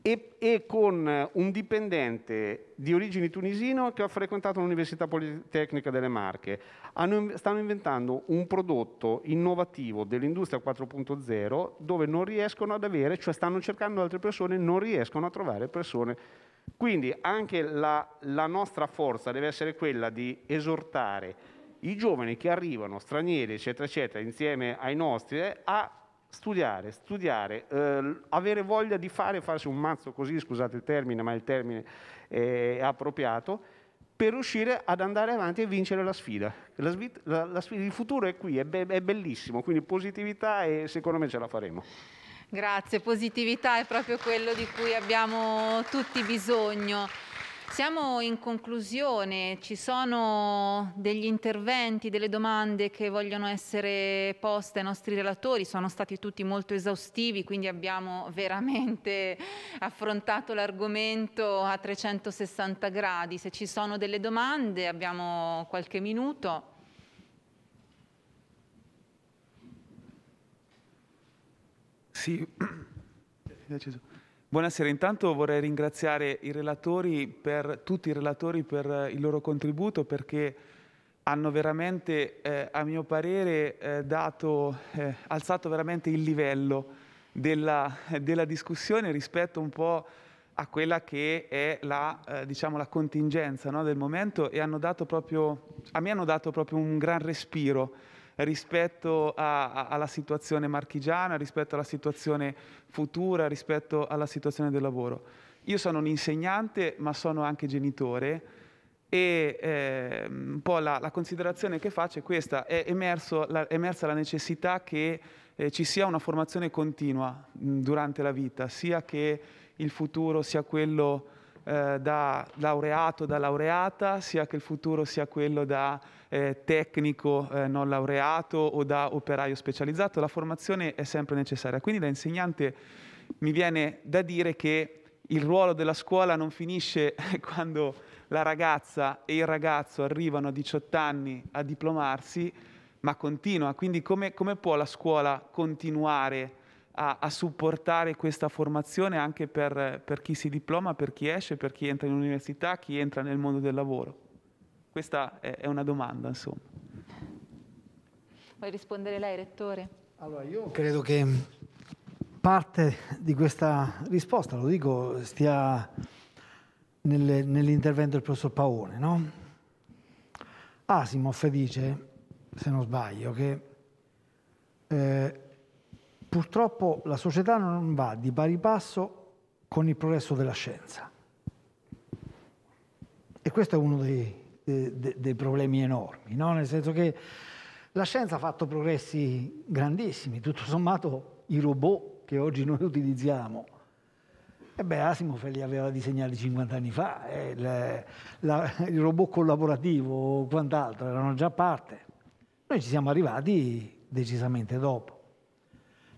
e, e, con eh, un dipendente di origini tunisino che ha frequentato l'Università Politecnica delle Marche. Hanno, stanno inventando un prodotto innovativo dell'industria 4.0 dove non riescono ad avere, cioè stanno cercando altre persone, non riescono a trovare persone. Quindi anche la, la nostra forza deve essere quella di esortare i giovani che arrivano, stranieri, eccetera, eccetera, insieme ai nostri, eh, a studiare, studiare, eh, avere voglia di fare, farsi un mazzo così, scusate il termine, ma il termine è appropriato, per riuscire ad andare avanti e vincere la sfida. La la, la sfida il futuro è qui, è, be- è bellissimo, quindi positività e secondo me ce la faremo. Grazie, positività è proprio quello di cui abbiamo tutti bisogno. Siamo in conclusione, ci sono degli interventi, delle domande che vogliono essere poste ai nostri relatori, sono stati tutti molto esaustivi, quindi abbiamo veramente affrontato l'argomento a 360 gradi. Se ci sono delle domande abbiamo qualche minuto. Sì, è Buonasera, intanto vorrei ringraziare i relatori per, tutti i relatori per eh, il loro contributo perché hanno veramente, eh, a mio parere, eh, dato, eh, alzato veramente il livello della, eh, della, discussione rispetto un po' a quella che è la, eh, diciamo, la contingenza no, del momento e hanno dato proprio, a me hanno dato proprio un gran respiro rispetto a, a, alla situazione marchigiana, rispetto alla situazione futura, rispetto alla situazione del lavoro. Io sono un insegnante, ma sono anche genitore e eh, un po' la, la, considerazione che faccio è questa, è, emerso, la, è emersa la necessità che eh, ci sia una formazione continua mh, mm, durante la vita, sia che il futuro sia quello eh, da laureato, da laureata, sia che il futuro sia quello da eh, tecnico eh, non laureato o da operaio specializzato, la formazione è sempre necessaria. Quindi da insegnante mi viene da dire che il ruolo della scuola non finisce quando la ragazza e il ragazzo arrivano a 18 anni a diplomarsi, ma continua. Quindi come, come può la scuola continuare? a, a supportare questa formazione anche per, per, chi si diploma, per chi esce, per chi entra in università, chi entra nel mondo del lavoro? Questa è, è una domanda, insomma. Vuoi rispondere lei, Rettore? Allora, io credo che parte di questa risposta, lo dico, stia nelle, nell'intervento del professor Paone. No? Asimov dice, se non sbaglio, che eh, purtroppo la società non va di pari passo con il progresso della scienza. E questo è uno dei, dei, dei problemi enormi, no? nel senso che la scienza ha fatto progressi grandissimi, tutto sommato i robot che oggi noi utilizziamo. E eh beh, Asimov li aveva disegnati 50 anni fa, eh, le, la, il robot collaborativo o quant'altro erano già parte. Noi ci siamo arrivati decisamente dopo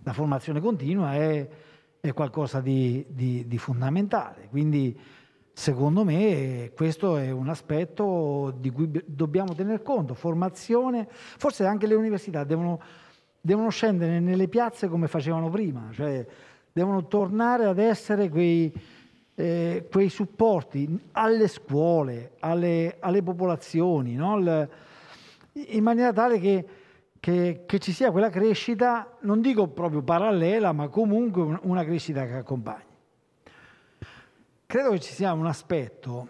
la formazione continua è, è qualcosa di, di, di, fondamentale. Quindi secondo me questo è un aspetto di cui dobbiamo tener conto. Formazione, forse anche le università devono, devono scendere nelle piazze come facevano prima, cioè devono tornare ad essere quei, eh, quei supporti alle scuole, alle, alle popolazioni, no? in maniera tale che che, che, ci sia quella crescita, non dico proprio parallela, ma comunque una crescita che accompagni. Credo che ci sia un aspetto,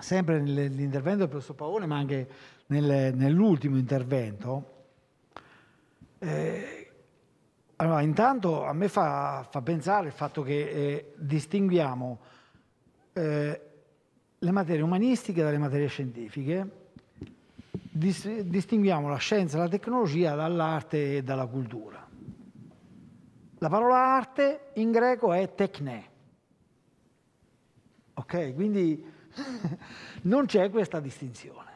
sempre nell'intervento del professor Pavone, ma anche nel, nell'ultimo intervento, eh, allora, intanto a me fa, fa pensare il fatto che eh, distinguiamo eh, le materie umanistiche dalle materie scientifiche dis- distinguiamo la scienza e la tecnologia dall'arte e dalla cultura. La parola arte in greco è tecne. Ok? Quindi non c'è questa distinzione.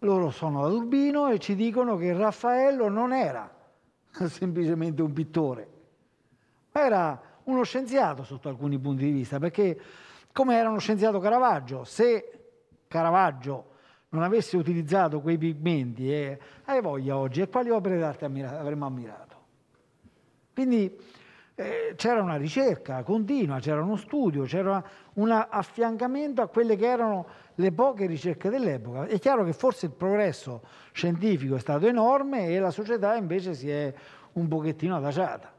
Loro sono ad Urbino e ci dicono che Raffaello non era semplicemente un pittore, ma era uno scienziato sotto alcuni punti di vista, perché come era uno scienziato Caravaggio, se Caravaggio non avesse utilizzato quei pigmenti, eh, hai voglia oggi, e quali opere d'arte ammira- avremmo ammirato? Quindi eh, c'era una ricerca continua, c'era uno studio, c'era un affiancamento a quelle che erano le poche ricerche dell'epoca. È chiaro che forse il progresso scientifico è stato enorme e la società invece si è un pochettino adagiata.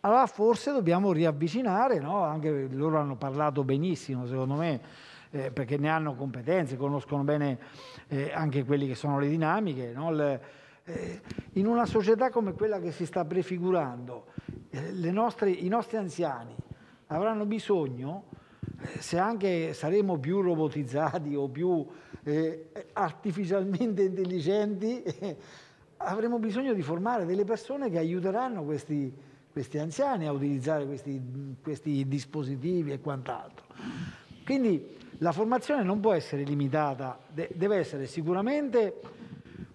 Allora forse dobbiamo riavvicinare, no? anche loro hanno parlato benissimo secondo me eh, perché ne hanno competenze, conoscono bene eh, anche quelle che sono le dinamiche. No? Le, eh, in una società come quella che si sta prefigurando, eh, nostre, i nostri anziani avranno bisogno, eh, se anche saremo più robotizzati o più eh, artificialmente intelligenti, avremo bisogno di formare delle persone che aiuteranno questi, questi anziani a utilizzare questi, questi dispositivi e quant'altro. Quindi la formazione non può essere limitata, deve essere sicuramente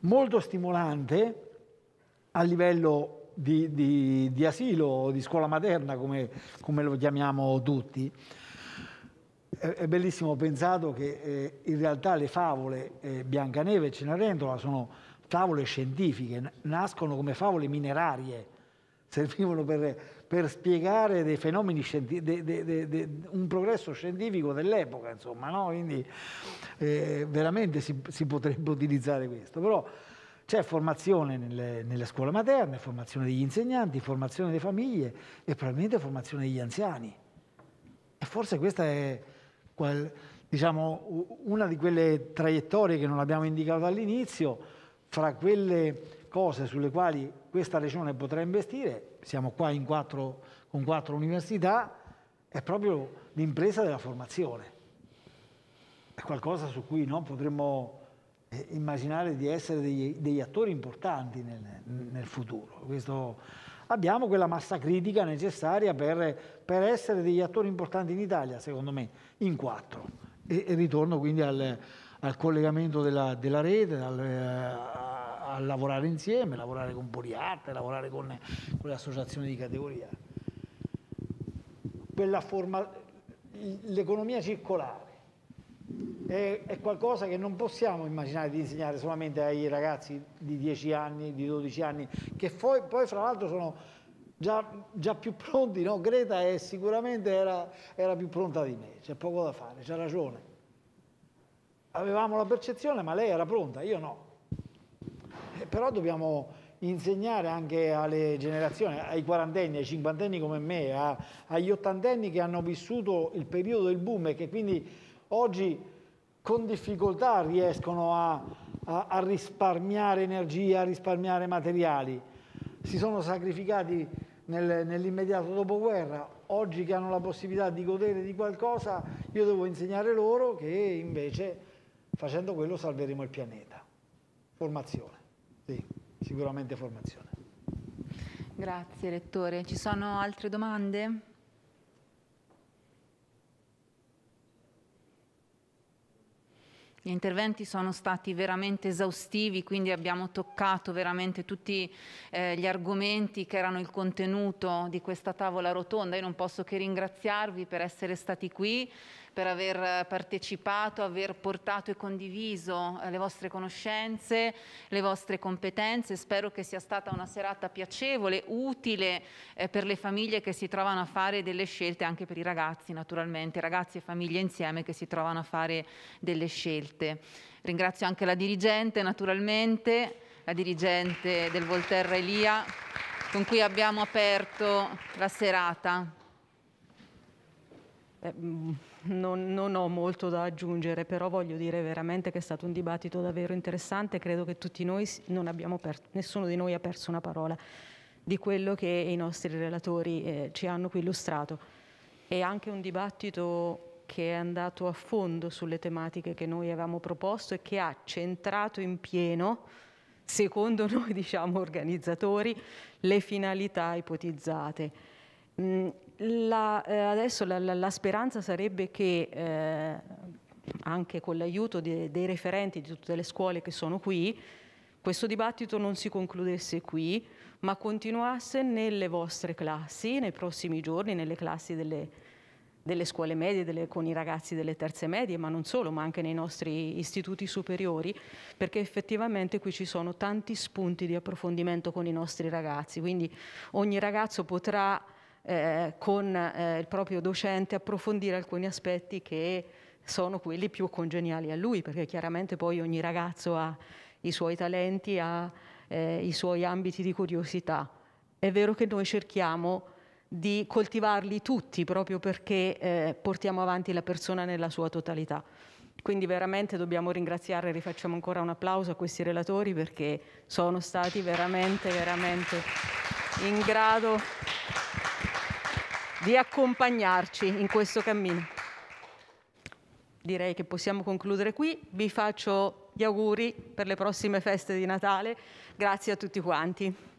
molto stimolante a livello di, di, di asilo, di scuola materna, come, come lo chiamiamo tutti. È, è bellissimo pensato che eh, in realtà le favole eh, Biancaneve e Cenerentola sono favole scientifiche, nascono come favole minerarie, servivano per, per spiegare dei fenomeni scientifici, de, de, de, un progresso scientifico dell'epoca, insomma, no? Quindi eh, veramente si, si, potrebbe utilizzare questo. Però c'è formazione nelle, nelle scuole materne, formazione degli insegnanti, formazione delle famiglie e probabilmente formazione degli anziani. E forse questa è qual, diciamo, una di quelle traiettorie che non abbiamo indicato all'inizio, fra quelle cose sulle quali questa regione potrà investire siamo qua quattro, con quattro università, è proprio l'impresa della formazione. È qualcosa su cui no, potremmo eh, immaginare di essere degli, degli attori importanti nel, nel futuro. Questo, abbiamo quella massa critica necessaria per, per, essere degli attori importanti in Italia, secondo me, in quattro. E, e ritorno quindi al, al collegamento della, della rete, al, eh, a lavorare insieme, lavorare con Poliarte, lavorare con, con le associazioni di categoria. Quella forma, l'economia circolare è, è, qualcosa che non possiamo immaginare di insegnare solamente ai ragazzi di 10 anni, di 12 anni, che poi, poi fra l'altro sono già, già, più pronti, no? Greta è, sicuramente era, era più pronta di me, c'è poco da fare, c'ha ragione avevamo la percezione, ma lei era pronta, io no. Eh, però dobbiamo insegnare anche alle generazioni, ai quarantenni, ai cinquantenni come me, a, agli ottantenni che hanno vissuto il periodo del boom e che quindi oggi con difficoltà riescono a, a, a risparmiare energia, a risparmiare materiali. Si sono sacrificati nel, nell'immediato dopoguerra, oggi che hanno la possibilità di godere di qualcosa, io devo insegnare loro che invece facendo quello salveremo il pianeta. Formazione. Sì, sicuramente formazione. Grazie Rettore. Ci sono altre domande? Gli interventi sono stati veramente esaustivi, quindi abbiamo toccato veramente tutti eh, gli argomenti che erano il contenuto di questa tavola rotonda. Io non posso che ringraziarvi per essere stati qui, per aver partecipato, aver portato e condiviso eh, le vostre conoscenze, le vostre competenze. Spero che sia stata una serata piacevole, utile eh, per le famiglie che si trovano a fare delle scelte, anche per i ragazzi naturalmente, ragazzi e famiglie insieme che si trovano a fare delle scelte. Ringrazio anche la dirigente naturalmente, la dirigente del Volterra Elia con cui abbiamo aperto la serata. Eh, mm, non, non, ho molto da aggiungere, però voglio dire veramente che è stato un dibattito davvero interessante, credo che tutti noi non abbiamo perso, nessuno di noi ha perso una parola di quello che i nostri relatori eh, ci hanno qui illustrato. È anche un dibattito che è andato a fondo sulle tematiche che noi avevamo proposto e che ha centrato in pieno, secondo noi diciamo organizzatori, le finalità ipotizzate. Mm, la, eh, adesso la, la, la, speranza sarebbe che eh, anche con l'aiuto de, dei referenti di tutte le scuole che sono qui, questo dibattito non si concludesse qui, ma continuasse nelle vostre classi, nei prossimi giorni, nelle classi delle, delle scuole medie, delle, con i ragazzi delle terze medie, ma non solo, ma anche nei nostri istituti superiori, perché effettivamente qui ci sono tanti spunti di approfondimento con i nostri ragazzi, quindi ogni ragazzo potrà eh, con eh, il proprio docente approfondire alcuni aspetti che sono quelli più congeniali a lui, perché chiaramente poi ogni ragazzo ha i suoi talenti, ha eh, i suoi ambiti di curiosità. È vero che noi cerchiamo di coltivarli tutti proprio perché eh, portiamo avanti la persona nella sua totalità. Quindi veramente dobbiamo ringraziare, rifacciamo ancora un applauso a questi relatori perché sono stati veramente, veramente in grado di accompagnarci in questo cammino. Direi che possiamo concludere qui. Vi faccio gli auguri per le prossime feste di Natale. Grazie a tutti quanti.